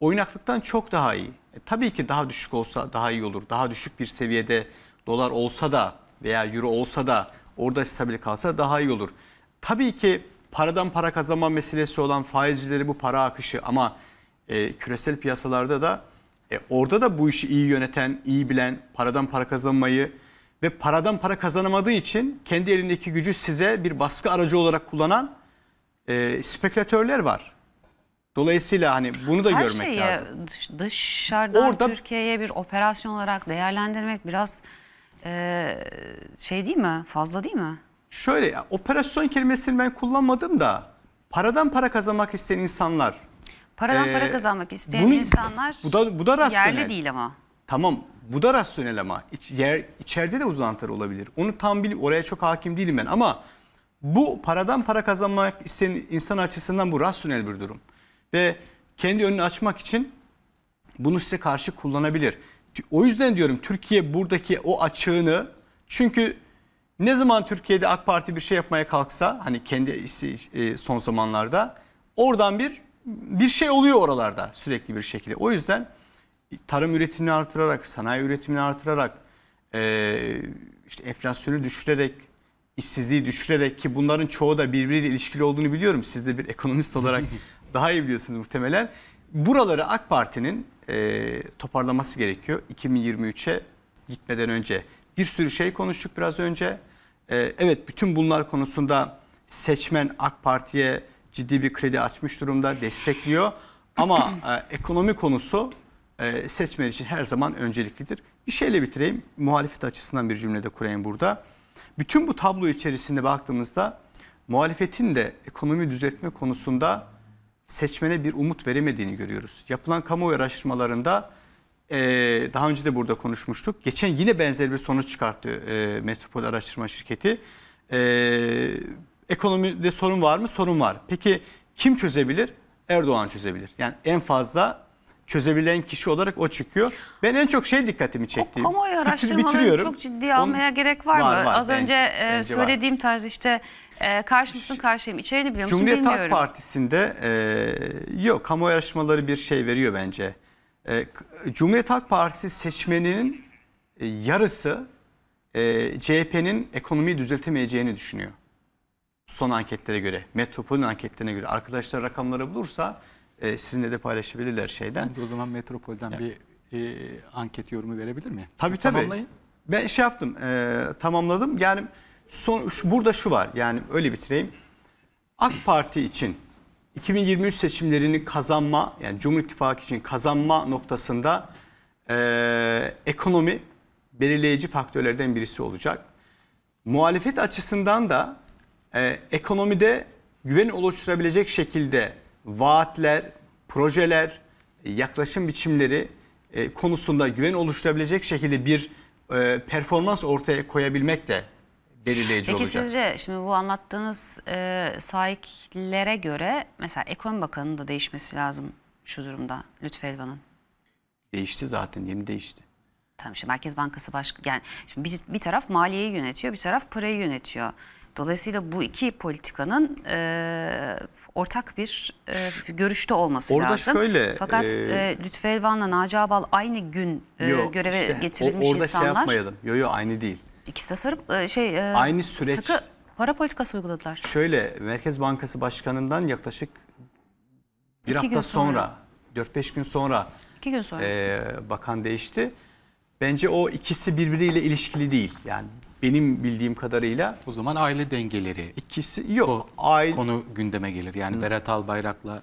oynaklıktan çok daha iyi. E, tabii ki daha düşük olsa daha iyi olur. Daha düşük bir seviyede dolar olsa da veya euro olsa da orada stabil kalsa daha iyi olur. Tabii ki paradan para kazanma meselesi olan faizcileri bu para akışı ama e, küresel piyasalarda da e, orada da bu işi iyi yöneten, iyi bilen, paradan para kazanmayı ve paradan para kazanamadığı için kendi elindeki gücü size bir baskı aracı olarak kullanan e, spekülatörler var. Dolayısıyla hani bunu da Her görmek şeyi lazım. dışarıdan Orada... Türkiye'ye bir operasyon olarak değerlendirmek biraz e, şey değil mi? Fazla değil mi? şöyle ya, operasyon kelimesini ben kullanmadım da paradan para kazanmak isteyen insanlar. Paradan ee, para kazanmak isteyen bunu, insanlar bu da, bu da rasyonel. yerli değil ama. Tamam bu da rasyonel ama İç, yer, içeride de uzantıları olabilir. Onu tam bil oraya çok hakim değilim ben ama bu paradan para kazanmak isteyen insan açısından bu rasyonel bir durum. Ve kendi önünü açmak için bunu size karşı kullanabilir. O yüzden diyorum Türkiye buradaki o açığını çünkü ne zaman Türkiye'de AK Parti bir şey yapmaya kalksa hani kendi e, son zamanlarda oradan bir bir şey oluyor oralarda sürekli bir şekilde. O yüzden tarım üretimini artırarak, sanayi üretimini artırarak, e, işte enflasyonu düşürerek, işsizliği düşürerek ki bunların çoğu da birbiriyle ilişkili olduğunu biliyorum. Siz de bir ekonomist olarak daha iyi biliyorsunuz muhtemelen. Buraları AK Parti'nin e, toparlaması gerekiyor 2023'e gitmeden önce. Bir sürü şey konuştuk biraz önce. Ee, evet bütün bunlar konusunda seçmen AK Parti'ye ciddi bir kredi açmış durumda destekliyor. Ama e, ekonomi konusu e, seçmen için her zaman önceliklidir. Bir şeyle bitireyim. Muhalefet açısından bir cümlede kurayım burada. Bütün bu tablo içerisinde baktığımızda muhalefetin de ekonomi düzeltme konusunda seçmene bir umut veremediğini görüyoruz. Yapılan kamuoyu araştırmalarında ee, daha önce de burada konuşmuştuk. Geçen yine benzer bir sonuç çıkarttı e, Metropol Araştırma Şirketi. Ee, ekonomide sorun var mı? Sorun var. Peki kim çözebilir? Erdoğan çözebilir. Yani en fazla çözebilen kişi olarak o çıkıyor. Ben en çok şey dikkatimi çekti. Kamuoyu o araştırmaları çok ciddiye almaya Onun, gerek var, var mı? Var, Az bence, önce bence e, söylediğim var. tarz işte e, karşı mısın karşıyım içeriğini biliyor musun Cumhuriyet bilmiyorum. Cumhuriyet Halk Partisi'nde e, yok kamuoyu araştırmaları bir şey veriyor bence. Ee, Cumhuriyet Halk Partisi seçmeninin e, yarısı e, CHP'nin ekonomiyi düzeltemeyeceğini düşünüyor. Son anketlere göre, Metropol'ün anketlerine göre. Arkadaşlar rakamları bulursa e, sizinle de paylaşabilirler şeyden. o zaman Metropol'den yani. bir e, anket yorumu verebilir mi? Tabii Siz tabii. Tamamlayın. Ben şey yaptım, e, tamamladım. Yani son, şu, burada şu var, yani öyle bitireyim. AK Parti için 2023 seçimlerini kazanma yani Cumhur İttifakı için kazanma noktasında e, ekonomi belirleyici faktörlerden birisi olacak. Muhalefet açısından da e, ekonomide güven oluşturabilecek şekilde vaatler, projeler, yaklaşım biçimleri e, konusunda güven oluşturabilecek şekilde bir e, performans ortaya koyabilmek de belirleyici Peki olacak. Peki sizce şimdi bu anlattığınız e, sahiklere göre mesela ekonomi bakanının da değişmesi lazım şu durumda Lütfü Elvan'ın. Değişti zaten yeni değişti. Tamam işte Merkez Bankası başka yani şimdi bir, bir taraf maliyeyi yönetiyor bir taraf parayı yönetiyor. Dolayısıyla bu iki politikanın e, ortak bir e, görüşte olması Orada lazım. Şöyle, Fakat e, e, Lütfü Elvan'la Naci Abal aynı gün e, yo, göreve işte, getirilmiş o, orada insanlar. Orada şey yapmayalım. Yok yok aynı değil. İkisi de sarı e, şey e, aynı süreç sıkı para politikası uyguladılar. Şöyle Merkez Bankası Başkanı'ndan yaklaşık bir İki hafta sonra, sonra 4-5 gün sonra, İki gün sonra. E, bakan değişti. Bence o ikisi birbiriyle ilişkili değil. Yani benim bildiğim kadarıyla. O zaman aile dengeleri. ikisi yok. O aile... Konu gündeme gelir. Yani Hı. Berat Albayrak'la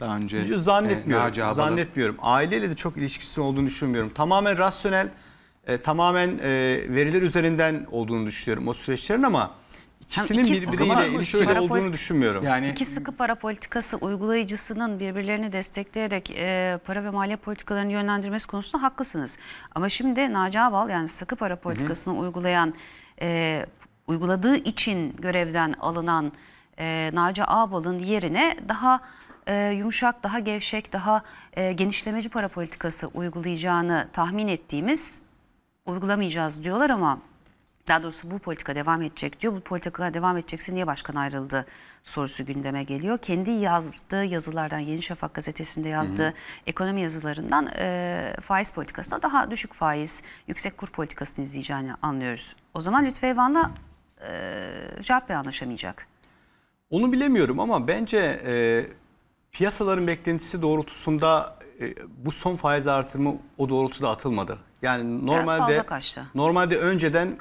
daha önce zannetmiyorum. E, zannetmiyorum. Aileyle de çok ilişkisi olduğunu düşünmüyorum. Tamamen rasyonel e, tamamen e, veriler üzerinden olduğunu düşünüyorum o süreçlerin ama ikisinin ikisi birbiriyle ilişkili olduğunu düşünmüyorum. Yani iki sıkı para politikası uygulayıcısının birbirlerini destekleyerek e, para ve maliye politikalarını yönlendirmesi konusunda haklısınız. Ama şimdi Naci Abal yani sıkı para politikasını -hı. uygulayan e, uyguladığı için görevden alınan e, Naci Ağbal'ın yerine daha e, yumuşak, daha gevşek, daha e, genişlemeci para politikası uygulayacağını tahmin ettiğimiz uygulamayacağız diyorlar ama daha doğrusu bu politika devam edecek diyor. Bu politika devam edecekse niye başkan ayrıldı sorusu gündeme geliyor. Kendi yazdığı yazılardan Yeni Şafak gazetesinde yazdığı hı hı. ekonomi yazılarından e, faiz politikasına daha düşük faiz, yüksek kur politikasını izleyeceğini anlıyoruz. O zaman Lütfü evanla e, CHP anlaşamayacak. Onu bilemiyorum ama bence e, piyasaların beklentisi doğrultusunda e, bu son faiz artırımı o doğrultuda atılmadı. Yani normalde normalde önceden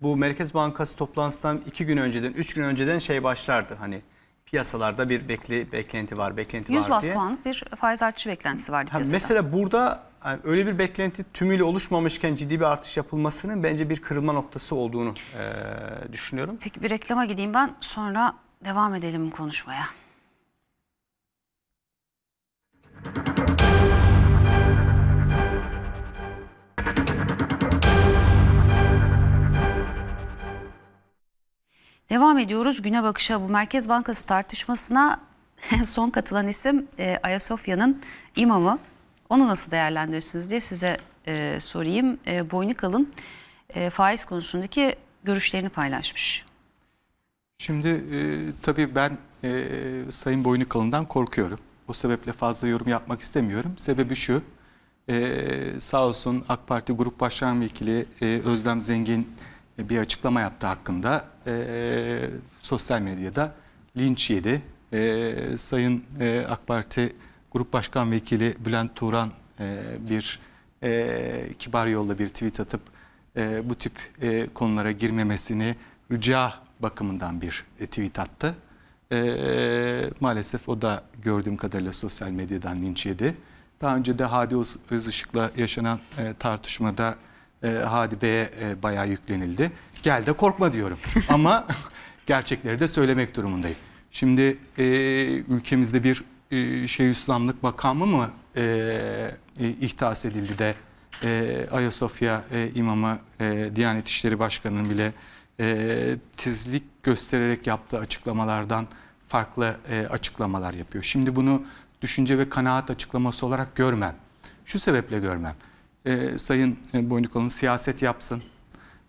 bu Merkez Bankası toplantısından iki gün önceden, üç gün önceden şey başlardı hani piyasalarda bir bekle, beklenti var, beklenti var diye. 100 bas puanlık bir faiz artışı beklentisi vardı ha, piyasada. Mesela burada yani öyle bir beklenti tümüyle oluşmamışken ciddi bir artış yapılmasının bence bir kırılma noktası olduğunu e, düşünüyorum. Peki bir reklama gideyim ben sonra devam edelim konuşmaya. Devam ediyoruz güne bakışa bu Merkez Bankası tartışmasına son katılan isim e, Ayasofya'nın imamı. Onu nasıl değerlendirirsiniz diye size e, sorayım. E, Boynikal'ın e, faiz konusundaki görüşlerini paylaşmış. Şimdi e, tabii ben e, Sayın Boynikal'ından korkuyorum. O sebeple fazla yorum yapmak istemiyorum. Sebebi şu, e, sağ olsun AK Parti Grup Başkan Vekili e, Özlem Zengin e, bir açıklama yaptı hakkında. E, sosyal medyada linç yedi. E, Sayın e, AK Parti Grup Başkan Vekili Bülent Turan e, bir e, kibar yolla bir tweet atıp e, bu tip e, konulara girmemesini rica bakımından bir e, tweet attı. E, maalesef o da gördüğüm kadarıyla sosyal medyadan linç yedi. Daha önce de Hadi Özışık'la yaşanan e, tartışmada e, hadibeye e, bayağı yüklenildi. Gel de korkma diyorum ama gerçekleri de söylemek durumundayım. Şimdi e, ülkemizde bir e, Şeyhülislamlık makamı mı e, e, ihtas edildi de e, Ayasofya e, imamı e, Diyanet İşleri Başkanı'nın bile e, tizlik göstererek yaptığı açıklamalardan farklı e, açıklamalar yapıyor. Şimdi bunu düşünce ve kanaat açıklaması olarak görmem. Şu sebeple görmem. Ee, e, Sayın Boynukalın siyaset yapsın,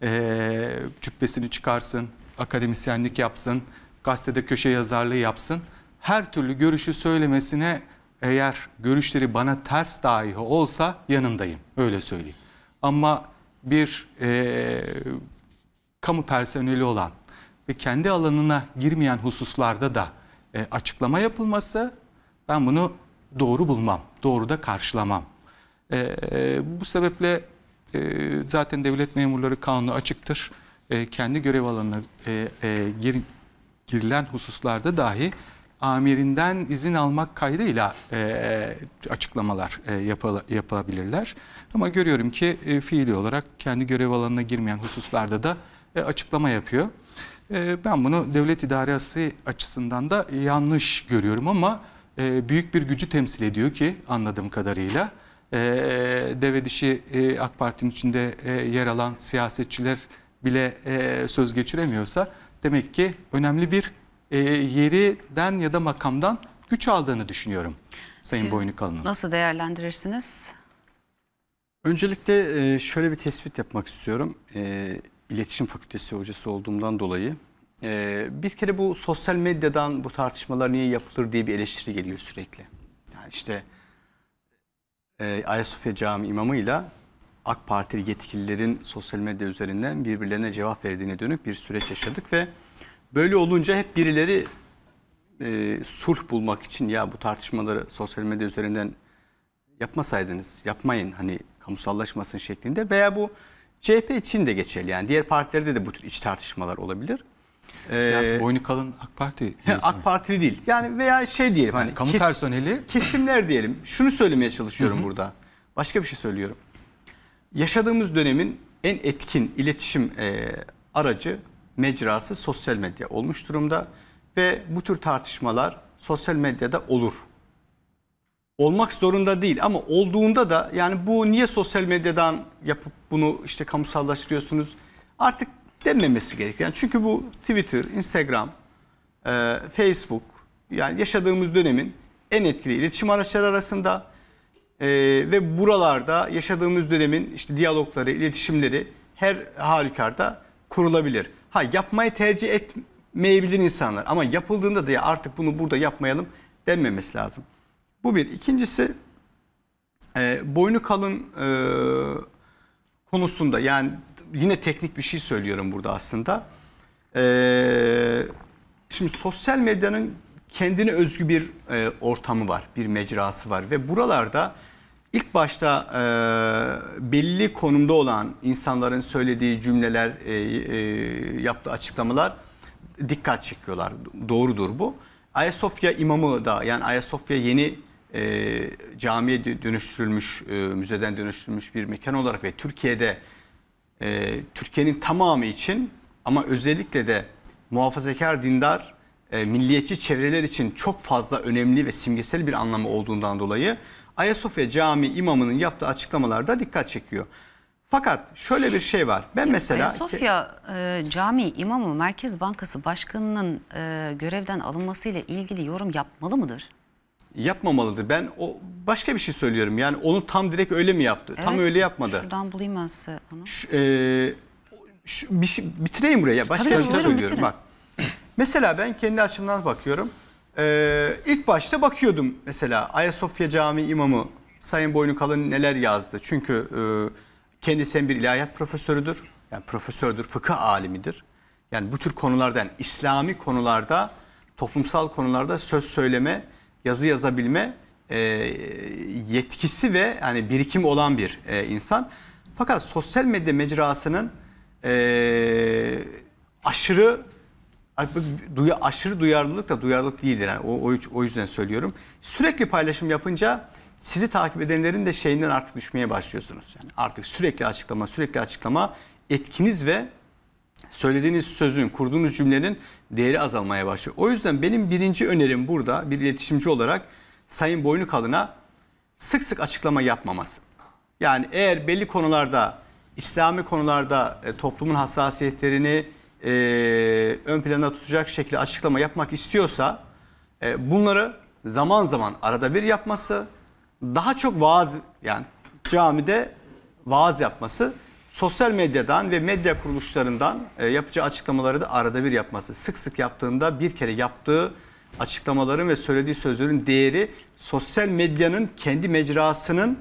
e, cübbesini çıkarsın, akademisyenlik yapsın, gazetede köşe yazarlığı yapsın. Her türlü görüşü söylemesine eğer görüşleri bana ters dahi olsa yanındayım. Öyle söyleyeyim. Ama bir e, kamu personeli olan ve kendi alanına girmeyen hususlarda da e, açıklama yapılması ben bunu doğru bulmam, doğru da karşılamam. E, bu sebeple e, zaten devlet memurları kanunu açıktır. E, kendi görev alanına e, e, gir, girilen hususlarda dahi amirinden izin almak kaydıyla e, açıklamalar e, yapala, yapabilirler. Ama görüyorum ki e, fiili olarak kendi görev alanına girmeyen hususlarda da e, açıklama yapıyor. E, ben bunu devlet idaresi açısından da yanlış görüyorum ama e, büyük bir gücü temsil ediyor ki anladığım kadarıyla e, deve dişi e, AK Parti'nin içinde e, yer alan siyasetçiler bile e, söz geçiremiyorsa demek ki önemli bir e, yeriden ya da makamdan güç aldığını düşünüyorum Sayın Siz Boynukalı'nın. Nasıl değerlendirirsiniz? Öncelikle e, şöyle bir tespit yapmak istiyorum. E, İletişim Fakültesi hocası olduğumdan dolayı. E, bir kere bu sosyal medyadan bu tartışmalar niye yapılır diye bir eleştiri geliyor sürekli. Yani işte e, Ayasofya Camii imamıyla AK Parti yetkililerin sosyal medya üzerinden birbirlerine cevap verdiğine dönük bir süreç yaşadık ve böyle olunca hep birileri e, sulh bulmak için ya bu tartışmaları sosyal medya üzerinden yapmasaydınız yapmayın hani kamusallaşmasın şeklinde veya bu CHP için de geçerli yani diğer partilerde de bu tür iç tartışmalar olabilir. Biraz ee, boynu kalın AK Parti. AK Partili değil. Yani veya şey diyelim hani kamu kes, personeli kesimler diyelim. Şunu söylemeye çalışıyorum burada. Başka bir şey söylüyorum. Yaşadığımız dönemin en etkin iletişim e, aracı mecrası sosyal medya olmuş durumda ve bu tür tartışmalar sosyal medyada olur. Olmak zorunda değil ama olduğunda da yani bu niye sosyal medyadan yapıp bunu işte kamusallaştırıyorsunuz? Artık denmemesi gereken. Çünkü bu Twitter, Instagram, e, Facebook yani yaşadığımız dönemin en etkili iletişim araçları arasında e, ve buralarda yaşadığımız dönemin işte diyalogları, iletişimleri her halükarda kurulabilir. Ha yapmayı tercih etmeyebilir insanlar ama yapıldığında da ya artık bunu burada yapmayalım denmemesi lazım. Bu bir. İkincisi e, boynu kalın e, konusunda yani yine teknik bir şey söylüyorum burada aslında. Ee, şimdi sosyal medyanın kendine özgü bir e, ortamı var, bir mecrası var ve buralarda ilk başta e, belli konumda olan insanların söylediği cümleler, e, e, yaptığı açıklamalar dikkat çekiyorlar. Doğrudur bu. Ayasofya imamı da yani Ayasofya yeni e, camiye dönüştürülmüş, e, müzeden dönüştürülmüş bir mekan olarak ve Türkiye'de e, Türkiye'nin tamamı için ama özellikle de muhafazakar dindar e, milliyetçi çevreler için çok fazla önemli ve simgesel bir anlamı olduğundan dolayı Ayasofya Camii imamının yaptığı açıklamalarda dikkat çekiyor. Fakat şöyle bir şey var. Ben mesela Ayasofya e, Camii imamı Merkez Bankası Başkanı'nın e, görevden alınmasıyla ilgili yorum yapmalı mıdır? yapmamalıdır. Ben o başka bir şey söylüyorum. Yani onu tam direkt öyle mi yaptı? Evet, tam öyle yapmadı. Şuradan bulayım ben size onu. Şu, e, şu, bir şey, bitireyim buraya. Başka bir şey söylüyorum. Bak. mesela ben kendi açımdan bakıyorum. Ee, ilk başta bakıyordum mesela Ayasofya Camii imamı Sayın Boynu Kalın neler yazdı. Çünkü e, kendisi hem bir ilahiyat profesörüdür. Yani profesördür, fıkıh alimidir. Yani bu tür konulardan, yani İslami konularda, toplumsal konularda söz söyleme yazı yazabilme e, yetkisi ve yani birikim olan bir e, insan. Fakat sosyal medya mecrasının e, aşırı duya, aşırı duyarlılık da duyarlılık değildir. Yani o, o, o yüzden söylüyorum. Sürekli paylaşım yapınca sizi takip edenlerin de şeyinden artık düşmeye başlıyorsunuz. Yani artık sürekli açıklama, sürekli açıklama etkiniz ve söylediğiniz sözün, kurduğunuz cümlenin değeri azalmaya başlıyor. O yüzden benim birinci önerim burada bir iletişimci olarak Sayın Boynukalı'na sık sık açıklama yapmaması. Yani eğer belli konularda, İslami konularda e, toplumun hassasiyetlerini e, ön plana tutacak şekilde açıklama yapmak istiyorsa e, bunları zaman zaman arada bir yapması, daha çok vaaz yani camide vaaz yapması sosyal medyadan ve medya kuruluşlarından e, yapıcı açıklamaları da arada bir yapması. Sık sık yaptığında bir kere yaptığı açıklamaların ve söylediği sözlerin değeri sosyal medyanın kendi mecrasının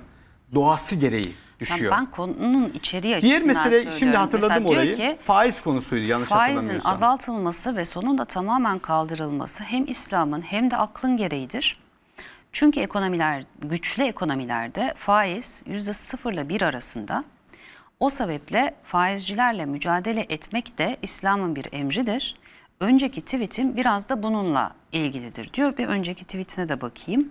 doğası gereği düşüyor. Yani ben konunun içeriği açısından Diğer mesele söylüyorum. şimdi hatırladım Mesela orayı. Ki, faiz konusuydu yanlış faizin hatırlamıyorsam. Faizin azaltılması ve sonunda tamamen kaldırılması hem İslam'ın hem de aklın gereğidir. Çünkü ekonomiler güçlü ekonomilerde faiz %0 ile 1 arasında o sebeple faizcilerle mücadele etmek de İslam'ın bir emridir. Önceki tweetim biraz da bununla ilgilidir diyor. Bir önceki tweetine de bakayım.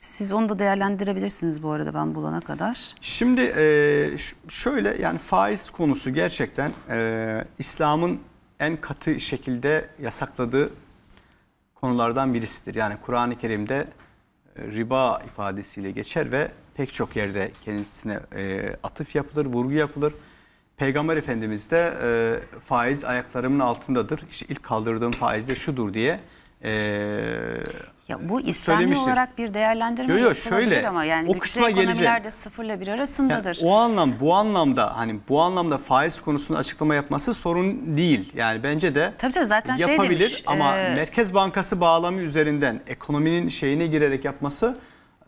Siz onu da değerlendirebilirsiniz bu arada ben bulana kadar. Şimdi e, şöyle yani faiz konusu gerçekten e, İslam'ın en katı şekilde yasakladığı konulardan birisidir. Yani Kur'an-ı Kerim'de e, riba ifadesiyle geçer ve pek çok yerde kendisine e, atıf yapılır, vurgu yapılır. Peygamber Efendimiz de e, faiz ayaklarımın altındadır. İşte ilk kaldırdığım faiz de şudur diye e, ya bu İslami olarak bir değerlendirme yo, yo, şöyle, ama yani o kısma geleceğim. de sıfırla bir arasındadır. Yani o anlam bu anlamda hani bu anlamda faiz konusunda açıklama yapması sorun değil. Yani bence de tabii, tabii, zaten şey yapabilir şey demiş, ama e... Merkez Bankası bağlamı üzerinden ekonominin şeyine girerek yapması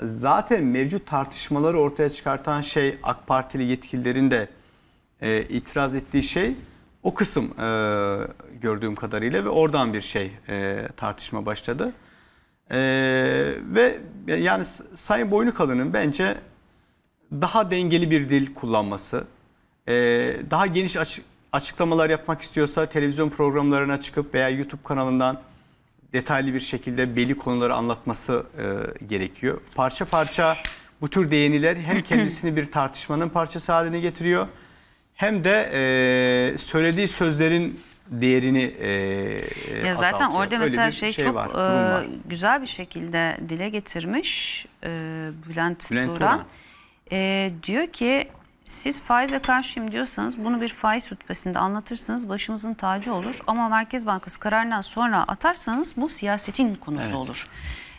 zaten mevcut tartışmaları ortaya çıkartan şey AK Partili yetkililerin de e, itiraz ettiği şey o kısım e, gördüğüm kadarıyla ve oradan bir şey e, tartışma başladı. E, ve yani Sayın Boynukalı'nın bence daha dengeli bir dil kullanması, e, daha geniş açık, açıklamalar yapmak istiyorsa televizyon programlarına çıkıp veya YouTube kanalından detaylı bir şekilde belli konuları anlatması e, gerekiyor. Parça parça bu tür değiniler hem kendisini bir tartışmanın parçası haline getiriyor hem de e, söylediği sözlerin değerini e, e ya zaten azaltıyor. orada mesela Öyle şey, şey çok var. E, güzel bir şekilde dile getirmiş e, Bülent, Bülent Turan. Turan. E, diyor ki siz faize karşıyım diyorsanız bunu bir faiz rütbesinde anlatırsınız başımızın tacı olur. Ama Merkez Bankası kararından sonra atarsanız bu siyasetin konusu evet. olur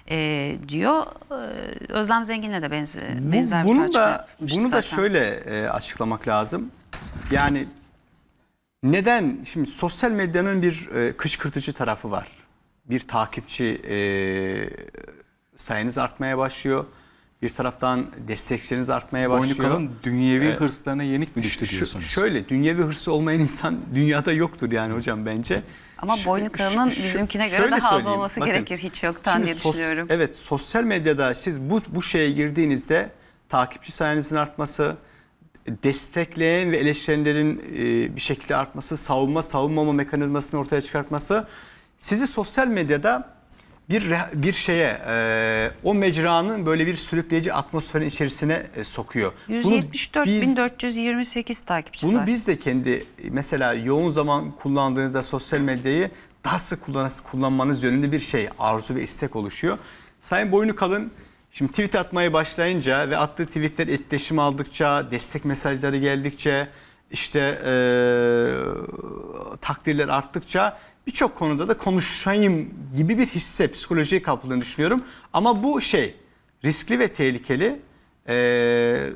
e, diyor. E, Özlem Zengin'le de benze, benzer bunu bir da, Bunu zaten. da şöyle e, açıklamak lazım. Yani neden? Şimdi sosyal medyanın bir e, kışkırtıcı tarafı var. Bir takipçi e, sayınız artmaya başlıyor. Bir taraftan destekçileriniz artmaya başlıyor. kalın dünyevi ee, hırslarına yenik mi düştü diyorsunuz? Şöyle dünyevi hırsı olmayan insan dünyada yoktur yani hocam bence. Ama boynu Boynikal'ın bizimkine göre daha az olması bakın, gerekir hiç yoktan diye sos, Evet sosyal medyada siz bu, bu şeye girdiğinizde takipçi sayınızın artması, destekleyen ve eleştirenlerin e, bir şekilde artması, savunma savunmama mekanizmasını ortaya çıkartması sizi sosyal medyada bir bir şeye e, o mecranın böyle bir sürükleyici atmosferin içerisine e, sokuyor. 174.428 takipçi Bunu var. biz de kendi mesela yoğun zaman kullandığınızda sosyal medyayı daha sık kullanmanız yönünde bir şey arzu ve istek oluşuyor. Sayın Boynu Kalın şimdi tweet atmaya başlayınca ve attığı tweetler etkileşim aldıkça, destek mesajları geldikçe işte e, takdirler arttıkça birçok konuda da konuşayım gibi bir hisse psikolojiye kapıldığını düşünüyorum. Ama bu şey riskli ve tehlikeli e,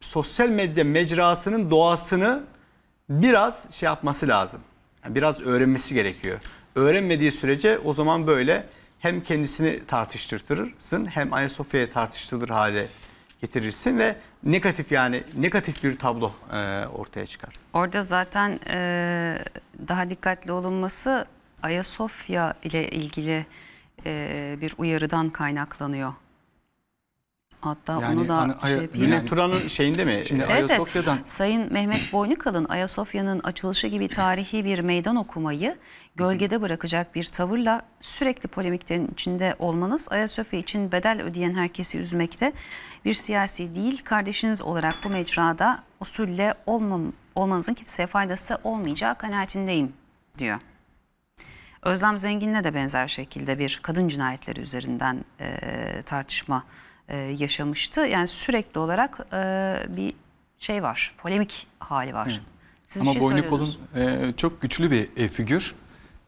sosyal medya mecrasının doğasını biraz şey yapması lazım. Yani biraz öğrenmesi gerekiyor. Öğrenmediği sürece o zaman böyle hem kendisini tartıştırtırsın hem Ayasofya'ya tartıştırılır hale getirirsin ve negatif yani negatif bir tablo e, ortaya çıkar. Orada zaten e, daha dikkatli olunması Ayasofya ile ilgili e, bir uyarıdan kaynaklanıyor. Hatta yani, onu da hani, şey yapayım. Turan'ın şeyinde mi? Şimdi evet, Ayasofya'dan. Sayın Mehmet Boynukal'ın Ayasofya'nın açılışı gibi tarihi bir meydan okumayı gölgede bırakacak bir tavırla sürekli polemiklerin içinde olmanız Ayasofya için bedel ödeyen herkesi üzmekte. Bir siyasi değil kardeşiniz olarak bu mecrada usulle olmam, olmanızın kimseye faydası olmayacağı kanaatindeyim diyor. Özlem Zengin'le de benzer şekilde bir kadın cinayetleri üzerinden e, tartışma e, yaşamıştı. Yani sürekli olarak e, bir şey var, polemik hali var. Evet. Siz Ama şey Boynikol'un e, çok güçlü bir e, figür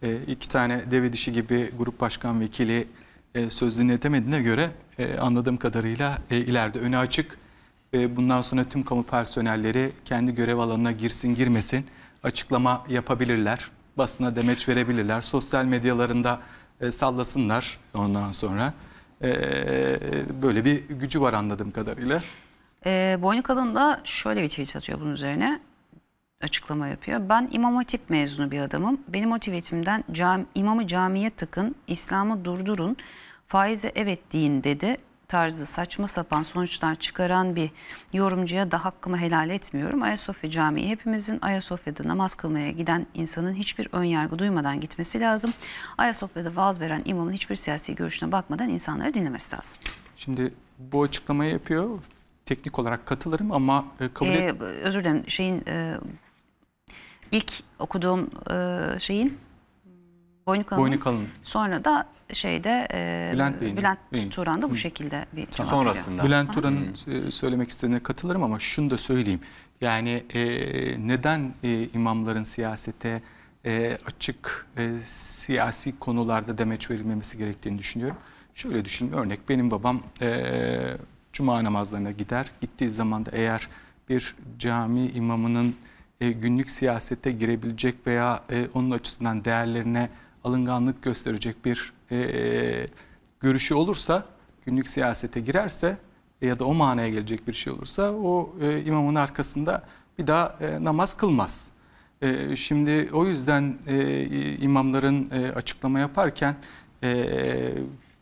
e, iki tane deve dişi gibi grup başkan vekili e, söz dinletemediğine göre e, anladığım kadarıyla e, ileride öne açık. E, bundan sonra tüm kamu personelleri kendi görev alanına girsin girmesin açıklama yapabilirler. Basına demeç verebilirler. Sosyal medyalarında e, sallasınlar ondan sonra. E, böyle bir gücü var anladığım kadarıyla. E, Boynik Alın da şöyle bir tweet atıyor bunun üzerine açıklama yapıyor. Ben İmam Hatip mezunu bir adamım. Benim motivetimden cam, imamı camiye tıkın, İslam'ı durdurun, faize evet deyin dedi tarzı saçma sapan sonuçlar çıkaran bir yorumcuya da hakkımı helal etmiyorum. Ayasofya Camii hepimizin Ayasofya'da namaz kılmaya giden insanın hiçbir ön yargı duymadan gitmesi lazım. Ayasofya'da vaaz veren imamın hiçbir siyasi görüşüne bakmadan insanları dinlemesi lazım. Şimdi bu açıklamayı yapıyor. Teknik olarak katılırım ama e, kabul ee, et... Özür dilerim şeyin... E ilk okuduğum e, şeyin Boynu Kalın. Boynu Kalın. Sonra da şeyde e, Bülent, Bey'in, Bülent Bey'in. bu şekilde bir tamam. Sonrasında. Bülent Turan'ın e, söylemek istediğine katılırım ama şunu da söyleyeyim. Yani e, neden e, imamların siyasete e, açık e, siyasi konularda demeç verilmemesi gerektiğini düşünüyorum. Şöyle düşünün örnek benim babam e, cuma namazlarına gider. Gittiği zaman da eğer bir cami imamının e, günlük siyasete girebilecek veya e, onun açısından değerlerine alınganlık gösterecek bir e, görüşü olursa, günlük siyasete girerse e, ya da o manaya gelecek bir şey olursa o imamın arkasında bir daha namaz kılmaz. şimdi o yüzden imamların açıklama yaparken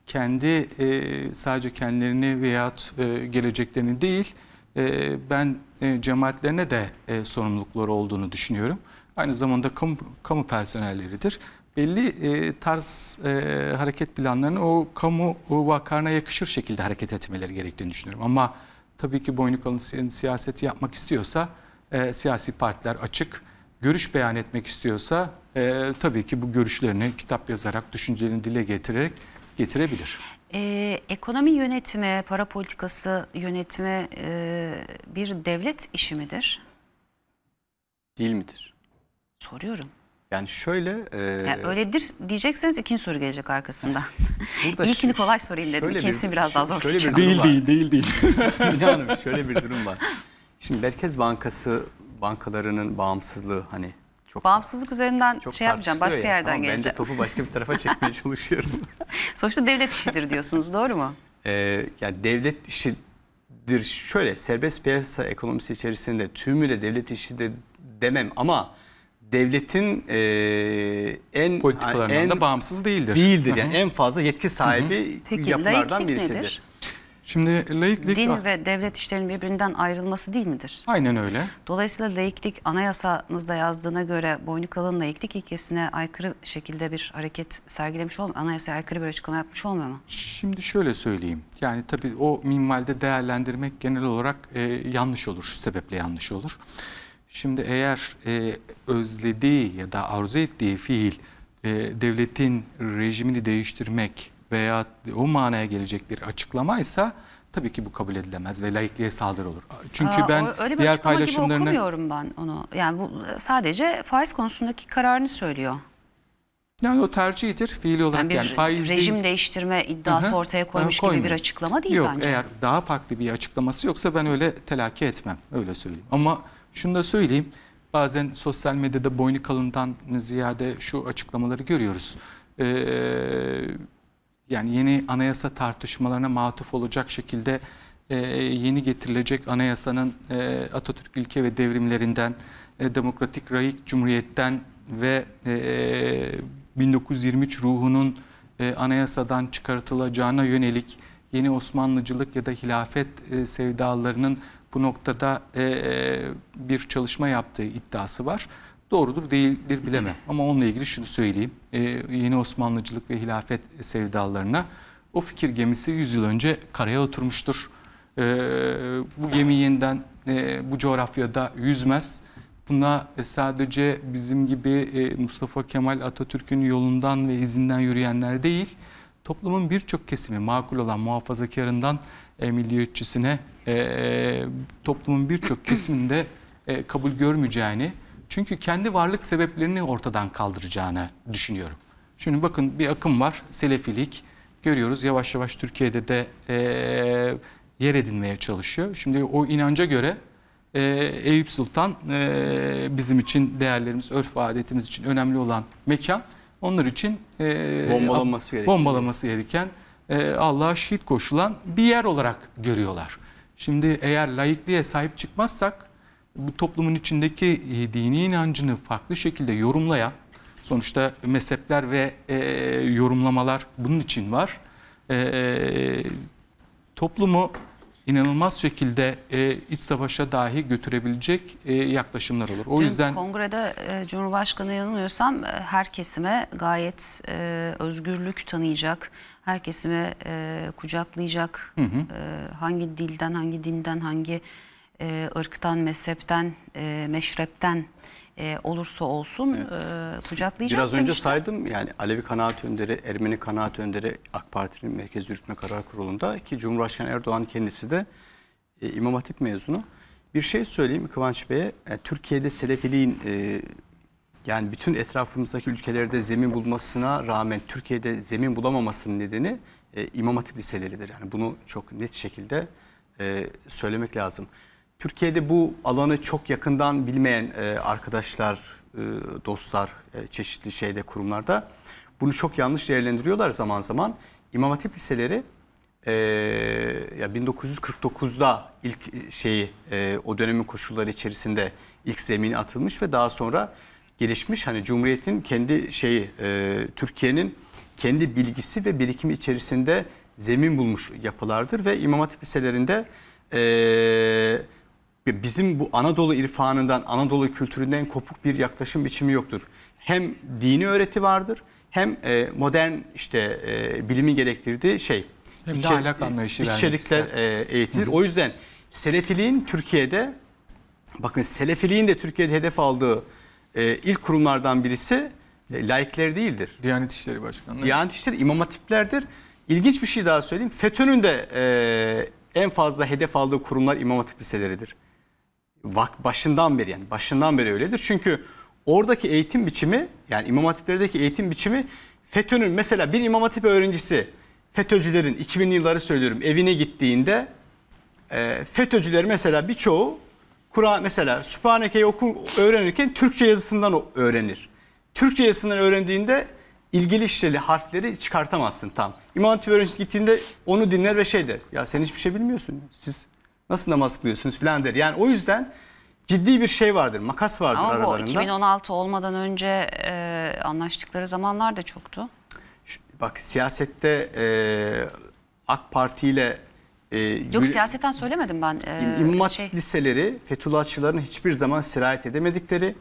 kendi sadece kendilerini veyahut geleceklerini değil, ben e, cemaatlerine de e, sorumlulukları olduğunu düşünüyorum. Aynı zamanda kamu, kamu personelleridir. Belli e, tarz e, hareket planlarını o kamu o vakarına yakışır şekilde hareket etmeleri gerektiğini düşünüyorum. Ama tabii ki boynu alın siyaseti yapmak istiyorsa e, siyasi partiler açık. Görüş beyan etmek istiyorsa e, tabii ki bu görüşlerini kitap yazarak, düşüncelerini dile getirerek getirebilir. Ee, ekonomi yönetimi, para politikası yönetimi e, bir devlet işi midir? Değil midir? Soruyorum. Yani şöyle... E... Yani öyledir diyecekseniz ikinci soru gelecek arkasından. İlkini kolay sorayım dedim. İkincisini bir, biraz daha zor şöyle bir Değil değil değil değil. İnanın şöyle bir durum var. Şimdi Merkez Bankası bankalarının bağımsızlığı hani çok... Bağımsızlık üzerinden çok şey yapacağım başka ya, yerden tamam, geleceğim. Bence topu başka bir tarafa çekmeye çalışıyorum. Sonuçta devlet işidir diyorsunuz doğru mu? Ee, yani devlet işidir şöyle serbest piyasa ekonomisi içerisinde tümüyle devlet işi de demem ama devletin e, en politikalarından en, da bağımsız değildir. Değildir yani Hı -hı. en fazla yetki sahibi Hı -hı. Peki, yapılardan birisidir. Nedir? Şimdi laiklik... Din ve devlet işlerinin birbirinden ayrılması değil midir? Aynen öyle. Dolayısıyla laiklik anayasamızda yazdığına göre boynu kalın laiklik ilkesine aykırı şekilde bir hareket sergilemiş olmuyor. Anayasaya aykırı bir açıklama yapmış olmuyor mu? Şimdi şöyle söyleyeyim. Yani tabii o minvalde değerlendirmek genel olarak e, yanlış olur. Şu sebeple yanlış olur. Şimdi eğer e, özlediği ya da arzu ettiği fiil e, devletin rejimini değiştirmek veya o manaya gelecek bir açıklamaysa tabii ki bu kabul edilemez ve laikliğe saldırı olur. Çünkü Aa, ben öyle bir diğer paylaşımlarını gibi okumuyorum ben onu. Yani bu sadece faiz konusundaki kararını söylüyor. Yani o tercihidir fiili olarak yani, bir yani faiz rejim değil. değiştirme iddiası Hı-hı. ortaya koymuş gibi bir açıklama değil Yok, bence. Yok eğer daha farklı bir açıklaması yoksa ben öyle telakki etmem öyle söyleyeyim. Ama şunu da söyleyeyim bazen sosyal medyada boynu kalından ziyade şu açıklamaları görüyoruz. Eee yani yeni anayasa tartışmalarına matuf olacak şekilde e, yeni getirilecek anayasanın e, Atatürk ilke ve devrimlerinden, e, demokratik layık cumhuriyetten ve e, 1923 ruhunun e, anayasadan çıkartılacağına yönelik yeni Osmanlıcılık ya da hilafet e, sevdalarının bu noktada e, bir çalışma yaptığı iddiası var doğrudur değildir bilemem. Ama onunla ilgili şunu söyleyeyim. Ee, yeni Osmanlıcılık ve hilafet sevdalarına o fikir gemisi 100 yıl önce karaya oturmuştur. Ee, bu gemi yeniden e, bu coğrafyada yüzmez. Buna e, sadece bizim gibi e, Mustafa Kemal Atatürk'ün yolundan ve izinden yürüyenler değil, toplumun birçok kesimi makul olan muhafazakarından e, milliyetçisine e, toplumun birçok kesiminde e, kabul görmeyeceğini, çünkü kendi varlık sebeplerini ortadan kaldıracağını düşünüyorum. Şimdi bakın bir akım var, selefilik. Görüyoruz yavaş yavaş Türkiye'de de e, yer edinmeye çalışıyor. Şimdi o inanca göre e, Eyüp Sultan e, bizim için değerlerimiz, örf adetimiz için önemli olan mekan. Onlar için e, bombalaması gereken, bombalaması gereken e, Allah'a şehit koşulan bir yer olarak görüyorlar. Şimdi eğer laikliğe sahip çıkmazsak bu toplumun içindeki e, dini inancını farklı şekilde yorumlayan sonuçta mezhepler ve e, yorumlamalar bunun için var. E, toplumu inanılmaz şekilde e, iç savaşa dahi götürebilecek e, yaklaşımlar olur. O Dün yüzden kongrede e, Cumhurbaşkanı yanılmıyorsam e, her kesime gayet e, özgürlük tanıyacak, her kesime e, kucaklayacak, hı hı. E, hangi dilden, hangi dinden, hangi e, ırktan, mezhepten, e, meşrepten e, olursa olsun evet. e, kucaklayacak. Biraz demiştim. önce saydım yani Alevi kanaat önderi, Ermeni kanaat önderi AK Parti'nin Merkez Yürütme Karar Kurulu'nda ki Cumhurbaşkanı Erdoğan kendisi de e, İmam Hatip mezunu. Bir şey söyleyeyim Kıvanç Bey'e. Yani e, Türkiye'de Selefiliğin e, yani bütün etrafımızdaki ülkelerde zemin bulmasına rağmen Türkiye'de zemin bulamamasının nedeni e, İmam Hatip liseleridir. Yani bunu çok net şekilde e, söylemek lazım. Türkiye'de bu alanı çok yakından bilmeyen e, arkadaşlar, e, dostlar, e, çeşitli şeyde kurumlarda bunu çok yanlış değerlendiriyorlar zaman zaman. İmam Hatip liseleri ya 1949'da ilk şeyi o dönemin koşulları içerisinde ilk zemini atılmış ve daha sonra gelişmiş hani Cumhuriyet'in kendi şeyi Türkiye'nin kendi bilgisi ve birikimi içerisinde zemin bulmuş yapılardır ve İmam Hatip liselerinde eee bizim bu Anadolu irfanından, Anadolu kültüründen kopuk bir yaklaşım biçimi yoktur. Hem dini öğreti vardır hem e, modern işte e, bilimin gerektirdiği şey. Hem içer, de ahlak anlayışı içerikler e, eğitilir. O yüzden Selefiliğin Türkiye'de bakın Selefiliğin de Türkiye'de hedef aldığı e, ilk kurumlardan birisi e, laikler değildir. Diyanet İşleri Başkanlığı. Diyanet İşleri imam hatiplerdir. İlginç bir şey daha söyleyeyim. FETÖ'nün de e, en fazla hedef aldığı kurumlar imam hatip liseleridir vak başından beri yani başından beri öyledir. Çünkü oradaki eğitim biçimi yani imam hatiplerdeki eğitim biçimi FETÖ'nün mesela bir imam hatip öğrencisi FETÖ'cülerin 2000'li yılları söylüyorum evine gittiğinde e, FETÖ'cüler mesela birçoğu Kur'an mesela Sübhaneke'yi okur öğrenirken Türkçe yazısından öğrenir. Türkçe yazısından öğrendiğinde ilgili işleli harfleri çıkartamazsın tam. İmam Hatip öğrencisi gittiğinde onu dinler ve şey der. Ya sen hiçbir şey bilmiyorsun. Siz Nasıl namaz kılıyorsunuz filan der. Yani o yüzden ciddi bir şey vardır, makas vardır Ama aralarında. Ama bu 2016 olmadan önce e, anlaştıkları zamanlar da çoktu. Şu, bak siyasette e, AK Parti ile... E, Yok siyasetten söylemedim ben. E, İmam şey... liseleri Fethullahçıların hiçbir zaman sirayet edemedikleri,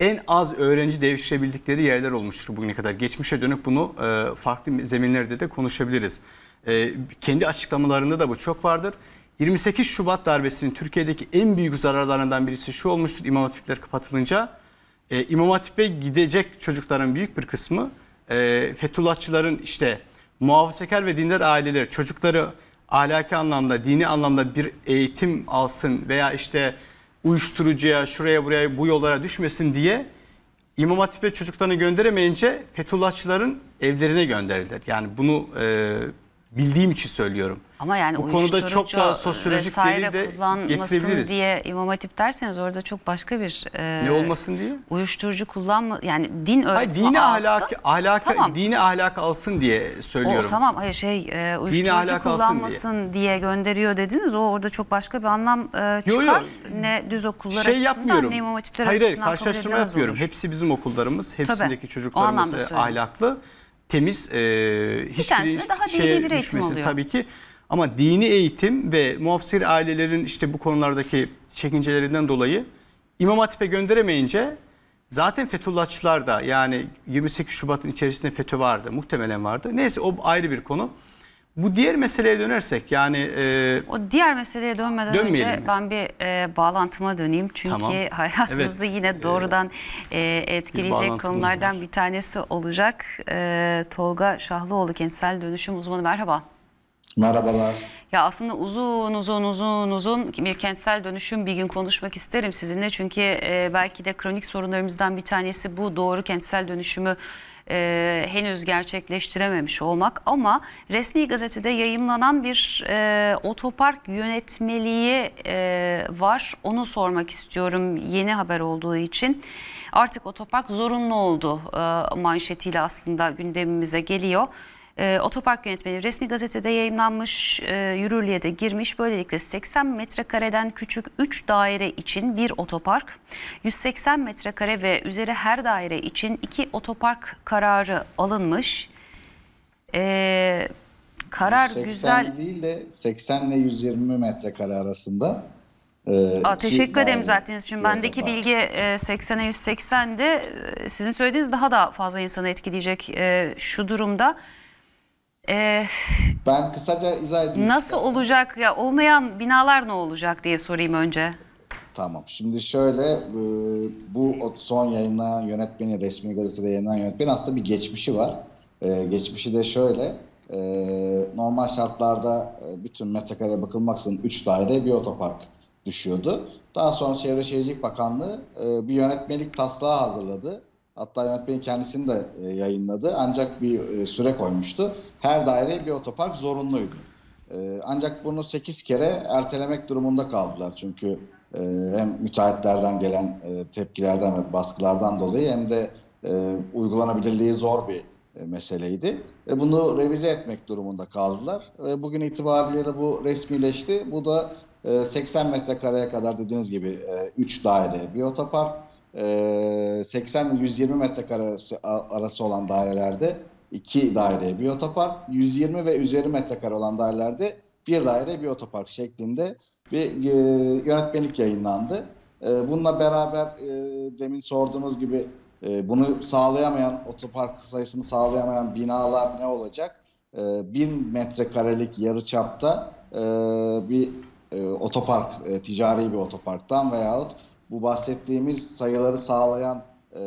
en az öğrenci devşirebildikleri yerler olmuştur bugüne kadar. Geçmişe dönüp bunu e, farklı zeminlerde de konuşabiliriz. E, kendi açıklamalarında da bu çok vardır. 28 Şubat darbesinin Türkiye'deki en büyük zararlarından birisi şu olmuştur İmam Hatipler kapatılınca. E, İmam Hatip'e gidecek çocukların büyük bir kısmı e, Fethullahçıların işte muhafazakar ve dindar aileler çocukları ahlaki anlamda, dini anlamda bir eğitim alsın veya işte uyuşturucuya, şuraya buraya bu yollara düşmesin diye İmam Hatip'e çocuklarını gönderemeyince Fethullahçıların evlerine gönderildiler. Yani bunu e, bildiğim için söylüyorum. Ama yani bu konuda çok daha e, sosyolojik delil de getirebiliriz. diye imam hatip derseniz orada çok başka bir e, ne olmasın diye uyuşturucu kullanma yani din öğretimi hayır, dini ahlak ahlak tamam. dini ahlak alsın diye söylüyorum. O, tamam hayır şey e, uyuşturucu dini ahlak kullanmasın diye. diye gönderiyor dediniz. O orada çok başka bir anlam e, çıkar. Yo, yo. Ne düz okullar şey açısından yapmıyorum. ne imam hatipler hayır, açısından hayır, karşılaştırma yapmıyorum. Olur. Hepsi bizim okullarımız. Hepsindeki Tabii, çocuklarımız e, ahlaklı temiz e, hiçbir şeye düşmesi tabii ki ama dini eğitim ve muhafsir ailelerin işte bu konulardaki çekincelerinden dolayı İmam Hatip'e gönderemeyince zaten Fethullahçılar da yani 28 Şubat'ın içerisinde FETÖ vardı muhtemelen vardı. Neyse o ayrı bir konu. Bu diğer meseleye dönersek yani... E, o diğer meseleye dönmeden önce mi? ben bir e, bağlantıma döneyim. Çünkü tamam. hayatımızı evet. yine doğrudan e, e etkileyecek bir konulardan var. bir tanesi olacak. E, Tolga Şahlıoğlu kentsel dönüşüm uzmanı merhaba. Merhabalar. Ya aslında uzun uzun uzun uzun bir kentsel dönüşüm bir gün konuşmak isterim sizinle. Çünkü e, belki de kronik sorunlarımızdan bir tanesi bu doğru kentsel dönüşümü e, henüz gerçekleştirememiş olmak. Ama resmi gazetede yayımlanan bir e, otopark yönetmeliği e, var. Onu sormak istiyorum yeni haber olduğu için. Artık otopark zorunlu oldu e, manşetiyle aslında gündemimize geliyor. E, otopark yönetmeni resmi gazetede yayınlanmış, e, yürürlüğe de girmiş. Böylelikle 80 metrekareden küçük 3 daire için bir otopark, 180 metrekare ve üzeri her daire için 2 otopark kararı alınmış. E, karar 80 güzel... değil de 80 ile 120 metrekare arasında. Aa, teşekkür ederim zaten için. Bendeki bilgi e, 80'e 180'di. E, sizin söylediğiniz daha da fazla insanı etkileyecek e, şu durumda. Ee, ben kısaca izah edeyim. Nasıl istersen. olacak ya olmayan binalar ne olacak diye sorayım önce. Tamam. Şimdi şöyle e, bu son yayınlanan yönetmeni, resmi gazetede yayınlanan yönetmen aslında bir geçmişi var. E, geçmişi de şöyle. E, normal şartlarda bütün metrekareye bakılmaksızın 3 daire bir otopark düşüyordu. Daha sonra Çevre Şehircilik Bakanlığı bir yönetmelik taslağı hazırladı Hatta yönetmenin kendisini de e, yayınladı. Ancak bir e, süre koymuştu. Her daireye bir otopark zorunluydu. E, ancak bunu 8 kere ertelemek durumunda kaldılar. Çünkü hem müteahhitlerden gelen tepkilerden ve baskılardan dolayı hem de uygulanabilirliği zor bir meseleydi. E, bunu revize etmek durumunda kaldılar. E, bugün itibariyle de bu resmileşti. Bu da 80 metrekareye kadar dediğiniz gibi e, 3 daire bir otopark 80-120 ee, metrekare arası, olan dairelerde iki daireye bir otopark, 120 ve üzeri metrekare olan dairelerde bir daire bir otopark şeklinde bir e, yönetmelik yayınlandı. Ee, bununla beraber e, demin sorduğunuz gibi e, bunu sağlayamayan otopark sayısını sağlayamayan binalar ne olacak? 1000 ee, metrekarelik yarı çapta e, bir otopark, ticari bir otoparktan veyahut bu bahsettiğimiz sayıları sağlayan e,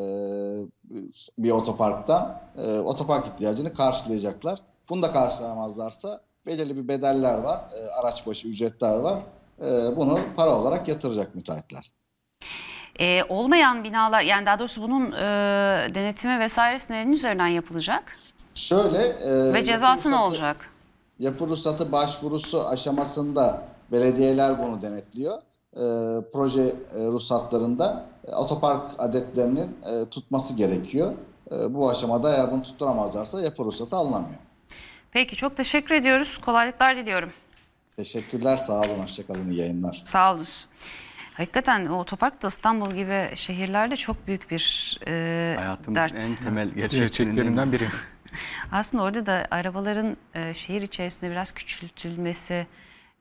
bir otoparktan e, otopark ihtiyacını karşılayacaklar. Bunu da karşılamazlarsa belirli bir bedeller var, e, araç başı ücretler var. E, bunu para olarak yatıracak müteahhitler. E, olmayan binalar yani daha doğrusu bunun e, denetimi vesairesi neyin üzerinden yapılacak? Şöyle. E, Ve cezası ne olacak? Yapı ruhsatı başvurusu aşamasında belediyeler bunu denetliyor e, proje e, ruhsatlarında e, otopark adetlerinin e, tutması gerekiyor. E, bu aşamada eğer bunu tutturamazlarsa yapı ruhsatı alınamıyor. Peki çok teşekkür ediyoruz. Kolaylıklar diliyorum. Teşekkürler. Sağ olun. Hoşçakalın. İyi yayınlar. Sağ olun. Hakikaten o otopark da İstanbul gibi şehirlerde çok büyük bir e, Hayatımızın dert. Hayatımızın en temel gerçeklerinden biri. Aslında orada da arabaların e, şehir içerisinde biraz küçültülmesi,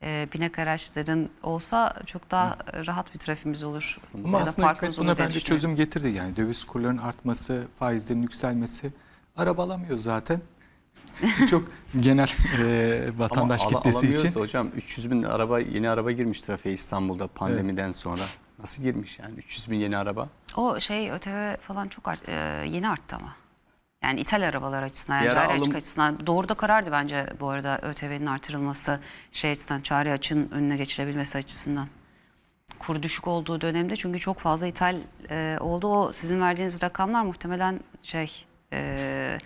e, binek araçların olsa çok daha Hı. rahat bir trafiğimiz olur. Aslında. Ama aslında hükümet buna bence çözüm getirdi. Yani döviz kurlarının artması, faizlerin yükselmesi araba alamıyor zaten. çok genel e, vatandaş Ama kitlesi için. Da hocam 300 bin araba yeni araba girmiş trafiğe İstanbul'da pandemiden evet. sonra. Nasıl girmiş yani 300 bin yeni araba? O şey ÖTV falan çok art, e, yeni arttı ama. Yani ithal arabalar açısından, yani cari alım... açık açısından doğru da karardı bence bu arada ÖTV'nin artırılması şey açısından, cari açın önüne geçilebilmesi açısından. Kur düşük olduğu dönemde çünkü çok fazla ithal e, oldu. O sizin verdiğiniz rakamlar muhtemelen şey e,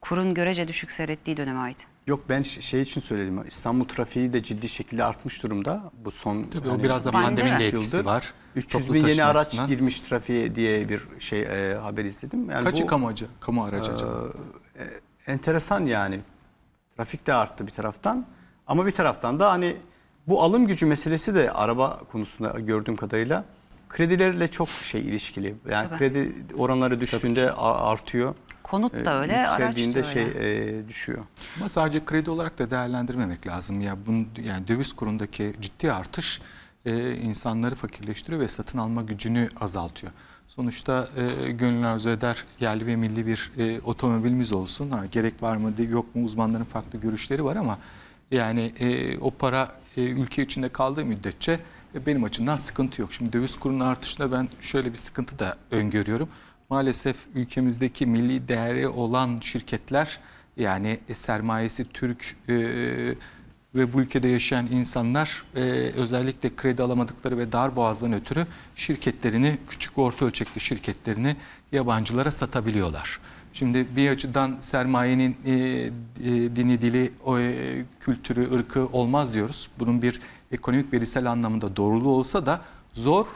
kurun görece düşük seyrettiği döneme ait. Yok ben şey için söyledim. İstanbul trafiği de ciddi şekilde artmış durumda. Bu son Tabii hani, o biraz da pandemi de etkisi var. 300 bin yeni araç girmiş trafiğe diye bir şey e, haber izledim. Yani Kaçı bu, kamu, acı, kamu aracı e, acaba? E, enteresan yani. Trafik de arttı bir taraftan. Ama bir taraftan da hani bu alım gücü meselesi de araba konusunda gördüğüm kadarıyla kredilerle çok şey ilişkili. Yani Tabii. kredi oranları düştüğünde artıyor. Konut da e, öyle, araç da şey E, düşüyor. Ama sadece kredi olarak da değerlendirmemek lazım. Ya bunun yani döviz kurundaki ciddi artış e, insanları fakirleştiriyor ve satın alma gücünü azaltıyor. Sonuçta e, gönül arzu eder yerli ve milli bir e, otomobilimiz olsun. Ha, gerek var mı yok mu uzmanların farklı görüşleri var ama yani e, o para e, ülke içinde kaldığı müddetçe e, benim açımdan sıkıntı yok. Şimdi döviz kurunun artışında ben şöyle bir sıkıntı da öngörüyorum. Maalesef ülkemizdeki milli değeri olan şirketler yani e, sermayesi Türk e, ve bu ülkede yaşayan insanlar e, özellikle kredi alamadıkları ve dar boğazdan ötürü şirketlerini küçük orta ölçekli şirketlerini yabancılara satabiliyorlar. Şimdi bir açıdan sermayenin e, e, dini, dili, o, e, kültürü, ırkı olmaz diyoruz. Bunun bir ekonomik verisel anlamında doğruluğu olsa da zor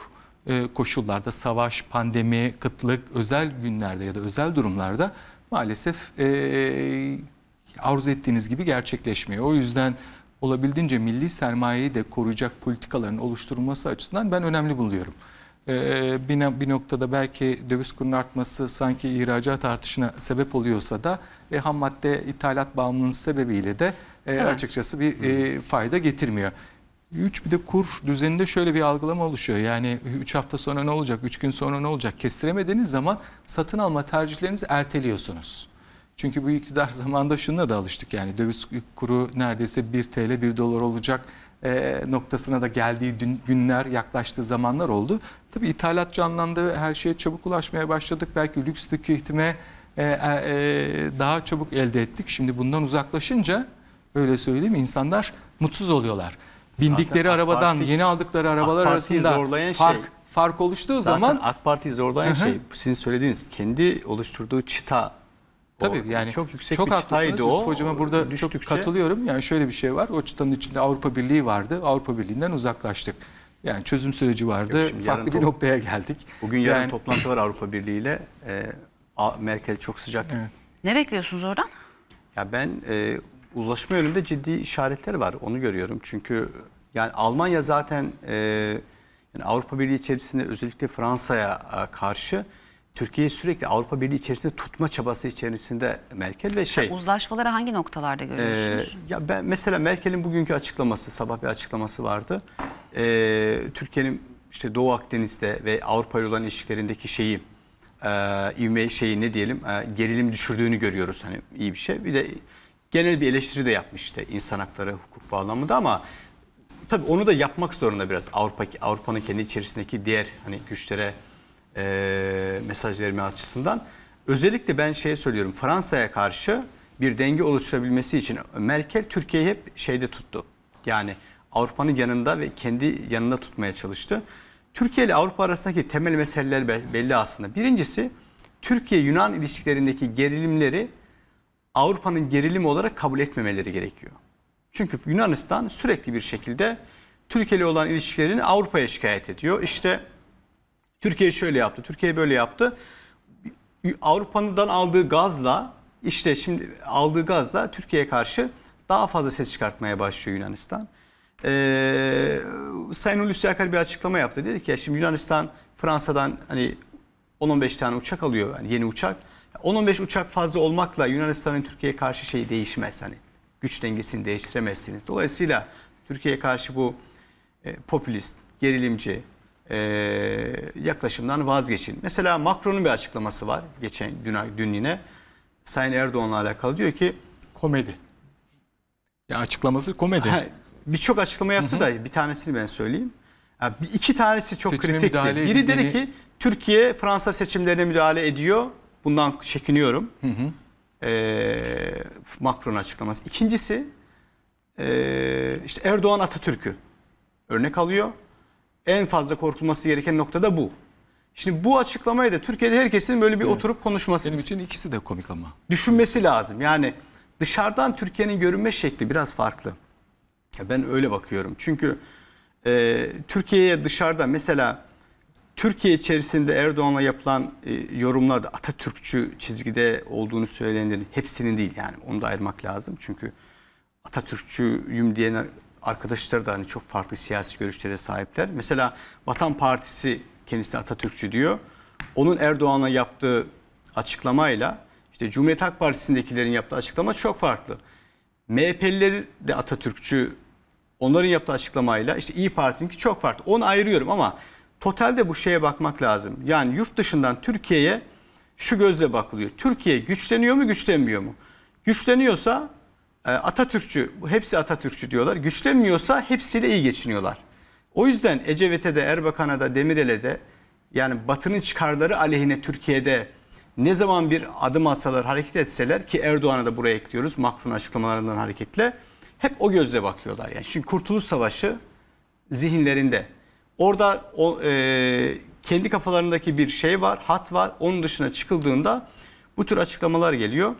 e, koşullarda savaş, pandemi, kıtlık, özel günlerde ya da özel durumlarda maalesef e, arzu ettiğiniz gibi gerçekleşmiyor. O yüzden olabildiğince milli sermayeyi de koruyacak politikaların oluşturulması açısından ben önemli buluyorum. Ee, bir, noktada belki döviz kurunun artması sanki ihracat artışına sebep oluyorsa da e, ham madde ithalat bağımlılığının sebebiyle de e, açıkçası bir e, fayda getirmiyor. Üç bir de kur düzeninde şöyle bir algılama oluşuyor. Yani üç hafta sonra ne olacak, üç gün sonra ne olacak kestiremediğiniz zaman satın alma tercihlerinizi erteliyorsunuz. Çünkü bu iktidar zamanında şuna da alıştık yani döviz kuru neredeyse 1 TL 1 dolar olacak e, noktasına da geldiği dün, günler yaklaştığı zamanlar oldu. Tabii ithalat canlandı her şeye çabuk ulaşmaya başladık. Belki lüks tüketime e, e, daha çabuk elde ettik. Şimdi bundan uzaklaşınca öyle söyleyeyim insanlar mutsuz oluyorlar. Bindikleri Zaten arabadan Parti, yeni aldıkları arabalar arasında şey- fark şey, fark oluştuğu Zaten zaman AK Parti zorlayan şey sizin söylediğiniz kendi oluşturduğu çıta Tabii orada. yani çok yüksek çok bir haklısınız. o. Hocama burada düştükçe... çok katılıyorum. Yani şöyle bir şey var. O çıtanın içinde Avrupa Birliği vardı. Avrupa Birliği'nden uzaklaştık. Yani çözüm süreci vardı. Farklı bir noktaya geldik. Bugün yarın yani... toplantı var Avrupa Birliği ile. E, Merkel çok sıcak. Evet. Ne bekliyorsunuz oradan? Ya ben e, uzlaşma yönünde ciddi işaretler var. Onu görüyorum. Çünkü yani Almanya zaten e, yani Avrupa Birliği içerisinde özellikle Fransa'ya e, karşı Türkiye'yi sürekli Avrupa Birliği içerisinde tutma çabası içerisinde Merkel ve şey. Uzlaşmaları hangi noktalarda ee, görüyorsunuz? E, ya ben mesela Merkel'in bugünkü açıklaması, sabah bir açıklaması vardı. E, Türkiye'nin işte Doğu Akdeniz'de ve Avrupa ile olan ilişkilerindeki şeyi e, ivme şeyi ne diyelim e, gerilim düşürdüğünü görüyoruz hani iyi bir şey. Bir de genel bir eleştiri de yapmış işte insan hakları hukuk bağlamında ama tabii onu da yapmak zorunda biraz Avrupa Avrupa'nın kendi içerisindeki diğer hani güçlere e, mesaj verme açısından. Özellikle ben şey söylüyorum Fransa'ya karşı bir denge oluşturabilmesi için Merkel Türkiye'yi hep şeyde tuttu. Yani Avrupa'nın yanında ve kendi yanında tutmaya çalıştı. Türkiye ile Avrupa arasındaki temel meseleler belli aslında. Birincisi Türkiye-Yunan ilişkilerindeki gerilimleri Avrupa'nın gerilimi olarak kabul etmemeleri gerekiyor. Çünkü Yunanistan sürekli bir şekilde Türkiye ile olan ilişkilerini Avrupa'ya şikayet ediyor. İşte Türkiye şöyle yaptı, Türkiye böyle yaptı. Avrupa'dan aldığı gazla işte şimdi aldığı gazla Türkiye'ye karşı daha fazla ses çıkartmaya başlıyor Yunanistan. Ee, Sayın Hulusi Akar bir açıklama yaptı. Dedi ki ya şimdi Yunanistan Fransa'dan hani 10-15 tane uçak alıyor yani yeni uçak. 10-15 uçak fazla olmakla Yunanistan'ın Türkiye'ye karşı şeyi değişmez. Hani güç dengesini değiştiremezsiniz. Dolayısıyla Türkiye'ye karşı bu e, popülist, gerilimci, e, yaklaşımdan vazgeçin. Mesela Macron'un bir açıklaması var geçen dün, dün yine. Sayın Erdoğan'la alakalı diyor ki komedi. Ya açıklaması komedi. Birçok açıklama yaptı hı hı. da bir tanesini ben söyleyeyim. Yani iki tanesi çok Seçime kritikti. Biri edildiğini... dedi ki Türkiye Fransa seçimlerine müdahale ediyor. Bundan çekiniyorum. Hı hı. Ee, Macron açıklaması. İkincisi e, işte Erdoğan Atatürk'ü örnek alıyor en fazla korkulması gereken nokta da bu. Şimdi bu açıklamayı da Türkiye'de herkesin böyle bir evet. oturup konuşması. Benim için ikisi de komik ama. Düşünmesi lazım. Yani dışarıdan Türkiye'nin görünme şekli biraz farklı. Ya ben öyle bakıyorum. Çünkü e, Türkiye'ye dışarıda mesela Türkiye içerisinde Erdoğan'la yapılan e, yorumlarda Atatürkçü çizgide olduğunu söylenenlerin hepsinin değil yani onu da ayırmak lazım. Çünkü Atatürkçüyüm diyen arkadaşları da hani çok farklı siyasi görüşlere sahipler. Mesela Vatan Partisi kendisi Atatürkçü diyor. Onun Erdoğan'a yaptığı açıklamayla işte Cumhuriyet Halk Partisi'ndekilerin yaptığı açıklama çok farklı. MHP'lileri de Atatürkçü onların yaptığı açıklamayla işte İyi Parti'ninki çok farklı. Onu ayırıyorum ama totalde bu şeye bakmak lazım. Yani yurt dışından Türkiye'ye şu gözle bakılıyor. Türkiye güçleniyor mu güçlenmiyor mu? Güçleniyorsa ee, Atatürkçü, hepsi Atatürkçü diyorlar. Güçlenmiyorsa hepsiyle iyi geçiniyorlar. O yüzden Ecevit'e de Erbakan'a da Demirel'e de yani Batı'nın çıkarları aleyhine Türkiye'de ne zaman bir adım atsalar, hareket etseler ki Erdoğan'a da buraya ekliyoruz Macron açıklamalarından hareketle hep o gözle bakıyorlar. Yani çünkü Kurtuluş Savaşı zihinlerinde. Orada o, e, kendi kafalarındaki bir şey var, hat var. Onun dışına çıkıldığında bu tür açıklamalar geliyor.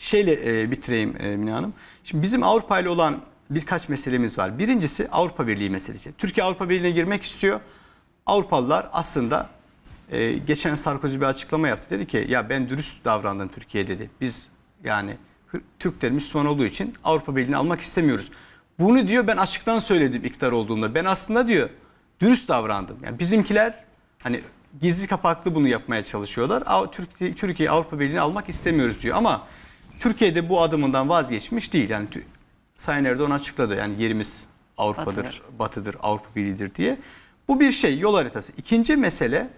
Şeyle e, bitireyim e, Mine Hanım. Şimdi bizim Avrupa ile olan birkaç meselemiz var. Birincisi Avrupa Birliği meselesi. Türkiye Avrupa Birliği'ne girmek istiyor. Avrupalılar aslında e, geçen Sarkozy bir açıklama yaptı. Dedi ki ya ben dürüst davrandım Türkiye dedi. Biz yani Türkler Müslüman olduğu için Avrupa Birliği'ni almak istemiyoruz. Bunu diyor ben açıktan söyledim iktidar olduğunda. Ben aslında diyor dürüst davrandım. Yani bizimkiler hani gizli kapaklı bunu yapmaya çalışıyorlar. Türkiye, Türkiye Avrupa Birliği'ni almak istemiyoruz diyor. Ama Türkiye'de bu adımından vazgeçmiş değil. Yani Sayın Erdoğan açıkladı yani yerimiz Avrupa'dır, Batıdır, Batı'dır Avrupa Birliği'dir diye. Bu bir şey yol haritası. İkinci mesele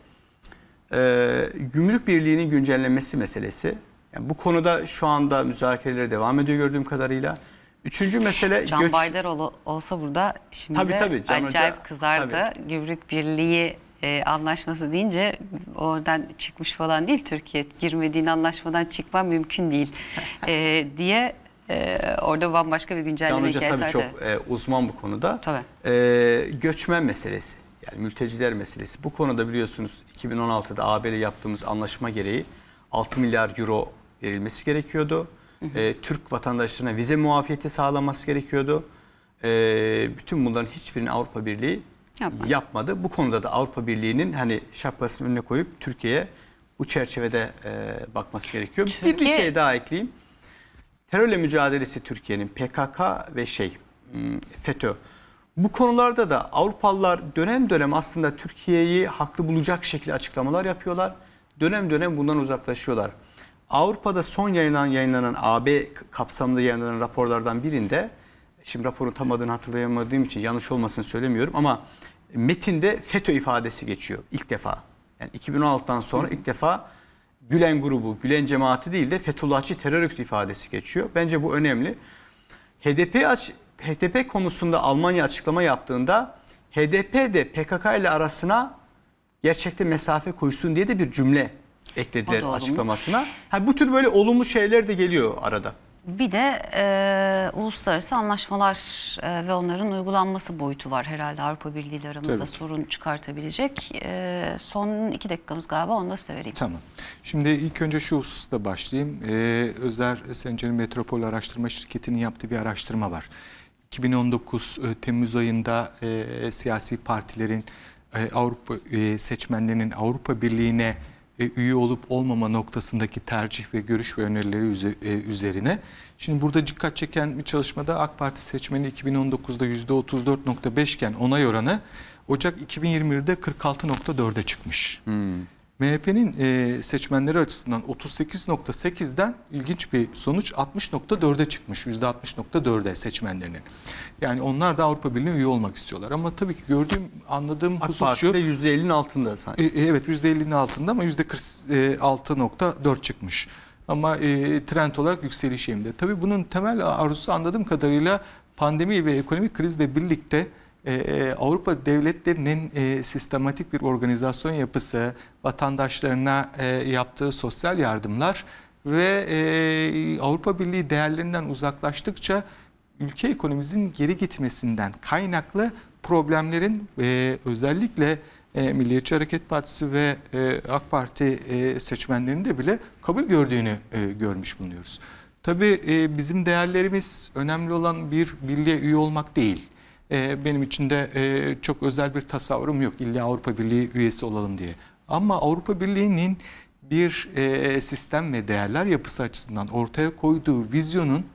e, gümrük birliğinin güncellenmesi meselesi. Yani bu konuda şu anda müzakereler devam ediyor gördüğüm kadarıyla. Üçüncü mesele Can göç... Baydaroğlu olsa burada şimdi tabii, tabii, Can acayip Hoca, kızardı. Tabii. Gümrük Birliği e, anlaşması deyince oradan çıkmış falan değil Türkiye girmediğin anlaşmadan çıkma mümkün değil e, diye e, orada bambaşka bir güncelleme Can Hoca tabii çok e, uzman bu konuda. Tabii. E, göçmen meselesi yani mülteciler meselesi bu konuda biliyorsunuz 2016'da AB ile yaptığımız anlaşma gereği 6 milyar euro verilmesi gerekiyordu. E, Türk vatandaşlarına vize muafiyeti sağlanması gerekiyordu. E, bütün bunların hiçbirini Avrupa Birliği Yapmadı. Yapmadı. Bu konuda da Avrupa Birliği'nin hani şapkasını önüne koyup Türkiye'ye bu çerçevede e, bakması gerekiyor. Türkiye... Bir, bir şey daha ekleyeyim. Terörle mücadelesi Türkiye'nin PKK ve şey hmm, FETÖ. Bu konularda da Avrupalılar dönem dönem aslında Türkiye'yi haklı bulacak şekilde açıklamalar yapıyorlar. Dönem dönem bundan uzaklaşıyorlar. Avrupa'da son yayınlanan, yayınlanan AB kapsamında yayınlanan raporlardan birinde Şimdi raporun tam adını hatırlayamadığım için yanlış olmasını söylemiyorum ama metinde FETÖ ifadesi geçiyor ilk defa. Yani 2016'dan sonra ilk defa Gülen grubu, Gülen cemaati değil de Fethullahçı terör örgütü ifadesi geçiyor. Bence bu önemli. HDP, aç, HDP konusunda Almanya açıklama yaptığında HDP de PKK ile arasına gerçekte mesafe koysun diye de bir cümle eklediler açıklamasına. Ha, bu tür böyle olumlu şeyler de geliyor arada. Bir de e, uluslararası anlaşmalar e, ve onların uygulanması boyutu var herhalde Avrupa Birliği ile aramızda Tabii. sorun çıkartabilecek. E, son iki dakikamız galiba onu da size vereyim. Tamam. Şimdi ilk önce şu hususta başlayayım. E, Özer Sencer'in Metropol Araştırma Şirketi'nin yaptığı bir araştırma var. 2019 e, Temmuz ayında e, siyasi partilerin e, Avrupa e, seçmenlerinin Avrupa Birliği'ne e, üye olup olmama noktasındaki tercih ve görüş ve önerileri e, üzerine. Şimdi burada dikkat çeken bir çalışmada AK Parti seçmeni 2019'da %34.5 iken onay oranı Ocak 2021'de 46.4'e çıkmış. Hmm. MHP'nin e, seçmenleri açısından 38.8'den ilginç bir sonuç 60.4'e çıkmış. %60.4'e seçmenlerinin. Yani onlar da Avrupa Birliği üye olmak istiyorlar. Ama tabii ki gördüğüm, anladığım AK husus şu. AK %50'nin altında sanki. E, e evet %50'nin altında ama %46.4 çıkmış. Ama e, trend olarak yükseliş eğimde. Tabii bunun temel arzusu anladığım kadarıyla pandemi ve ekonomik krizle birlikte ee, e, Avrupa devletlerinin e, sistematik bir organizasyon yapısı, vatandaşlarına e, yaptığı sosyal yardımlar ve Avrupa Birliği değerlerinden uzaklaştıkça ülke ekonomimizin geri gitmesinden kaynaklı problemlerin ve özellikle Milliyetçi Hareket Partisi ve AK Parti seçmenlerinde bile kabul gördüğünü görmüş bulunuyoruz. Tabii bizim değerlerimiz önemli olan bir birliğe üye olmak değil ee, benim için de e, çok özel bir tasavvurum yok. illa Avrupa Birliği üyesi olalım diye. Ama Avrupa Birliği'nin bir e, sistem ve değerler yapısı açısından ortaya koyduğu vizyonun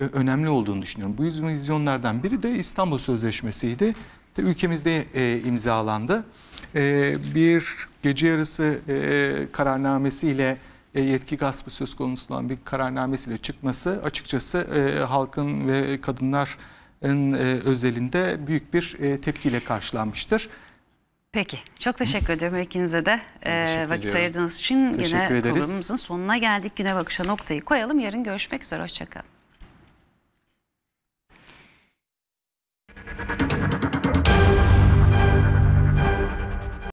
e, önemli olduğunu düşünüyorum. Bu vizyonlardan biri de İstanbul Sözleşmesi'ydi. De, ülkemizde imzalandı. bir gece yarısı e, kararnamesiyle yetki gaspı söz konusu olan bir kararnamesiyle çıkması açıkçası halkın ve kadınlar e, özelinde büyük bir e, tepkiyle karşılanmıştır. Peki. Çok teşekkür ediyorum ikinize de e, vakit ediyorum. ayırdığınız için. Teşekkür Yine ederiz. programımızın sonuna geldik. Güne bakışa noktayı koyalım. Yarın görüşmek üzere. Hoşçakalın.